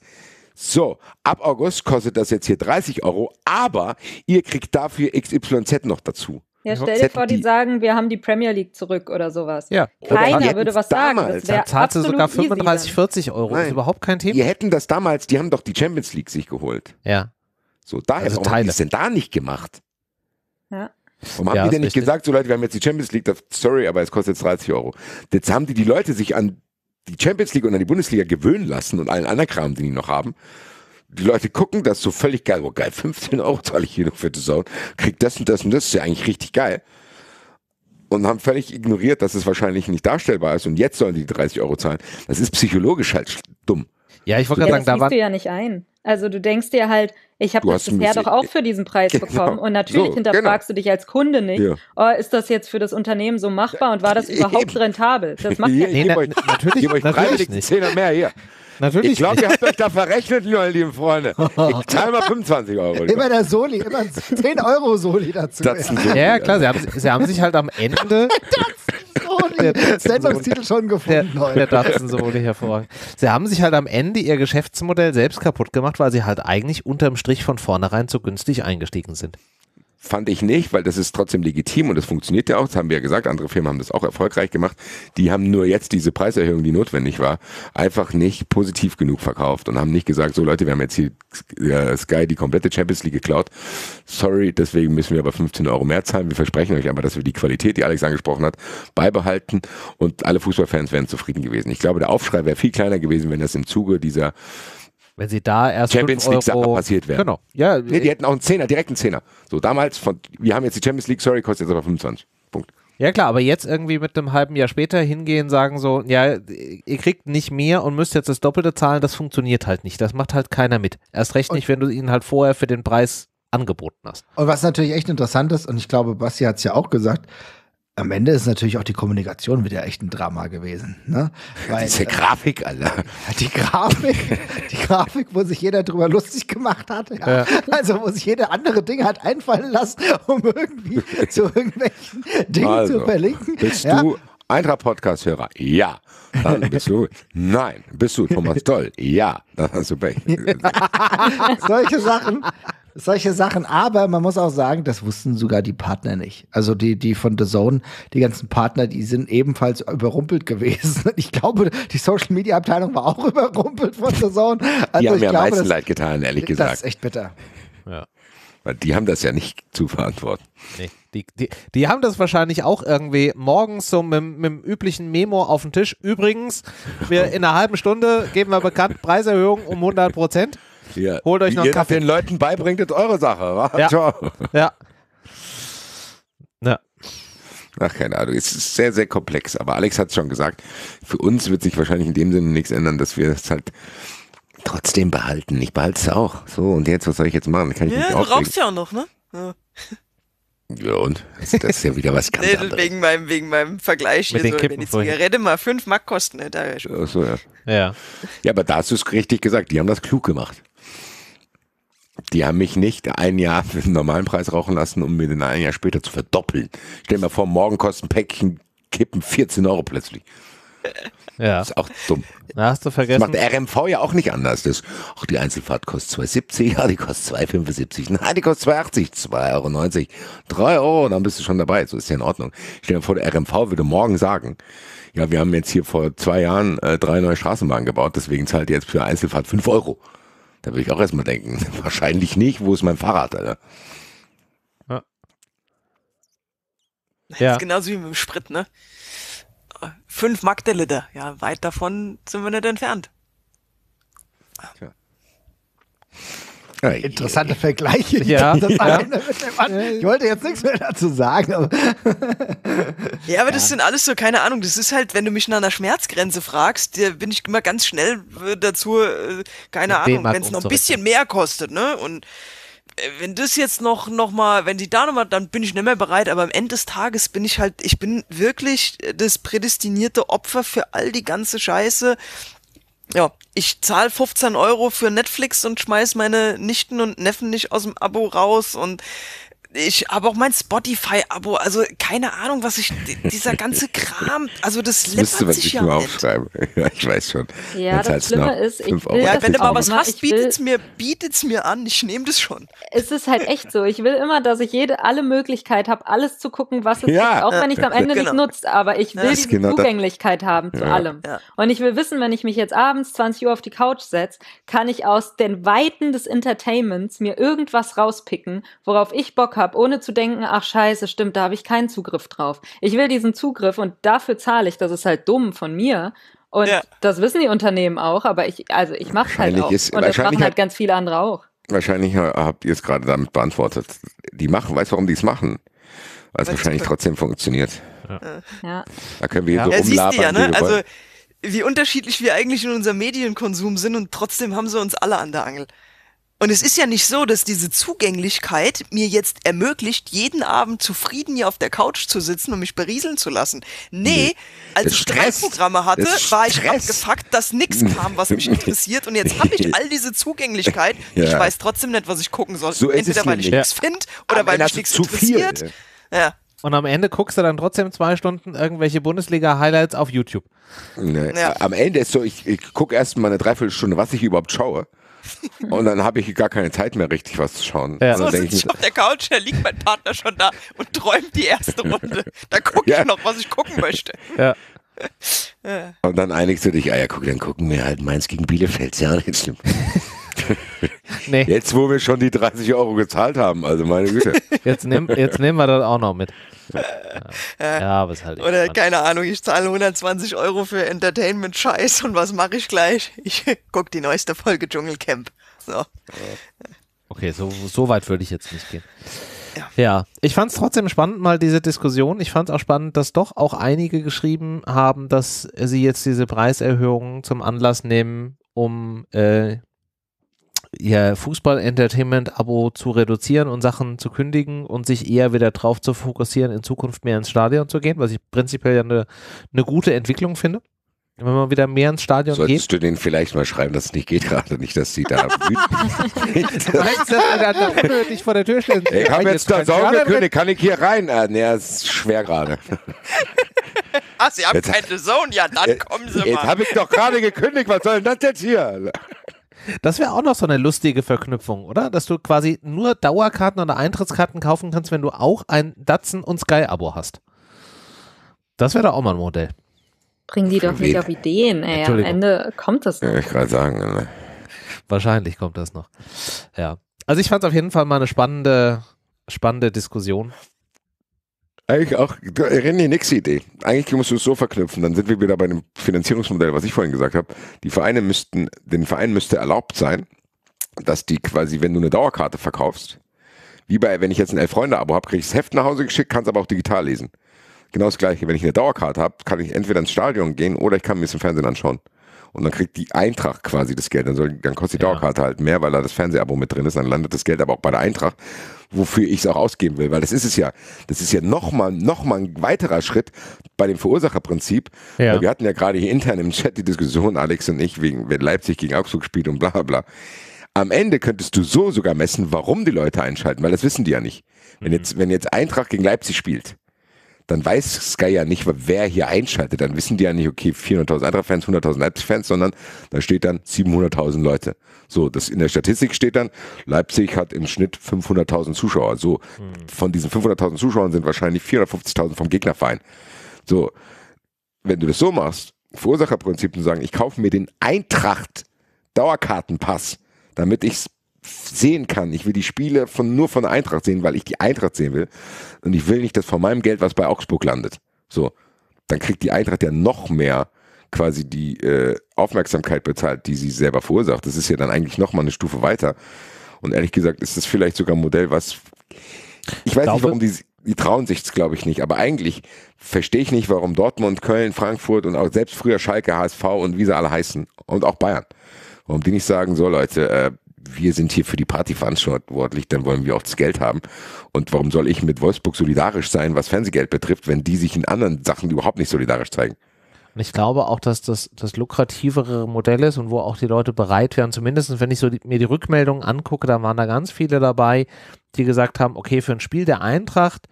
so, ab August kostet das jetzt hier 30 Euro, aber ihr kriegt dafür XYZ noch dazu. Ja, stell dir vor, die, sagen, wir haben die Premier League zurück oder sowas. Ja. Keiner würde was sagen. Damals, das zahlte sogar 35, 40 Euro. Nein. ist überhaupt kein Thema. Die hätten das damals, die haben doch die Champions League sich geholt. Ja. So, daher also haben die es denn da nicht gemacht. Ja. Warum haben ja, die denn nicht gesagt, so Leute, wir haben jetzt die Champions League, das, sorry, aber es kostet jetzt 30 Euro. Jetzt haben die die Leute sich an die Champions League und an die Bundesliga gewöhnen lassen und allen anderen Kram, den die noch haben. Die Leute gucken das so völlig geil. Oh geil, 15 Euro zahle ich hier noch für die Zone. Krieg das und das und das. Ist ja eigentlich richtig geil. Und haben völlig ignoriert, dass es wahrscheinlich nicht darstellbar ist. Und jetzt sollen die 30 Euro zahlen. Das ist psychologisch halt dumm. Ja, ich wollte ja, gerade sagen, da war. Das ja nicht ein. Also du denkst dir halt, ich habe das bisher doch auch für diesen Preis genau, bekommen. Und natürlich so, hinterfragst genau. du dich als Kunde nicht, ja. oh, ist das jetzt für das Unternehmen so machbar und war das überhaupt Eben. rentabel? Das macht ja nee, na, natürlich, natürlich, natürlich nicht. Zehner mehr hier. Natürlich ich glaube, ihr habt euch da verrechnet, meine lieben Freunde. Ich zahle mal 25 Euro. Lieber. Immer der Soli, immer 10 Euro Soli dazu. Ja, klar, sie haben, sie haben sich halt am Ende. Sendungstitel schon gefunden der, heute. Der Datsen so wirklich hervorragend. Sie haben sich halt am Ende ihr Geschäftsmodell selbst kaputt gemacht, weil sie halt eigentlich unterm Strich von vornherein zu günstig eingestiegen sind fand ich nicht, weil das ist trotzdem legitim und das funktioniert ja auch. Das haben wir ja gesagt. Andere Firmen haben das auch erfolgreich gemacht. Die haben nur jetzt diese Preiserhöhung, die notwendig war, einfach nicht positiv genug verkauft und haben nicht gesagt, so Leute, wir haben jetzt hier äh, Sky die komplette Champions League geklaut. Sorry, deswegen müssen wir aber 15 Euro mehr zahlen. Wir versprechen euch aber, dass wir die Qualität, die Alex angesprochen hat, beibehalten und alle Fußballfans wären zufrieden gewesen. Ich glaube, der Aufschrei wäre viel kleiner gewesen, wenn das im Zuge dieser wenn sie da erst Champions League Euro, passiert wären. Genau. Ja, nee, die äh, hätten auch einen Zehner, direkt einen Zehner. So, damals, von, wir haben jetzt die Champions League, sorry, kostet jetzt aber 25. Punkt. Ja klar, aber jetzt irgendwie mit einem halben Jahr später hingehen, sagen so, ja, ihr kriegt nicht mehr und müsst jetzt das Doppelte zahlen, das funktioniert halt nicht. Das macht halt keiner mit. Erst recht nicht, wenn du ihnen halt vorher für den Preis angeboten hast. Und was natürlich echt interessant ist, und ich glaube, Basti hat es ja auch gesagt, am Ende ist natürlich auch die Kommunikation wieder echt ein Drama gewesen. Ne? Weil, Diese äh, Grafik, Alter. Die Grafik, die Grafik, wo sich jeder drüber lustig gemacht hat. Ja. Ja. Also wo sich jeder andere Ding hat einfallen lassen, um irgendwie zu irgendwelchen Dingen also, zu verlinken. Bist ja. du Eintracht-Podcast-Hörer? Ja. Dann bist du. Nein. Bist du Thomas Toll? Ja. Dann hast du Pech. Solche Sachen solche Sachen. Aber man muss auch sagen, das wussten sogar die Partner nicht. Also die, die von The Zone, die ganzen Partner, die sind ebenfalls überrumpelt gewesen. Ich glaube, die Social Media Abteilung war auch überrumpelt von The Zone. Also die haben mir am meisten leid getan, ehrlich gesagt. Das ist echt bitter. Ja. Weil die haben das ja nicht zu verantworten. Nee, die, die, die haben das wahrscheinlich auch irgendwie morgens so mit, mit dem üblichen Memo auf den Tisch. Übrigens, wir in einer halben Stunde geben wir bekannt Preiserhöhung um 100 Prozent. Ja. Holt euch Wie noch einen Kaffee. den Leuten beibringt, ist eure Sache. Wa? Ja. Ciao. ja. Ja. Ach, keine Ahnung. Es ist sehr, sehr komplex. Aber Alex hat es schon gesagt. Für uns wird sich wahrscheinlich in dem Sinne nichts ändern, dass wir es halt trotzdem behalten. Ich behalte es auch. So, und jetzt, was soll ich jetzt machen? Kann ich ja, du brauchst ja auch noch, ne? Ja. Ja, und? Das ist ja wieder was ganz anderes. Wegen meinem, wegen meinem Vergleich Mit hier, so, wenn die Zigarette mal 5 Mark kosten, ne, da wäre schon. Ach so, ja. ja. Ja, aber da hast du es richtig gesagt, die haben das klug gemacht. Die haben mich nicht ein Jahr für den normalen Preis rauchen lassen, um mir den ein Jahr später zu verdoppeln. Stell dir mal vor, morgen kostet ein Päckchen Kippen 14 Euro plötzlich. Ja. Ist auch dumm. Da hast du vergessen. Das macht der RMV ja auch nicht anders. Das, ach, die Einzelfahrt kostet 2,70, ja, die kostet 2,75, nein, die kostet 2,80, 2,90 Euro, 3 Euro, dann bist du schon dabei. So ist ja in Ordnung. Stell dir vor, der RMV würde morgen sagen, ja, wir haben jetzt hier vor zwei Jahren äh, drei neue Straßenbahnen gebaut, deswegen zahlt ihr jetzt für Einzelfahrt 5 Euro. Da würde ich auch erstmal denken, wahrscheinlich nicht, wo ist mein Fahrrad, Alter? Ja. Das ja. ist genauso wie mit dem Sprit, ne? Fünf Mark Ja, weit davon sind wir nicht entfernt. Tja. Interessante Vergleiche. Ja. Das ja. Ich wollte jetzt nichts mehr dazu sagen. Aber ja, aber das sind alles so, keine Ahnung, das ist halt, wenn du mich nach einer Schmerzgrenze fragst, bin ich immer ganz schnell äh, dazu, äh, keine ja, Ahnung, wenn es noch ein bisschen mehr kostet, ne? Und äh, wenn das jetzt noch, noch mal, wenn die da noch mal, dann bin ich nicht mehr bereit, aber am Ende des Tages bin ich halt, ich bin wirklich das prädestinierte Opfer für all die ganze Scheiße, ja, ich zahle 15 Euro für Netflix und schmeiß meine Nichten und Neffen nicht aus dem Abo raus und ich habe auch mein Spotify-Abo, also keine Ahnung, was ich, dieser ganze Kram, also das läppert Müsste man sich ja nur aufschreiben. Ja, ich weiß schon. Ja, das halt Schlimme ist, ich will, ja, wenn du mal was ne? hast, bietet es mir, bietet's mir an, ich nehme das schon. Es ist halt echt so, ich will immer, dass ich jede, alle Möglichkeit habe, alles zu gucken, was es ja, gibt, auch wenn ich es am Ende genau. nicht nutzt, aber ich will genau diese genau Zugänglichkeit das. haben zu allem. Und ich will wissen, wenn ich mich jetzt abends 20 Uhr auf die Couch setze, kann ich aus den Weiten des Entertainments mir irgendwas rauspicken, worauf ich Bock habe habe, ohne zu denken, ach scheiße, stimmt, da habe ich keinen Zugriff drauf. Ich will diesen Zugriff und dafür zahle ich, das ist halt dumm von mir. Und ja. das wissen die Unternehmen auch, aber ich, also ich mache halt auch. Ist, und das machen halt hat, ganz viele andere auch. Wahrscheinlich habt ihr es gerade damit beantwortet. Die machen, weißt du, warum die es machen? Weil es wahrscheinlich trotzdem funktioniert. Ja. ja. Da können wir ja. so ja, umlabern. ja, ne? Also, wie unterschiedlich wir eigentlich in unserem Medienkonsum sind und trotzdem haben sie uns alle an der Angel. Und es ist ja nicht so, dass diese Zugänglichkeit mir jetzt ermöglicht, jeden Abend zufrieden hier auf der Couch zu sitzen und mich berieseln zu lassen. Nee, als das ich drei Programme hatte, war ich Stress. abgefuckt, dass nichts kam, was mich interessiert. Und jetzt habe ich all diese Zugänglichkeit. Ja. Ich weiß trotzdem nicht, was ich gucken soll. So Entweder weil ich nichts ja. finde oder weil mich nichts interessiert. Viel. Ja. Und am Ende guckst du dann trotzdem zwei Stunden irgendwelche Bundesliga-Highlights auf YouTube. Nee. Ja. Am Ende ist so, ich, ich gucke erst mal eine Dreiviertelstunde, was ich überhaupt schaue. Und dann habe ich gar keine Zeit mehr, richtig was zu schauen. Ja. Also so sitze ich auf der Couch, da liegt mein Partner schon da und träumt die erste Runde. Da gucke ich ja. noch, was ich gucken möchte. Ja. Äh. Und dann einigst du dich, ah ja, guck, dann gucken wir halt Mainz gegen Bielefeld, ist ja auch nicht schlimm. nee. Jetzt, wo wir schon die 30 Euro gezahlt haben, also meine Güte. Jetzt, nehm, jetzt nehmen wir das auch noch mit. Ja, äh, ja aber ist halt Oder keine Ahnung, ich zahle 120 Euro für Entertainment-Scheiß und was mache ich gleich? Ich gucke die neueste Folge Dschungelcamp. So. Okay, so, so weit würde ich jetzt nicht gehen. Ja. ja. ich fand es trotzdem spannend, mal diese Diskussion. Ich fand es auch spannend, dass doch auch einige geschrieben haben, dass sie jetzt diese Preiserhöhung zum Anlass nehmen, um äh, ihr Fußball-Entertainment-Abo zu reduzieren und Sachen zu kündigen und sich eher wieder drauf zu fokussieren, in Zukunft mehr ins Stadion zu gehen, was ich prinzipiell ja eine, eine gute Entwicklung finde. Wenn man wieder mehr ins Stadion Solltest geht. Solltest du denen vielleicht mal schreiben, dass es nicht geht gerade, nicht, dass sie da wütend sind. vor der Tür stehen? Ich habe jetzt da Sorge gekündigt, kann ich hier rein? Ah, nee, ist schwer gerade. Ach, Sie haben jetzt, keine Zone, ja, dann kommen Sie jetzt mal. Jetzt habe ich doch gerade gekündigt, was soll denn das jetzt hier? Das wäre auch noch so eine lustige Verknüpfung, oder? Dass du quasi nur Dauerkarten oder Eintrittskarten kaufen kannst, wenn du auch ein Datsen- und Sky-Abo hast. Das wäre doch auch mal ein Modell. Bringen die doch nicht auf Ideen, ey. Am Ende kommt das noch. Ja, ich gerade sagen. Ne? Wahrscheinlich kommt das noch. Ja. Also ich fand es auf jeden Fall mal eine spannende, spannende Diskussion. Eigentlich auch, René, nächste Idee. Eigentlich musst du es so verknüpfen, dann sind wir wieder bei dem Finanzierungsmodell, was ich vorhin gesagt habe. Die Vereine müssten, den Verein müsste erlaubt sein, dass die quasi, wenn du eine Dauerkarte verkaufst, wie bei, wenn ich jetzt ein Elf-Freunde-Abo habe, kriege ich das Heft nach Hause geschickt, kann es aber auch digital lesen. Genau das gleiche, wenn ich eine Dauerkarte habe, kann ich entweder ins Stadion gehen oder ich kann mir das im Fernsehen anschauen und dann kriegt die Eintracht quasi das Geld. Dann, soll, dann kostet die ja. Dauerkarte halt mehr, weil da das Fernsehabo mit drin ist. Dann landet das Geld aber auch bei der Eintracht, wofür ich es auch ausgeben will. Weil das ist es ja. Das ist ja nochmal noch mal ein weiterer Schritt bei dem Verursacherprinzip. Ja. wir hatten ja gerade hier intern im Chat die Diskussion, Alex und ich, wegen, wenn Leipzig gegen Augsburg spielt und bla bla bla. Am Ende könntest du so sogar messen, warum die Leute einschalten, weil das wissen die ja nicht. Wenn mhm. jetzt, wenn jetzt Eintracht gegen Leipzig spielt, dann weiß Sky ja nicht, wer hier einschaltet. Dann wissen die ja nicht, okay, 400.000 andere Fans, 100.000 Leipzig-Fans, sondern da steht dann 700.000 Leute. So, das in der Statistik steht dann, Leipzig hat im Schnitt 500.000 Zuschauer. So, hm. von diesen 500.000 Zuschauern sind wahrscheinlich 450.000 vom Gegnerverein. So, wenn du das so machst, Verursacherprinzip und sagen, ich kaufe mir den Eintracht Dauerkartenpass, damit ich sehen kann. Ich will die Spiele von, nur von Eintracht sehen, weil ich die Eintracht sehen will. Und ich will nicht, dass von meinem Geld was bei Augsburg landet. So, dann kriegt die Eintracht ja noch mehr quasi die äh, Aufmerksamkeit bezahlt, die sie selber verursacht. Das ist ja dann eigentlich nochmal eine Stufe weiter. Und ehrlich gesagt ist das vielleicht sogar ein Modell, was ich weiß nicht, warum die, die trauen sich es, glaube ich, nicht. Aber eigentlich verstehe ich nicht, warum Dortmund, Köln, Frankfurt und auch selbst früher Schalke, HSV und wie sie alle heißen und auch Bayern, warum die nicht sagen, so Leute, äh, wir sind hier für die Party verantwortlich, dann wollen wir auch das Geld haben. Und warum soll ich mit Wolfsburg solidarisch sein, was Fernsehgeld betrifft, wenn die sich in anderen Sachen überhaupt nicht solidarisch zeigen? Und ich glaube auch, dass das das lukrativere Modell ist und wo auch die Leute bereit wären, zumindest wenn ich so die, mir die Rückmeldungen angucke, da waren da ganz viele dabei, die gesagt haben, okay, für ein Spiel der Eintracht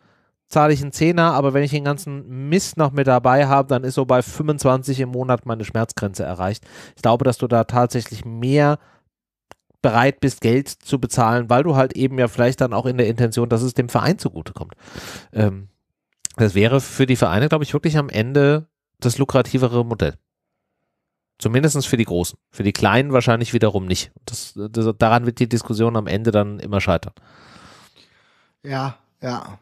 zahle ich einen Zehner, aber wenn ich den ganzen Mist noch mit dabei habe, dann ist so bei 25 im Monat meine Schmerzgrenze erreicht. Ich glaube, dass du da tatsächlich mehr bereit bist, Geld zu bezahlen, weil du halt eben ja vielleicht dann auch in der Intention, dass es dem Verein zugutekommt. Ähm, das wäre für die Vereine, glaube ich, wirklich am Ende das lukrativere Modell. Zumindest für die Großen. Für die Kleinen wahrscheinlich wiederum nicht. Das, das, daran wird die Diskussion am Ende dann immer scheitern. Ja, ja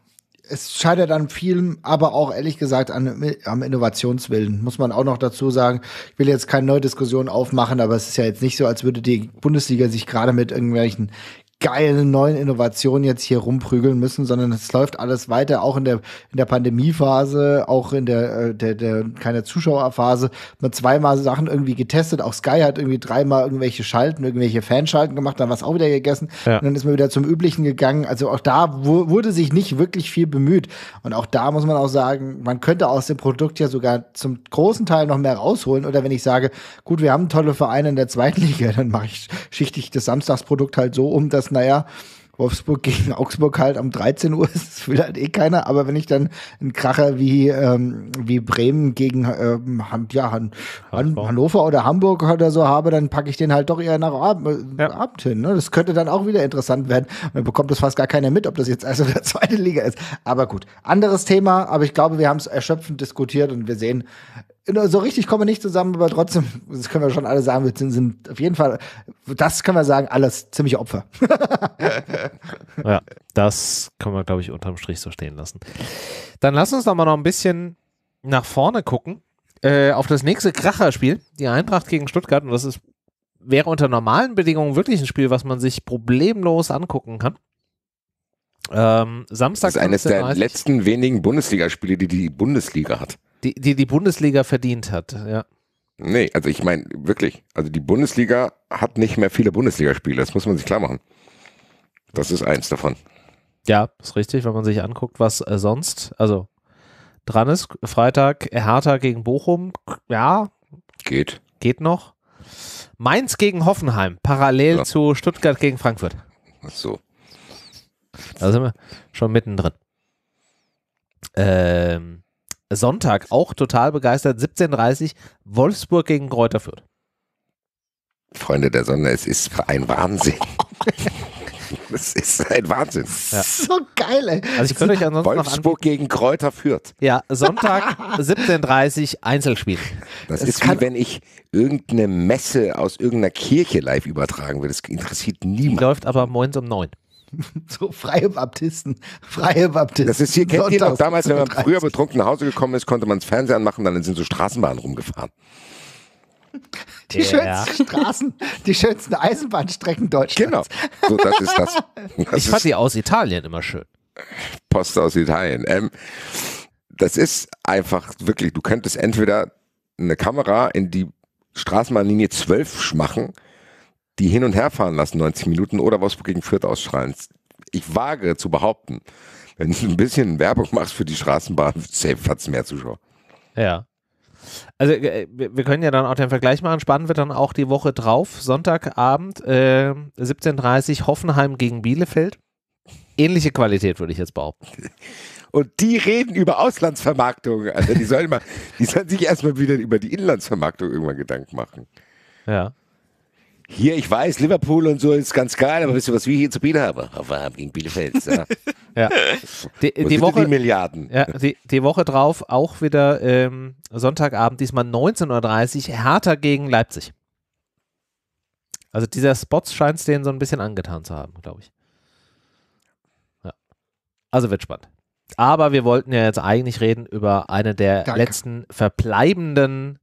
es scheitert an vielen, aber auch ehrlich gesagt an, am Innovationswillen, muss man auch noch dazu sagen. Ich will jetzt keine neue Diskussion aufmachen, aber es ist ja jetzt nicht so, als würde die Bundesliga sich gerade mit irgendwelchen geilen neuen Innovationen jetzt hier rumprügeln müssen, sondern es läuft alles weiter, auch in der, in der Pandemiephase, auch in der, äh, der, der keine Zuschauerphase. Man zweimal Sachen irgendwie getestet, auch Sky hat irgendwie dreimal irgendwelche Schalten, irgendwelche Fanschalten gemacht, dann war es auch wieder gegessen. Ja. Und dann ist man wieder zum Üblichen gegangen. Also auch da wurde sich nicht wirklich viel bemüht. Und auch da muss man auch sagen, man könnte aus dem Produkt ja sogar zum großen Teil noch mehr rausholen. Oder wenn ich sage, gut, wir haben tolle Vereine in der zweiten Liga, dann mache ich, schichtig das Samstagsprodukt halt so um, dass dass, naja, Wolfsburg gegen Augsburg halt um 13 Uhr ist, will halt eh keiner. Aber wenn ich dann einen Kracher wie, ähm, wie Bremen gegen ähm, Han, ja, Han, Han, Hannover oder Hamburg oder so habe, dann packe ich den halt doch eher nach Ab ja. Abend hin. Ne? Das könnte dann auch wieder interessant werden. Und dann bekommt das fast gar keiner mit, ob das jetzt also der zweite Liga ist. Aber gut, anderes Thema. Aber ich glaube, wir haben es erschöpfend diskutiert und wir sehen, so richtig kommen wir nicht zusammen, aber trotzdem, das können wir schon alle sagen, wir sind, sind auf jeden Fall, das können wir sagen, alles ziemlich Opfer. ja, das können wir, glaube ich, unterm Strich so stehen lassen. Dann lass uns doch mal noch ein bisschen nach vorne gucken. Äh, auf das nächste Kracherspiel, die Eintracht gegen Stuttgart, und das ist, wäre unter normalen Bedingungen wirklich ein Spiel, was man sich problemlos angucken kann. Ähm, Samstag. Das ist eines der letzten wenigen Bundesligaspiele, die die Bundesliga hat. Die, die die Bundesliga verdient hat, ja. Nee, also ich meine wirklich, also die Bundesliga hat nicht mehr viele Bundesligaspiele, das muss man sich klar machen. Das ist eins davon. Ja, ist richtig, wenn man sich anguckt, was äh, sonst, also dran ist, Freitag Hertha gegen Bochum, ja. Geht. Geht noch. Mainz gegen Hoffenheim, parallel ja. zu Stuttgart gegen Frankfurt. Ach so. Da sind wir schon mittendrin. Ähm, Sonntag auch total begeistert. 17.30 Uhr Wolfsburg gegen Kräuter führt. Freunde der Sonne, es ist ein Wahnsinn. Das ist ein Wahnsinn. Ja. So geil, ey. Also ich könnte euch ansonsten Wolfsburg gegen Kräuter führt. Ja, Sonntag 17.30 Uhr Einzelspiel. Das, das ist wie wenn ich irgendeine Messe aus irgendeiner Kirche live übertragen will. Das interessiert niemanden. Die läuft aber morgens um neun. So freie Baptisten, freie Baptisten. Das ist hier, kennt ihr noch damals, wenn man früher betrunken nach Hause gekommen ist, konnte man das Fernsehen anmachen, dann sind so Straßenbahnen rumgefahren. Die yeah. schönsten Straßen, die schönsten Eisenbahnstrecken Deutschlands. Genau, so das ist das. das ich fand die aus Italien immer schön. Post aus Italien. Ähm, das ist einfach wirklich, du könntest entweder eine Kamera in die Straßenbahnlinie 12 machen die hin und her fahren lassen 90 Minuten oder Wolfsburg gegen Fürth ausschreien. Ich wage zu behaupten, wenn du ein bisschen Werbung machst für die Straßenbahn, safe hat es mehr Zuschauer. Ja. Also äh, wir können ja dann auch den Vergleich machen. Spannend wird dann auch die Woche drauf, Sonntagabend, äh, 17.30 Uhr, Hoffenheim gegen Bielefeld. Ähnliche Qualität, würde ich jetzt behaupten. Und die reden über Auslandsvermarktung. Also die sollen, mal, die sollen sich erstmal wieder über die Inlandsvermarktung irgendwann Gedanken machen. Ja. Hier, ich weiß, Liverpool und so ist ganz geil, aber wisst ihr, was wir hier zu bieten haben? Auf haben gegen Bielefeld. Ja. ja. Die, die Woche, die Milliarden? Ja, die, die, Woche drauf auch wieder ähm, Sonntagabend, diesmal 19.30 Uhr, härter gegen Leipzig. Also dieser Spot scheint es denen so ein bisschen angetan zu haben, glaube ich. Ja. Also wird spannend. Aber wir wollten ja jetzt eigentlich reden über eine der Danke. letzten verbleibenden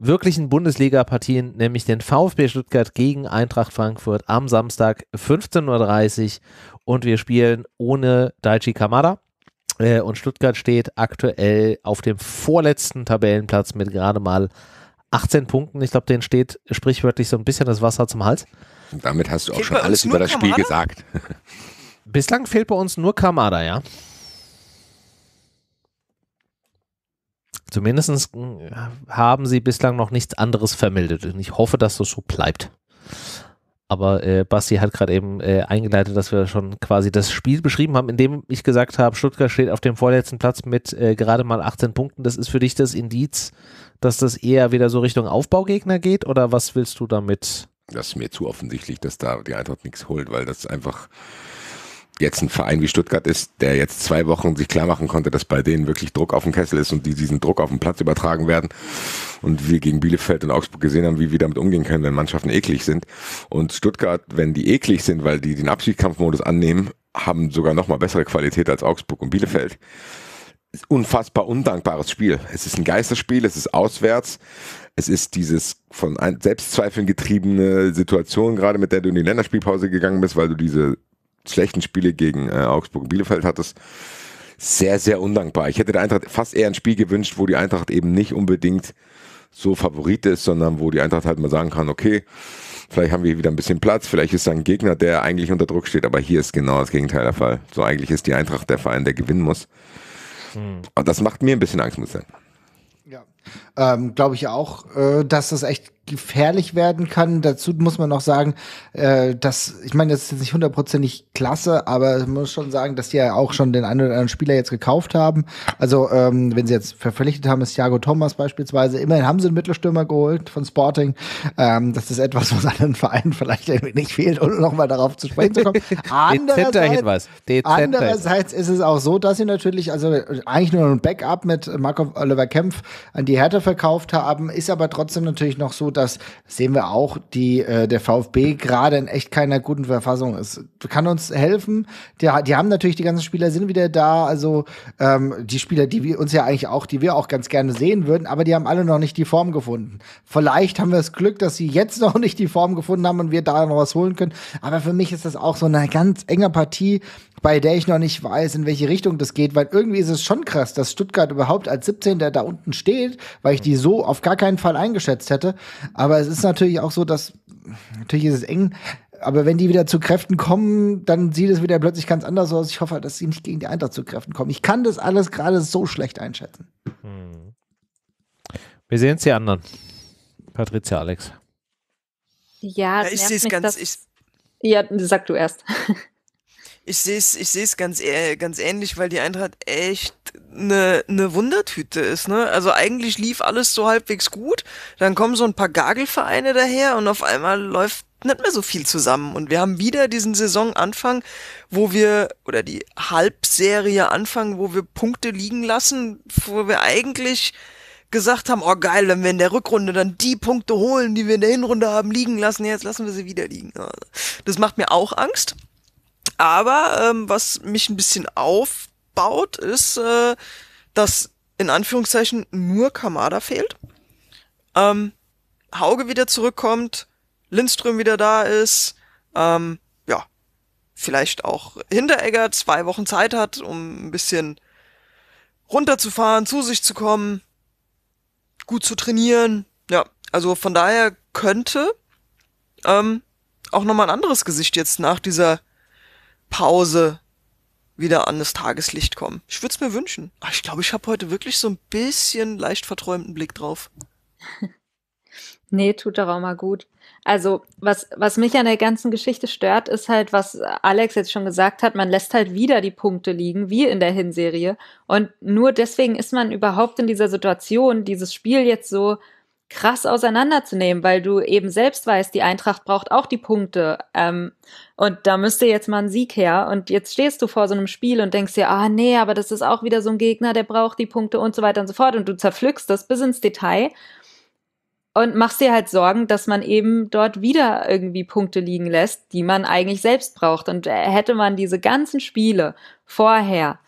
wirklichen Bundesliga-Partien, nämlich den VfB Stuttgart gegen Eintracht Frankfurt am Samstag 15.30 Uhr und wir spielen ohne Daichi Kamada. Äh, und Stuttgart steht aktuell auf dem vorletzten Tabellenplatz mit gerade mal 18 Punkten. Ich glaube, denen steht sprichwörtlich so ein bisschen das Wasser zum Hals. damit hast du auch Fehlt schon alles über das Kamada? Spiel gesagt. Bislang fehlt bei uns nur Kamada, ja. Zumindest äh, haben sie bislang noch nichts anderes vermeldet. Und ich hoffe, dass das so bleibt. Aber äh, Basti hat gerade eben äh, eingeleitet, dass wir schon quasi das Spiel beschrieben haben, indem ich gesagt habe, Stuttgart steht auf dem vorletzten Platz mit äh, gerade mal 18 Punkten. Das ist für dich das Indiz, dass das eher wieder so Richtung Aufbaugegner geht? Oder was willst du damit? Das ist mir zu offensichtlich, dass da die Eintracht nichts holt, weil das einfach jetzt ein Verein wie Stuttgart ist, der jetzt zwei Wochen sich klar machen konnte, dass bei denen wirklich Druck auf dem Kessel ist und die diesen Druck auf den Platz übertragen werden. Und wir gegen Bielefeld und Augsburg gesehen haben, wie wir damit umgehen können, wenn Mannschaften eklig sind. Und Stuttgart, wenn die eklig sind, weil die den Abschiedskampfmodus annehmen, haben sogar nochmal bessere Qualität als Augsburg und Bielefeld unfassbar undankbares Spiel. Es ist ein Geisterspiel, es ist auswärts, es ist dieses von Selbstzweifeln getriebene Situation, gerade mit der du in die Länderspielpause gegangen bist, weil du diese schlechten Spiele gegen äh, Augsburg und Bielefeld hat es sehr, sehr undankbar. Ich hätte der Eintracht fast eher ein Spiel gewünscht, wo die Eintracht eben nicht unbedingt so Favorit ist, sondern wo die Eintracht halt mal sagen kann, okay, vielleicht haben wir wieder ein bisschen Platz, vielleicht ist da ein Gegner, der eigentlich unter Druck steht, aber hier ist genau das Gegenteil der Fall. So eigentlich ist die Eintracht der Verein, der gewinnen muss. Hm. Und das macht mir ein bisschen Angst, muss ich sagen. Ja, ähm, glaube ich auch, äh, dass das echt gefährlich werden kann. Dazu muss man noch sagen, äh, dass, ich meine, das ist jetzt nicht hundertprozentig klasse, aber man muss schon sagen, dass die ja auch schon den einen oder anderen Spieler jetzt gekauft haben. Also, ähm, wenn sie jetzt verpflichtet haben, ist Thiago Thomas beispielsweise. Immerhin haben sie einen Mittelstürmer geholt von Sporting. Ähm, das ist etwas, was anderen Vereinen vielleicht irgendwie nicht fehlt, um nochmal darauf zu sprechen zu kommen. andererseits, andererseits ist es auch so, dass sie natürlich, also eigentlich nur ein Backup mit Marco Oliver Kempf an die Härte verkauft haben, ist aber trotzdem natürlich noch so, dass dass, sehen wir auch, die, äh, der VfB gerade in echt keiner guten Verfassung ist. Kann uns helfen. Die, die haben natürlich, die ganzen Spieler sind wieder da. Also ähm, die Spieler, die wir uns ja eigentlich auch, die wir auch ganz gerne sehen würden, aber die haben alle noch nicht die Form gefunden. Vielleicht haben wir das Glück, dass sie jetzt noch nicht die Form gefunden haben und wir da noch was holen können. Aber für mich ist das auch so eine ganz enge Partie, bei der ich noch nicht weiß, in welche Richtung das geht, weil irgendwie ist es schon krass, dass Stuttgart überhaupt als 17. der da unten steht, weil ich die so auf gar keinen Fall eingeschätzt hätte. Aber es ist natürlich auch so, dass natürlich ist es eng, aber wenn die wieder zu Kräften kommen, dann sieht es wieder plötzlich ganz anders aus. Ich hoffe, halt, dass sie nicht gegen die Eintracht zu Kräften kommen. Ich kann das alles gerade so schlecht einschätzen. Hm. Wir sehen es die anderen. Patricia, Alex. Ja, ja ich sehe es ganz. Ich ja, sag du erst. ich sehe es ich ganz, äh, ganz ähnlich, weil die Eintracht echt eine ne Wundertüte ist. Ne? Also eigentlich lief alles so halbwegs gut, dann kommen so ein paar Gagelvereine daher und auf einmal läuft nicht mehr so viel zusammen. Und wir haben wieder diesen Saisonanfang, wo wir, oder die Halbserie Anfang, wo wir Punkte liegen lassen, wo wir eigentlich gesagt haben, oh geil, wenn wir in der Rückrunde dann die Punkte holen, die wir in der Hinrunde haben liegen lassen, jetzt lassen wir sie wieder liegen. Also, das macht mir auch Angst. Aber ähm, was mich ein bisschen aufbaut, ist, äh, dass in Anführungszeichen nur Kamada fehlt. Ähm, Hauge wieder zurückkommt, Lindström wieder da ist, ähm, ja, vielleicht auch Hinteregger zwei Wochen Zeit hat, um ein bisschen runterzufahren, zu sich zu kommen, gut zu trainieren. Ja, also von daher könnte ähm, auch nochmal ein anderes Gesicht jetzt nach dieser Pause wieder an das Tageslicht kommen. Ich würde es mir wünschen. ich glaube, ich habe heute wirklich so ein bisschen leicht verträumten Blick drauf. nee, tut doch auch mal gut. Also, was, was mich an der ganzen Geschichte stört, ist halt, was Alex jetzt schon gesagt hat, man lässt halt wieder die Punkte liegen, wie in der Hinserie. Und nur deswegen ist man überhaupt in dieser Situation, dieses Spiel jetzt so krass auseinanderzunehmen, weil du eben selbst weißt, die Eintracht braucht auch die Punkte. Ähm, und da müsste jetzt mal ein Sieg her. Und jetzt stehst du vor so einem Spiel und denkst dir, ah nee, aber das ist auch wieder so ein Gegner, der braucht die Punkte und so weiter und so fort. Und du zerpflückst das bis ins Detail und machst dir halt Sorgen, dass man eben dort wieder irgendwie Punkte liegen lässt, die man eigentlich selbst braucht. Und äh, hätte man diese ganzen Spiele vorher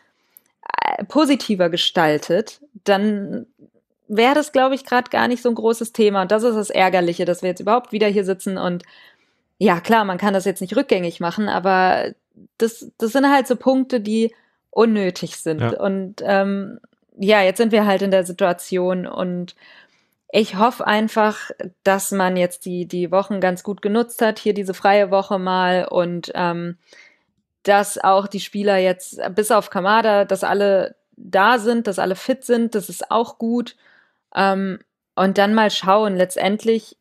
äh, positiver gestaltet, dann wäre das, glaube ich, gerade gar nicht so ein großes Thema. Und das ist das Ärgerliche, dass wir jetzt überhaupt wieder hier sitzen und ja, klar, man kann das jetzt nicht rückgängig machen, aber das, das sind halt so Punkte, die unnötig sind. Ja. Und ähm, ja, jetzt sind wir halt in der Situation und ich hoffe einfach, dass man jetzt die, die Wochen ganz gut genutzt hat, hier diese freie Woche mal und ähm, dass auch die Spieler jetzt bis auf Kamada, dass alle da sind, dass alle fit sind, das ist auch gut. Ähm, und dann mal schauen. Letztendlich,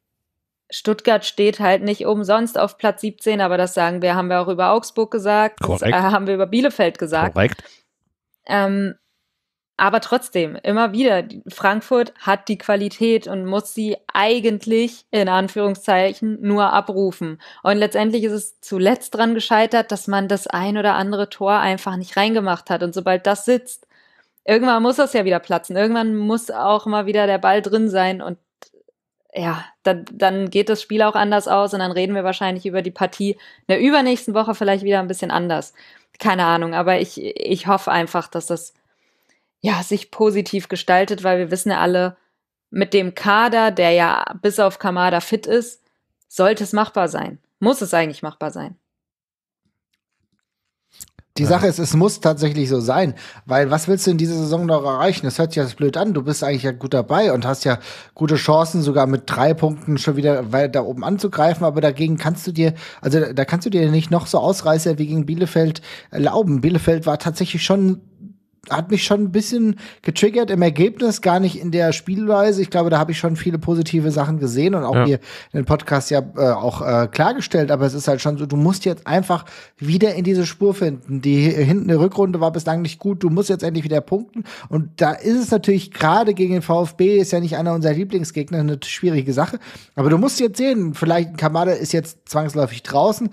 Stuttgart steht halt nicht umsonst auf Platz 17, aber das sagen wir, haben wir auch über Augsburg gesagt, das, äh, haben wir über Bielefeld gesagt. Korrekt. Ähm, aber trotzdem, immer wieder, Frankfurt hat die Qualität und muss sie eigentlich in Anführungszeichen nur abrufen. Und letztendlich ist es zuletzt dran gescheitert, dass man das ein oder andere Tor einfach nicht reingemacht hat. Und sobald das sitzt, irgendwann muss das ja wieder platzen. Irgendwann muss auch mal wieder der Ball drin sein und ja, dann, dann geht das Spiel auch anders aus und dann reden wir wahrscheinlich über die Partie in der übernächsten Woche vielleicht wieder ein bisschen anders. Keine Ahnung, aber ich, ich hoffe einfach, dass das ja, sich positiv gestaltet, weil wir wissen ja alle, mit dem Kader, der ja bis auf Kamada fit ist, sollte es machbar sein. Muss es eigentlich machbar sein. Die ja. Sache ist, es muss tatsächlich so sein, weil was willst du in dieser Saison noch erreichen? Das hört sich ja blöd an. Du bist eigentlich ja gut dabei und hast ja gute Chancen, sogar mit drei Punkten schon wieder weiter oben anzugreifen. Aber dagegen kannst du dir, also da kannst du dir nicht noch so Ausreißer wie gegen Bielefeld erlauben. Bielefeld war tatsächlich schon hat mich schon ein bisschen getriggert im Ergebnis, gar nicht in der Spielweise. Ich glaube, da habe ich schon viele positive Sachen gesehen und auch ja. hier in den Podcast ja äh, auch äh, klargestellt. Aber es ist halt schon so, du musst jetzt einfach wieder in diese Spur finden. Die hinten Rückrunde war bislang nicht gut. Du musst jetzt endlich wieder punkten. Und da ist es natürlich gerade gegen den VfB, ist ja nicht einer unserer Lieblingsgegner, eine schwierige Sache. Aber du musst jetzt sehen, vielleicht Kamada ist jetzt zwangsläufig draußen,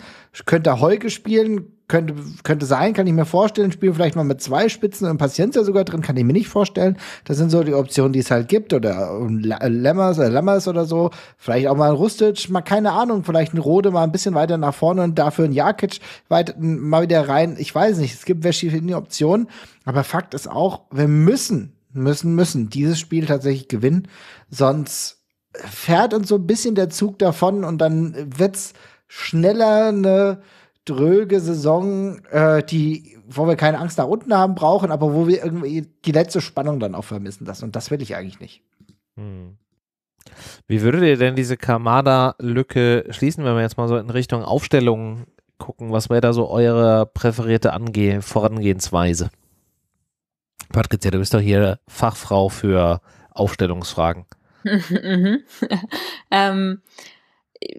könnte Heuge spielen, könnte, könnte sein, kann ich mir vorstellen, spielen vielleicht mal mit zwei Spitzen und Paciencia sogar drin, kann ich mir nicht vorstellen. Das sind so die Optionen, die es halt gibt. Oder äh, Lammers oder äh, Lammers oder so. Vielleicht auch mal ein Rustic, mal keine Ahnung, vielleicht ein Rode mal ein bisschen weiter nach vorne und dafür ein Jakic weiter mal wieder rein. Ich weiß nicht, es gibt verschiedene Optionen. Aber Fakt ist auch, wir müssen, müssen, müssen dieses Spiel tatsächlich gewinnen. Sonst fährt uns so ein bisschen der Zug davon und dann wird's schneller eine dröge Saison, äh, die, wo wir keine Angst nach unten haben brauchen, aber wo wir irgendwie die letzte Spannung dann auch vermissen lassen. Und das will ich eigentlich nicht. Hm. Wie würdet ihr denn diese Kamada-Lücke schließen, wenn wir jetzt mal so in Richtung Aufstellung gucken? Was wäre da so eure präferierte Ange Vorangehensweise? Patricia, du bist doch hier Fachfrau für Aufstellungsfragen. Mhm. ähm,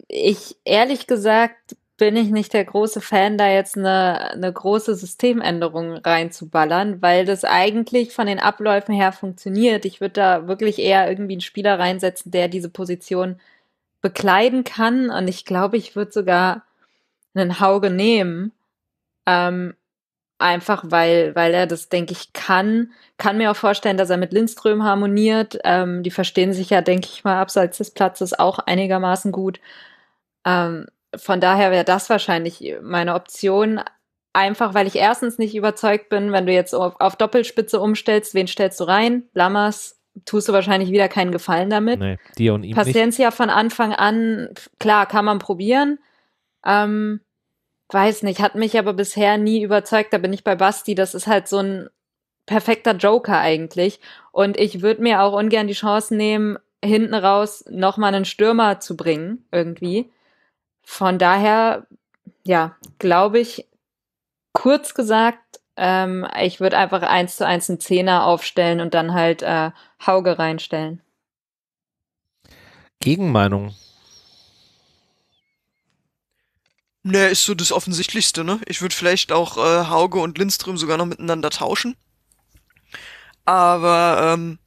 ich ehrlich gesagt bin ich nicht der große Fan, da jetzt eine, eine große Systemänderung reinzuballern, weil das eigentlich von den Abläufen her funktioniert. Ich würde da wirklich eher irgendwie einen Spieler reinsetzen, der diese Position bekleiden kann. Und ich glaube, ich würde sogar einen Hauge nehmen. Ähm, einfach weil, weil er das, denke ich, kann. Kann mir auch vorstellen, dass er mit Lindström harmoniert. Ähm, die verstehen sich ja, denke ich mal, abseits des Platzes auch einigermaßen gut. Ähm, von daher wäre das wahrscheinlich äh, meine Option. Einfach, weil ich erstens nicht überzeugt bin, wenn du jetzt auf, auf Doppelspitze umstellst, wen stellst du rein? Lammers, tust du wahrscheinlich wieder keinen Gefallen damit. Nee, dir und ihm Paciencia nicht. von Anfang an, klar, kann man probieren. Ähm, weiß nicht, hat mich aber bisher nie überzeugt. Da bin ich bei Basti. Das ist halt so ein perfekter Joker eigentlich. Und ich würde mir auch ungern die Chance nehmen, hinten raus nochmal einen Stürmer zu bringen, irgendwie. Von daher, ja, glaube ich, kurz gesagt, ähm, ich würde einfach eins zu eins einen Zehner aufstellen und dann halt äh, Hauge reinstellen. Gegenmeinung. Ne, ist so das Offensichtlichste, ne? Ich würde vielleicht auch äh, Hauge und Lindström sogar noch miteinander tauschen. Aber ähm,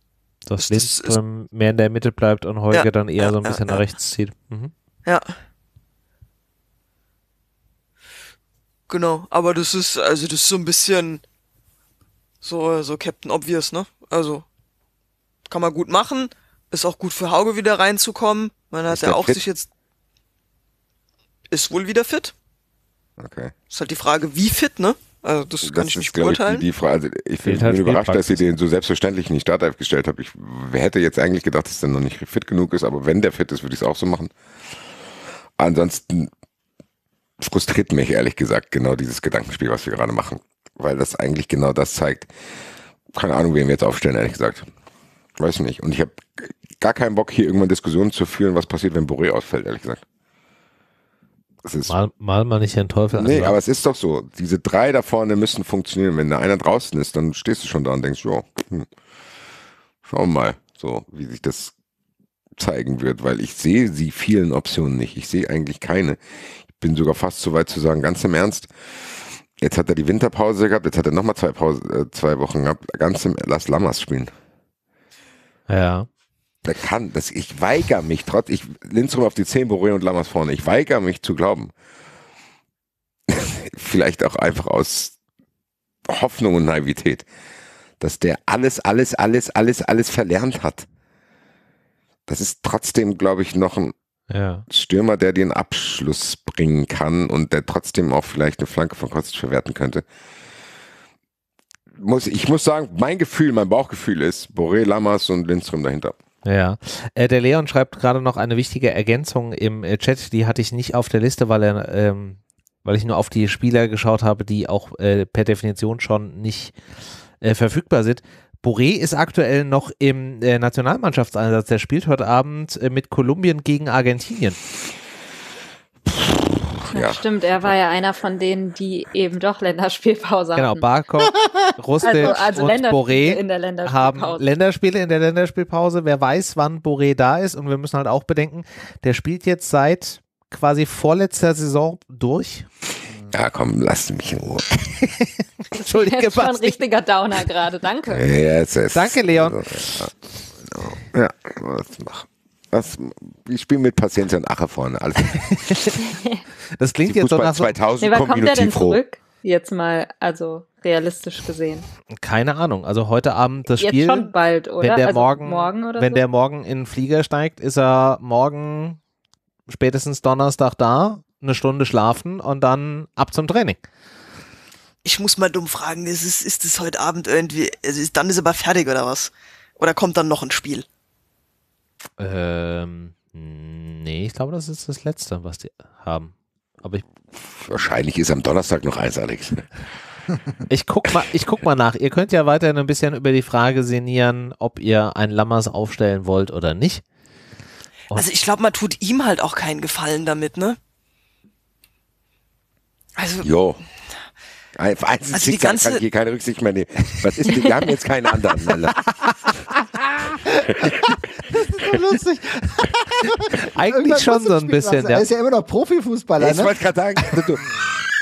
dass Lindström ist, mehr in der Mitte bleibt und Heuge ja, dann eher ja, so ein bisschen ja, nach rechts zieht. Mhm. Ja. Genau, aber das ist, also das ist so ein bisschen so, so Captain Obvious, ne? Also, kann man gut machen. Ist auch gut für Hauge wieder reinzukommen. Man hat ja auch fit? sich jetzt, ist wohl wieder fit. Okay. Ist halt die Frage, wie fit, ne? Also das, das kann ich nicht beurteilen. Ich, die, die Frage, also ich bin halt überrascht, dass ihr den so selbstverständlich in die Startelf gestellt habt. Ich hätte jetzt eigentlich gedacht, dass der noch nicht fit genug ist, aber wenn der fit ist, würde ich es auch so machen. Ansonsten frustriert mich ehrlich gesagt genau dieses Gedankenspiel, was wir gerade machen, weil das eigentlich genau das zeigt. Keine Ahnung, wen wir jetzt aufstellen, ehrlich gesagt. Weiß nicht. Und ich habe gar keinen Bock, hier irgendwann Diskussionen zu führen, was passiert, wenn Boré ausfällt, ehrlich gesagt. Ist, mal, mal mal nicht den Teufel an. Nee, aber es ist doch so. Diese drei da vorne müssen funktionieren. Wenn da einer draußen ist, dann stehst du schon da und denkst, jo, hm, schauen wir mal, so wie sich das zeigen wird, weil ich sehe die vielen Optionen nicht. Ich sehe eigentlich keine bin sogar fast so weit zu sagen, ganz im Ernst, jetzt hat er die Winterpause gehabt, jetzt hat er nochmal zwei, äh, zwei Wochen gehabt, ganz im, lass Lammers spielen. Ja. Der kann, das, ich weigere mich trotz, ich Lindström auf die 10, Boré und Lammers vorne, ich weigere mich zu glauben. Vielleicht auch einfach aus Hoffnung und Naivität, dass der alles, alles, alles, alles, alles verlernt hat. Das ist trotzdem, glaube ich, noch ein ja. Stürmer, der den Abschluss bringen kann und der trotzdem auch vielleicht eine Flanke von Kostic verwerten könnte. Muss, ich muss sagen, mein Gefühl, mein Bauchgefühl ist Boré, Lamas und Lindström dahinter. Ja, äh, der Leon schreibt gerade noch eine wichtige Ergänzung im äh, Chat, die hatte ich nicht auf der Liste, weil er, ähm, weil ich nur auf die Spieler geschaut habe, die auch äh, per Definition schon nicht äh, verfügbar sind. Boré ist aktuell noch im äh, Nationalmannschaftseinsatz. Der spielt heute Abend äh, mit Kolumbien gegen Argentinien. Ja, Stimmt, er war ja einer von denen, die eben doch Länderspielpause haben. Genau, Barkov, also, Rustic also, also und Boré haben Länderspiele in der Länderspielpause. Wer weiß, wann Boré da ist. Und wir müssen halt auch bedenken, der spielt jetzt seit quasi vorletzter Saison durch. Ja, komm, lass mich in Ruhe. Entschuldige, das ist schon ein richtiger Downer gerade. Danke. Yes, yes. Danke, Leon. Also, ja, was machen? Was, ich spiele mit Patienten und Ache vorne. Also, das klingt jetzt so nach 2000 nee, wann kommt der denn zurück? Jetzt mal, also realistisch gesehen. Keine Ahnung. Also heute Abend das Spiel. Jetzt schon bald, oder? Wenn der also morgen, morgen oder wenn so? der morgen in den Flieger steigt, ist er morgen spätestens Donnerstag da eine Stunde schlafen und dann ab zum Training. Ich muss mal dumm fragen, ist es, ist es heute Abend irgendwie, ist, dann ist er aber fertig oder was? Oder kommt dann noch ein Spiel? Ähm, nee, ich glaube, das ist das Letzte, was die haben. Aber ich. Wahrscheinlich ist am Donnerstag noch eins, Alex. Ich guck mal, ich guck mal nach. Ihr könnt ja weiterhin ein bisschen über die Frage sinnieren, ob ihr einen Lammers aufstellen wollt oder nicht. Und also ich glaube, man tut ihm halt auch keinen Gefallen damit, ne? Also. Jo. Auf eins also Zickzack kann hier keine Rücksicht mehr nehmen. Was ist denn? Wir haben jetzt keinen anderen. Alter. das ist so lustig. Eigentlich schon so ein bisschen. Ja. Er ist ja immer noch Profifußballer. Ich ne? wollte gerade sagen, du,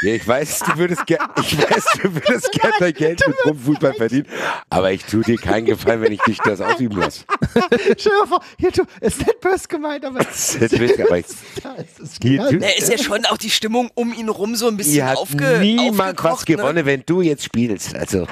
ja, ich weiß, du würdest, ge ich weiß, du würdest gerne dein Geld mit Rumpfußball verdienen, aber ich tue dir keinen Gefallen, wenn ich dich das ausüben lasse. Stell dir mal vor, hier, du, ist nicht böse gemeint, aber. es Ist nicht böse, aber ich, ist, genau ist ja schon auch die Stimmung um ihn rum so ein bisschen Ihr aufge niemand was ne? gewonnen, ne? wenn du jetzt spielst. Also.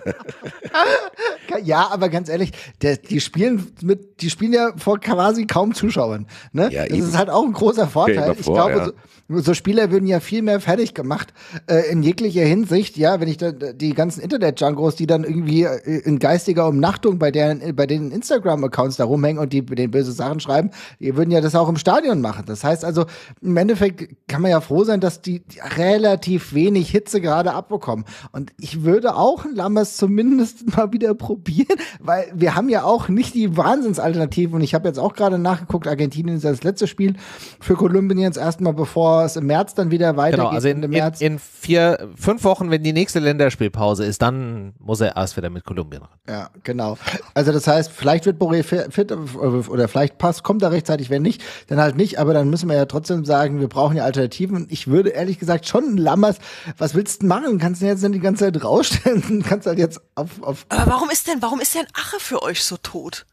ja, aber ganz ehrlich, der, die, spielen mit, die spielen ja vor quasi kaum Zuschauern. Ne? Ja, das eben. ist halt auch ein großer Vorteil. Vor, ich glaube, ja. so, so Spieler würden ja viel mehr fertig gemacht, äh, in jeglicher Hinsicht, ja, wenn ich dann die ganzen Internet-Jungos, die dann irgendwie äh, in geistiger Umnachtung bei, deren, äh, bei den Instagram-Accounts da rumhängen und die den böse Sachen schreiben, die würden ja das auch im Stadion machen. Das heißt also, im Endeffekt kann man ja froh sein, dass die relativ wenig Hitze gerade abbekommen. Und ich würde auch ein Lammers zumindest mal wieder probieren, weil wir haben ja auch nicht die Wahnsinnsalternativen. Und ich habe jetzt auch gerade nachgeguckt, Argentinien ist das letzte Spiel für Kolumbien jetzt erstmal, bevor es im März dann wieder genau, weitergeht. Genau, also in, in, in, vier, fünf Wochen, wenn die nächste Länderspielpause ist, dann muss er erst wieder mit Kolumbien ran. Ja, genau. Also das heißt, vielleicht wird Boré fit äh, oder vielleicht passt, kommt er rechtzeitig, wenn nicht, dann halt nicht. Aber dann müssen wir ja trotzdem sagen, wir brauchen ja Alternativen. Ich würde ehrlich gesagt schon Lammers, was willst du machen? Kannst du jetzt denn die ganze Zeit rausstellen? Kannst halt jetzt auf, auf. Aber warum ist denn, warum ist denn Ache für euch so tot?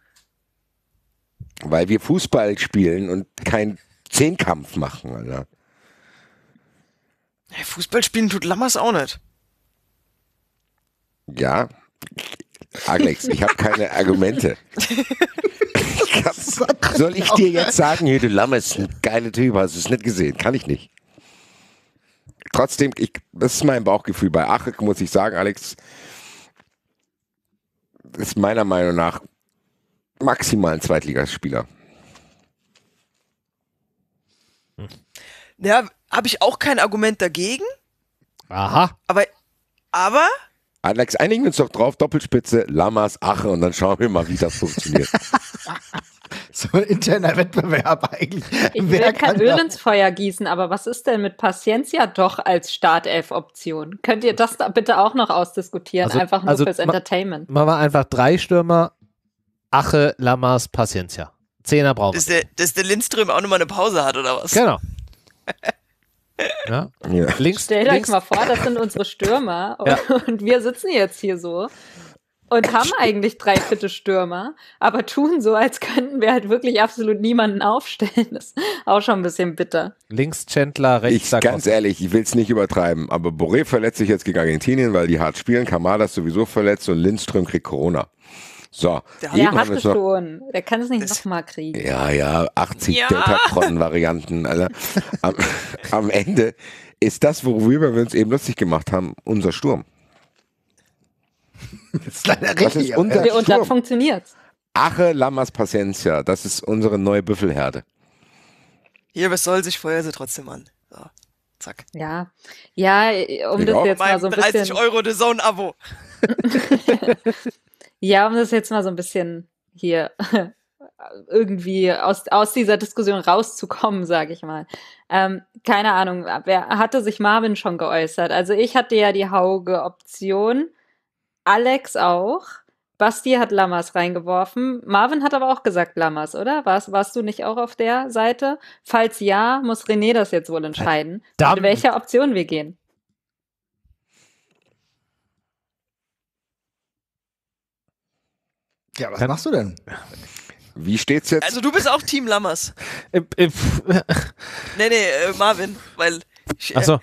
Weil wir Fußball spielen und keinen Zehnkampf machen, Alter. Fußball spielen tut Lammers auch nicht. Ja, Alex, ich habe keine Argumente. soll ich dir jetzt sagen, hey, du Lammers ist ein geiler Typ, hast du es nicht gesehen? Kann ich nicht. Trotzdem, ich, das ist mein Bauchgefühl. Bei Achik muss ich sagen, Alex ist meiner Meinung nach maximal ein Zweitligaspieler. Hm. Ja, habe ich auch kein Argument dagegen. Aha. Aber, aber. Alex, einigen wir uns doch drauf, Doppelspitze, Lamas, Ache und dann schauen wir mal, wie das funktioniert. so ein interner Wettbewerb eigentlich. Ich Wer will kein Öl ins Feuer gießen, aber was ist denn mit Paciencia doch als Startelf-Option? Könnt ihr das da bitte auch noch ausdiskutieren, also, einfach nur also fürs Entertainment? Machen wir einfach drei Stürmer, Ache, Lamas, Paciencia. Zehner brauchen wir. Dass der, dass der Lindström auch nochmal eine Pause hat, oder was? Genau. Ja? ja. Links, Stellt links. euch mal vor, das sind unsere Stürmer ja. und wir sitzen jetzt hier so und haben eigentlich drei fitte Stürmer, aber tun so, als könnten wir halt wirklich absolut niemanden aufstellen. Das ist auch schon ein bisschen bitter. Links Chandler, rechts ich, Ganz ehrlich, ich will es nicht übertreiben, aber Boré verletzt sich jetzt gegen Argentinien, weil die hart spielen. Kamada ist sowieso verletzt und Lindström kriegt Corona. So, ja, der hatte schon. Der kann es nicht nochmal kriegen. Ja, ja, 80 ja. kronen varianten Also, am, am, Ende ist das, worüber wir uns eben lustig gemacht haben, unser Sturm. Das ist leider richtig. Das ist unser Sturm. Und dann funktioniert's. Ache Lamas Paciencia, das ist unsere neue Büffelherde. Hier, was soll sich Feuer sie trotzdem an. So, zack. Ja, ja, um ich das auch. jetzt mal so ein bisschen... 30 Euro The Zone-Abo. Ja, um das jetzt mal so ein bisschen hier irgendwie aus, aus dieser Diskussion rauszukommen, sage ich mal. Ähm, keine Ahnung, wer hatte sich Marvin schon geäußert? Also ich hatte ja die Hauge-Option, Alex auch, Basti hat Lammers reingeworfen, Marvin hat aber auch gesagt Lammers, oder? Warst, warst du nicht auch auf der Seite? Falls ja, muss René das jetzt wohl entscheiden, Verdammt. mit welcher Option wir gehen. Ja, was machst du denn? Wie steht's jetzt? Also du bist auch Team Lammers. Äh, äh, nee, nee, äh, Marvin, weil ich äh, so.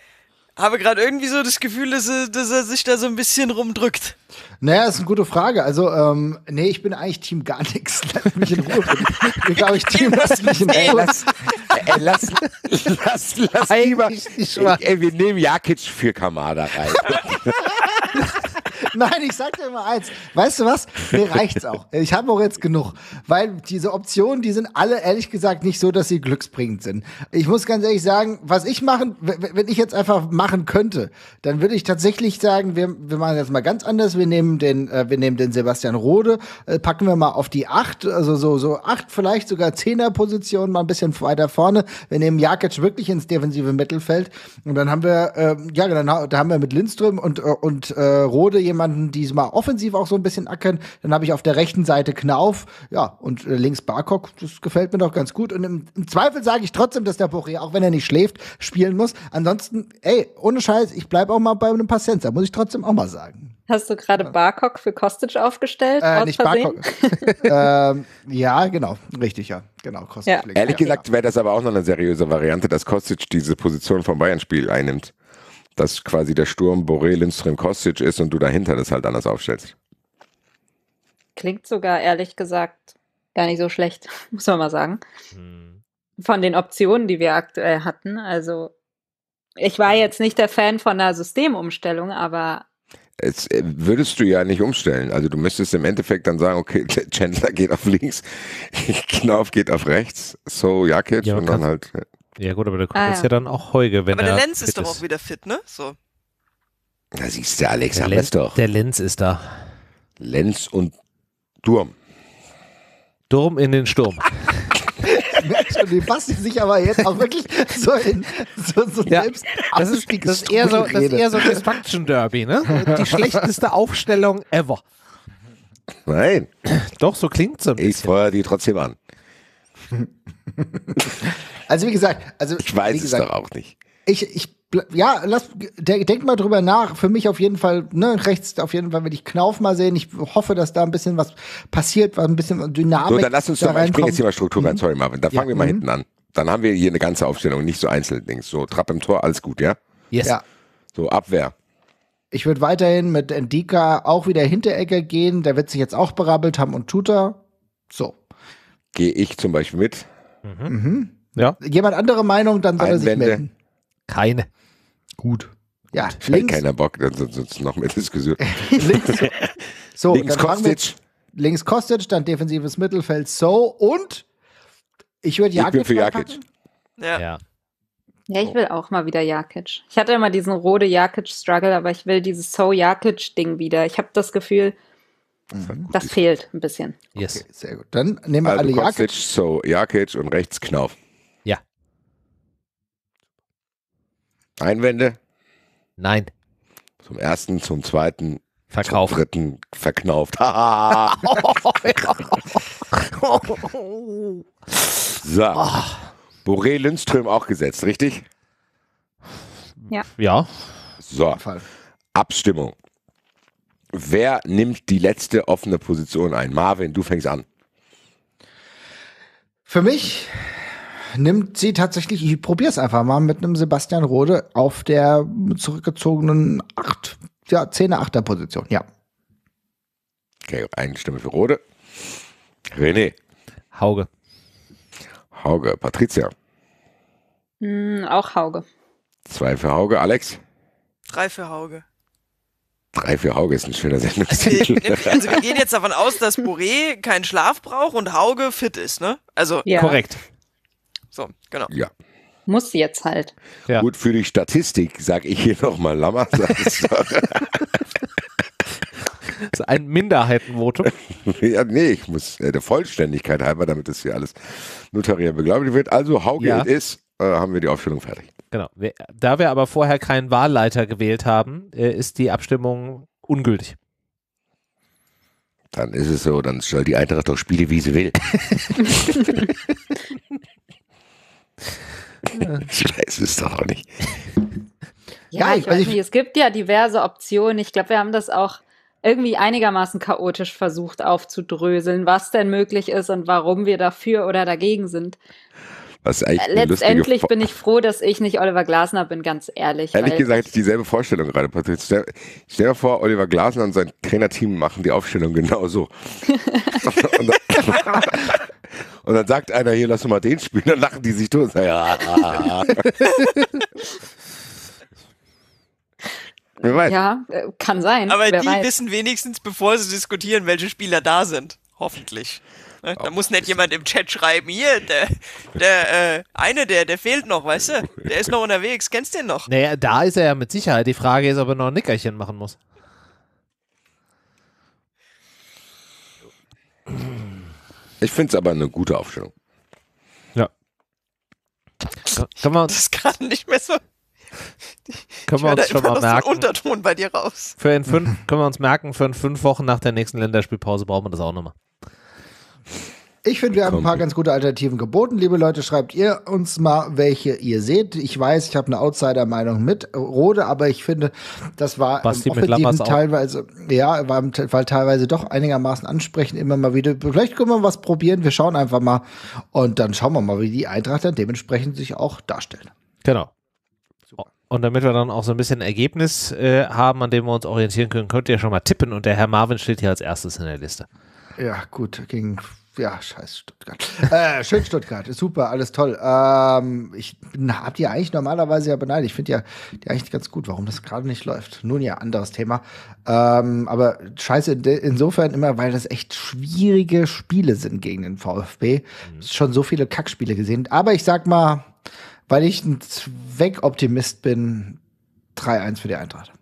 habe gerade irgendwie so das Gefühl, dass, äh, dass, er sich da so ein bisschen rumdrückt. Naja, ist eine gute Frage. Also, ähm, nee, ich bin eigentlich Team gar nichts. Lass mich in Ruhe. Ich glaube, ich Team lass mich in Ruhe. lass, ey, lass, lass, lass lieber. Ey, wir nehmen Jakic für Kamada rein. Nein, ich sag dir mal eins. Weißt du was? Mir reicht's auch. Ich habe auch jetzt genug. Weil diese Optionen, die sind alle ehrlich gesagt nicht so, dass sie glücksbringend sind. Ich muss ganz ehrlich sagen, was ich machen, wenn ich jetzt einfach machen könnte, dann würde ich tatsächlich sagen, wir, wir machen jetzt mal ganz anders. Wir nehmen den, äh, wir nehmen den Sebastian Rode, äh, packen wir mal auf die acht, also so, so acht, vielleicht sogar zehner Position, mal ein bisschen weiter vorne. Wir nehmen Jakic wirklich ins defensive Mittelfeld. Und dann haben wir, äh, ja, dann, da haben wir mit Lindström und, äh, und äh, Rode jemanden, jemanden, die mal offensiv auch so ein bisschen ackern. Dann habe ich auf der rechten Seite Knauf, ja, und äh, links Barkok. Das gefällt mir doch ganz gut. Und im, im Zweifel sage ich trotzdem, dass der Boré, auch wenn er nicht schläft, spielen muss. Ansonsten, ey, ohne Scheiß, ich bleibe auch mal bei einem Passenza, muss ich trotzdem auch mal sagen. Hast du gerade Barkok für Kostic aufgestellt? Äh, nicht Barkok. ähm, ja, genau, richtig, ja. Genau, Kostic. Ja. Ehrlich ja, gesagt genau. wäre das aber auch noch eine seriöse Variante, dass Kostic diese Position vom Bayern-Spiel einnimmt dass quasi der Sturm Boré, Lindström, Kostic ist und du dahinter das halt anders aufstellst. Klingt sogar ehrlich gesagt gar nicht so schlecht, muss man mal sagen. Hm. Von den Optionen, die wir aktuell hatten. Also, ich war jetzt nicht der Fan von einer Systemumstellung, aber es äh, würdest du ja nicht umstellen. Also du müsstest im Endeffekt dann sagen, okay, Chandler geht auf links, Knauf geht auf rechts, so Jakic ja, und dann halt. Ja, gut, aber der Krug ah, ja. ist ja dann auch Heuge, wenn aber er. Aber der Lenz ist doch auch wieder fit, ne? So. Da siehst du, Alex, der Lenz, doch. Der Lenz ist da. Lenz und Durm. Durm in den Sturm. merke schon, passt Basti sich aber jetzt auch wirklich so in so, so ja, selbst das ist, das, ist eher so, das ist eher so ein Destruction Derby, ne? Die schlechteste Aufstellung ever. Nein. Doch, so klingt es ein ich bisschen. Ich feuer die trotzdem an. Also wie gesagt, also ich weiß gesagt, es doch auch nicht. Ich, ich, ja, lass, denk, mal drüber nach. Für mich auf jeden Fall, ne, rechts auf jeden Fall will ich Knauf mal sehen. Ich hoffe, dass da ein bisschen was passiert, was ein bisschen Dynamik. So, dann lass uns da doch mal, ich bringe jetzt hier mal Struktur mhm. rein, sorry Marvin. Dann ja, fangen wir mal mhm. hinten an. Dann haben wir hier eine ganze Aufstellung, nicht so Einzeldings. So, Trapp im Tor, alles gut, ja? Yes. Ja. So, Abwehr. Ich würde weiterhin mit Endika auch wieder Hinterecke gehen. Der wird sich jetzt auch berabbelt haben und Tuta. So. Gehe ich zum Beispiel mit. Mhm. mhm. Ja. Jemand andere Meinung, dann soll Einwände. er sich melden. Keine. Gut. Ja, ich Links. keiner Bock, dann sonst noch mehr Diskussion. links. So, links Kostic. links Kostic, dann defensives Mittelfeld, so und ich würde Jakic. Ich bin für Jakic. Ja. ja. Ja, ich will auch mal wieder Jakic. Ich hatte immer diesen rote Jakic-Struggle, aber ich will dieses So-Jakic-Ding wieder. Ich habe das Gefühl, das, das fehlt ein bisschen. Yes. Okay, sehr gut. Dann nehmen wir also alle Jakic. So, Jakic und rechts Knauf. Einwände? Nein. Zum ersten, zum zweiten, Verkauft. Zum dritten verknauft. so. Boré Lindström auch gesetzt, richtig? Ja. Ja. So. Abstimmung. Wer nimmt die letzte offene Position ein? Marvin, du fängst an. Für mich nimmt sie tatsächlich, ich probiere es einfach mal, mit einem Sebastian Rode auf der zurückgezogenen 8, ja, 10er, 8er Position, ja. Okay, eine Stimme für Rode. René. Hauge. Hauge. Patricia. Mm, auch Hauge. Zwei für Hauge. Alex? Drei für Hauge. Drei für Hauge ist ein schöner Sendungstitel. Also, wir gehen jetzt davon aus, dass Bourré keinen Schlaf braucht und Hauge fit ist, ne? Also ja. korrekt. So, genau. Ja. Muss jetzt halt. Ja. Gut für die Statistik, sage ich hier nochmal Lammer. Das ist ein Minderheitenvotum. ja, nee, ich muss äh, der Vollständigkeit halber, damit das hier alles notariell beglaubigt wird. Also, how ja. ist, äh, haben wir die Aufstellung fertig. Genau. Da wir aber vorher keinen Wahlleiter gewählt haben, äh, ist die Abstimmung ungültig. Dann ist es so, dann soll die Eintracht doch Spiele, wie sie will. ich weiß es doch auch nicht. Ja, Geil, ich weiß also ich nicht, es gibt ja diverse Optionen. Ich glaube, wir haben das auch irgendwie einigermaßen chaotisch versucht aufzudröseln, was denn möglich ist und warum wir dafür oder dagegen sind. Was eigentlich Letztendlich bin ich froh, dass ich nicht Oliver Glasner bin, ganz ehrlich. Ehrlich gesagt, dieselbe Vorstellung gerade, Patrick. Stell, stell dir vor, Oliver Glasner und sein Trainerteam machen die Aufstellung genauso. und, dann, und dann sagt einer hier, lass mal den spielen, dann lachen die sich tot. Ja. Wer weiß. Ja, äh, kann sein. Aber Wer die weiß. wissen wenigstens, bevor sie diskutieren, welche Spieler da sind. Hoffentlich. Ne? Da muss nicht jemand im Chat schreiben, hier, der, der äh, eine, der, der fehlt noch, weißt du? Der ist noch unterwegs, kennst du den noch? Naja, da ist er ja mit Sicherheit. Die Frage ist, ob er noch ein Nickerchen machen muss. Ich finde es aber eine gute Aufstellung. Ja. Kann man, das kann nicht mehr so. Können wir uns schon mal merken. Unterton bei dir raus. Für in fünf, können wir uns merken, für in fünf Wochen nach der nächsten Länderspielpause brauchen wir das auch nochmal. Ich finde, wir haben ein paar ganz gute Alternativen geboten. Liebe Leute, schreibt ihr uns mal, welche ihr seht. Ich weiß, ich habe eine Outsider-Meinung mit Rode, aber ich finde, das war im Offensiven teilweise, ja, war, war, teilweise doch einigermaßen ansprechend, immer mal wieder. Vielleicht können wir was probieren, wir schauen einfach mal und dann schauen wir mal, wie die Eintracht dann dementsprechend sich auch darstellt. Genau. Und damit wir dann auch so ein bisschen Ergebnis äh, haben, an dem wir uns orientieren können, könnt ihr schon mal tippen. Und der Herr Marvin steht hier als erstes in der Liste. Ja, gut, gegen ja, scheiß Stuttgart. Äh, schön Stuttgart, ist super, alles toll. Ähm, ich hab die eigentlich normalerweise ja beneidet. Ich finde ja die eigentlich ganz gut, warum das gerade nicht läuft. Nun ja, anderes Thema. Ähm, aber scheiße insofern immer, weil das echt schwierige Spiele sind gegen den VfB. Mhm. Schon so viele Kackspiele gesehen. Aber ich sag mal, weil ich ein Zweckoptimist bin, 3-1 für die Eintracht.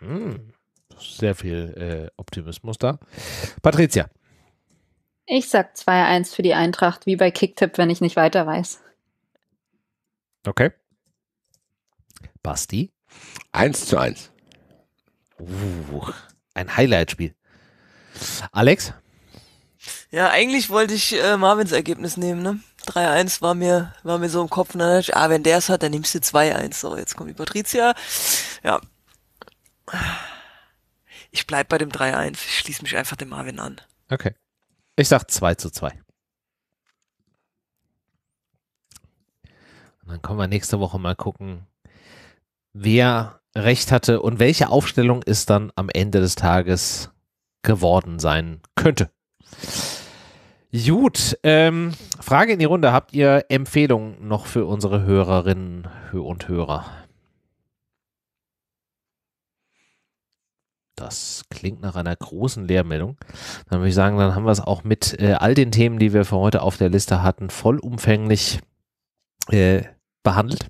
Mhm. Sehr viel äh, Optimismus da. Patricia. Ich sag 2-1 für die Eintracht, wie bei Kicktipp, wenn ich nicht weiter weiß. Okay. Basti? 1 zu 1. Uh, ein Highlight-Spiel. Alex? Ja, eigentlich wollte ich äh, Marvins Ergebnis nehmen, ne? 3-1 war mir, war mir so im Kopf und dann dachte ich, ah, wenn der es hat, dann nimmst du 2-1. So, jetzt kommt die Patricia. Ja. Ich bleib bei dem 3-1. Ich schließe mich einfach dem Marvin an. Okay. Ich sag 2 zu 2. Und dann können wir nächste Woche mal gucken, wer recht hatte und welche Aufstellung es dann am Ende des Tages geworden sein könnte. Gut, ähm, Frage in die Runde. Habt ihr Empfehlungen noch für unsere Hörerinnen und Hörer? Das klingt nach einer großen Lehrmeldung. Dann würde ich sagen, dann haben wir es auch mit äh, all den Themen, die wir für heute auf der Liste hatten, vollumfänglich äh, behandelt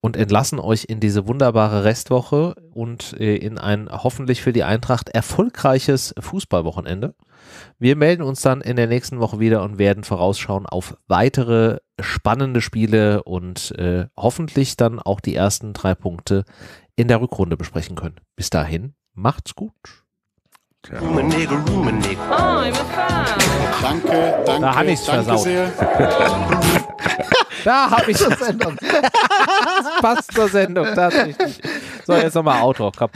und entlassen euch in diese wunderbare Restwoche und äh, in ein hoffentlich für die Eintracht erfolgreiches Fußballwochenende. Wir melden uns dann in der nächsten Woche wieder und werden vorausschauen auf weitere spannende Spiele und äh, hoffentlich dann auch die ersten drei Punkte in der Rückrunde besprechen können. Bis dahin, Macht's gut. Ja. Ah, danke, danke. Da habe ich versaut. da habe ich das Sendung. Das passt zur Sendung, tatsächlich. So, jetzt nochmal Auto. Komm.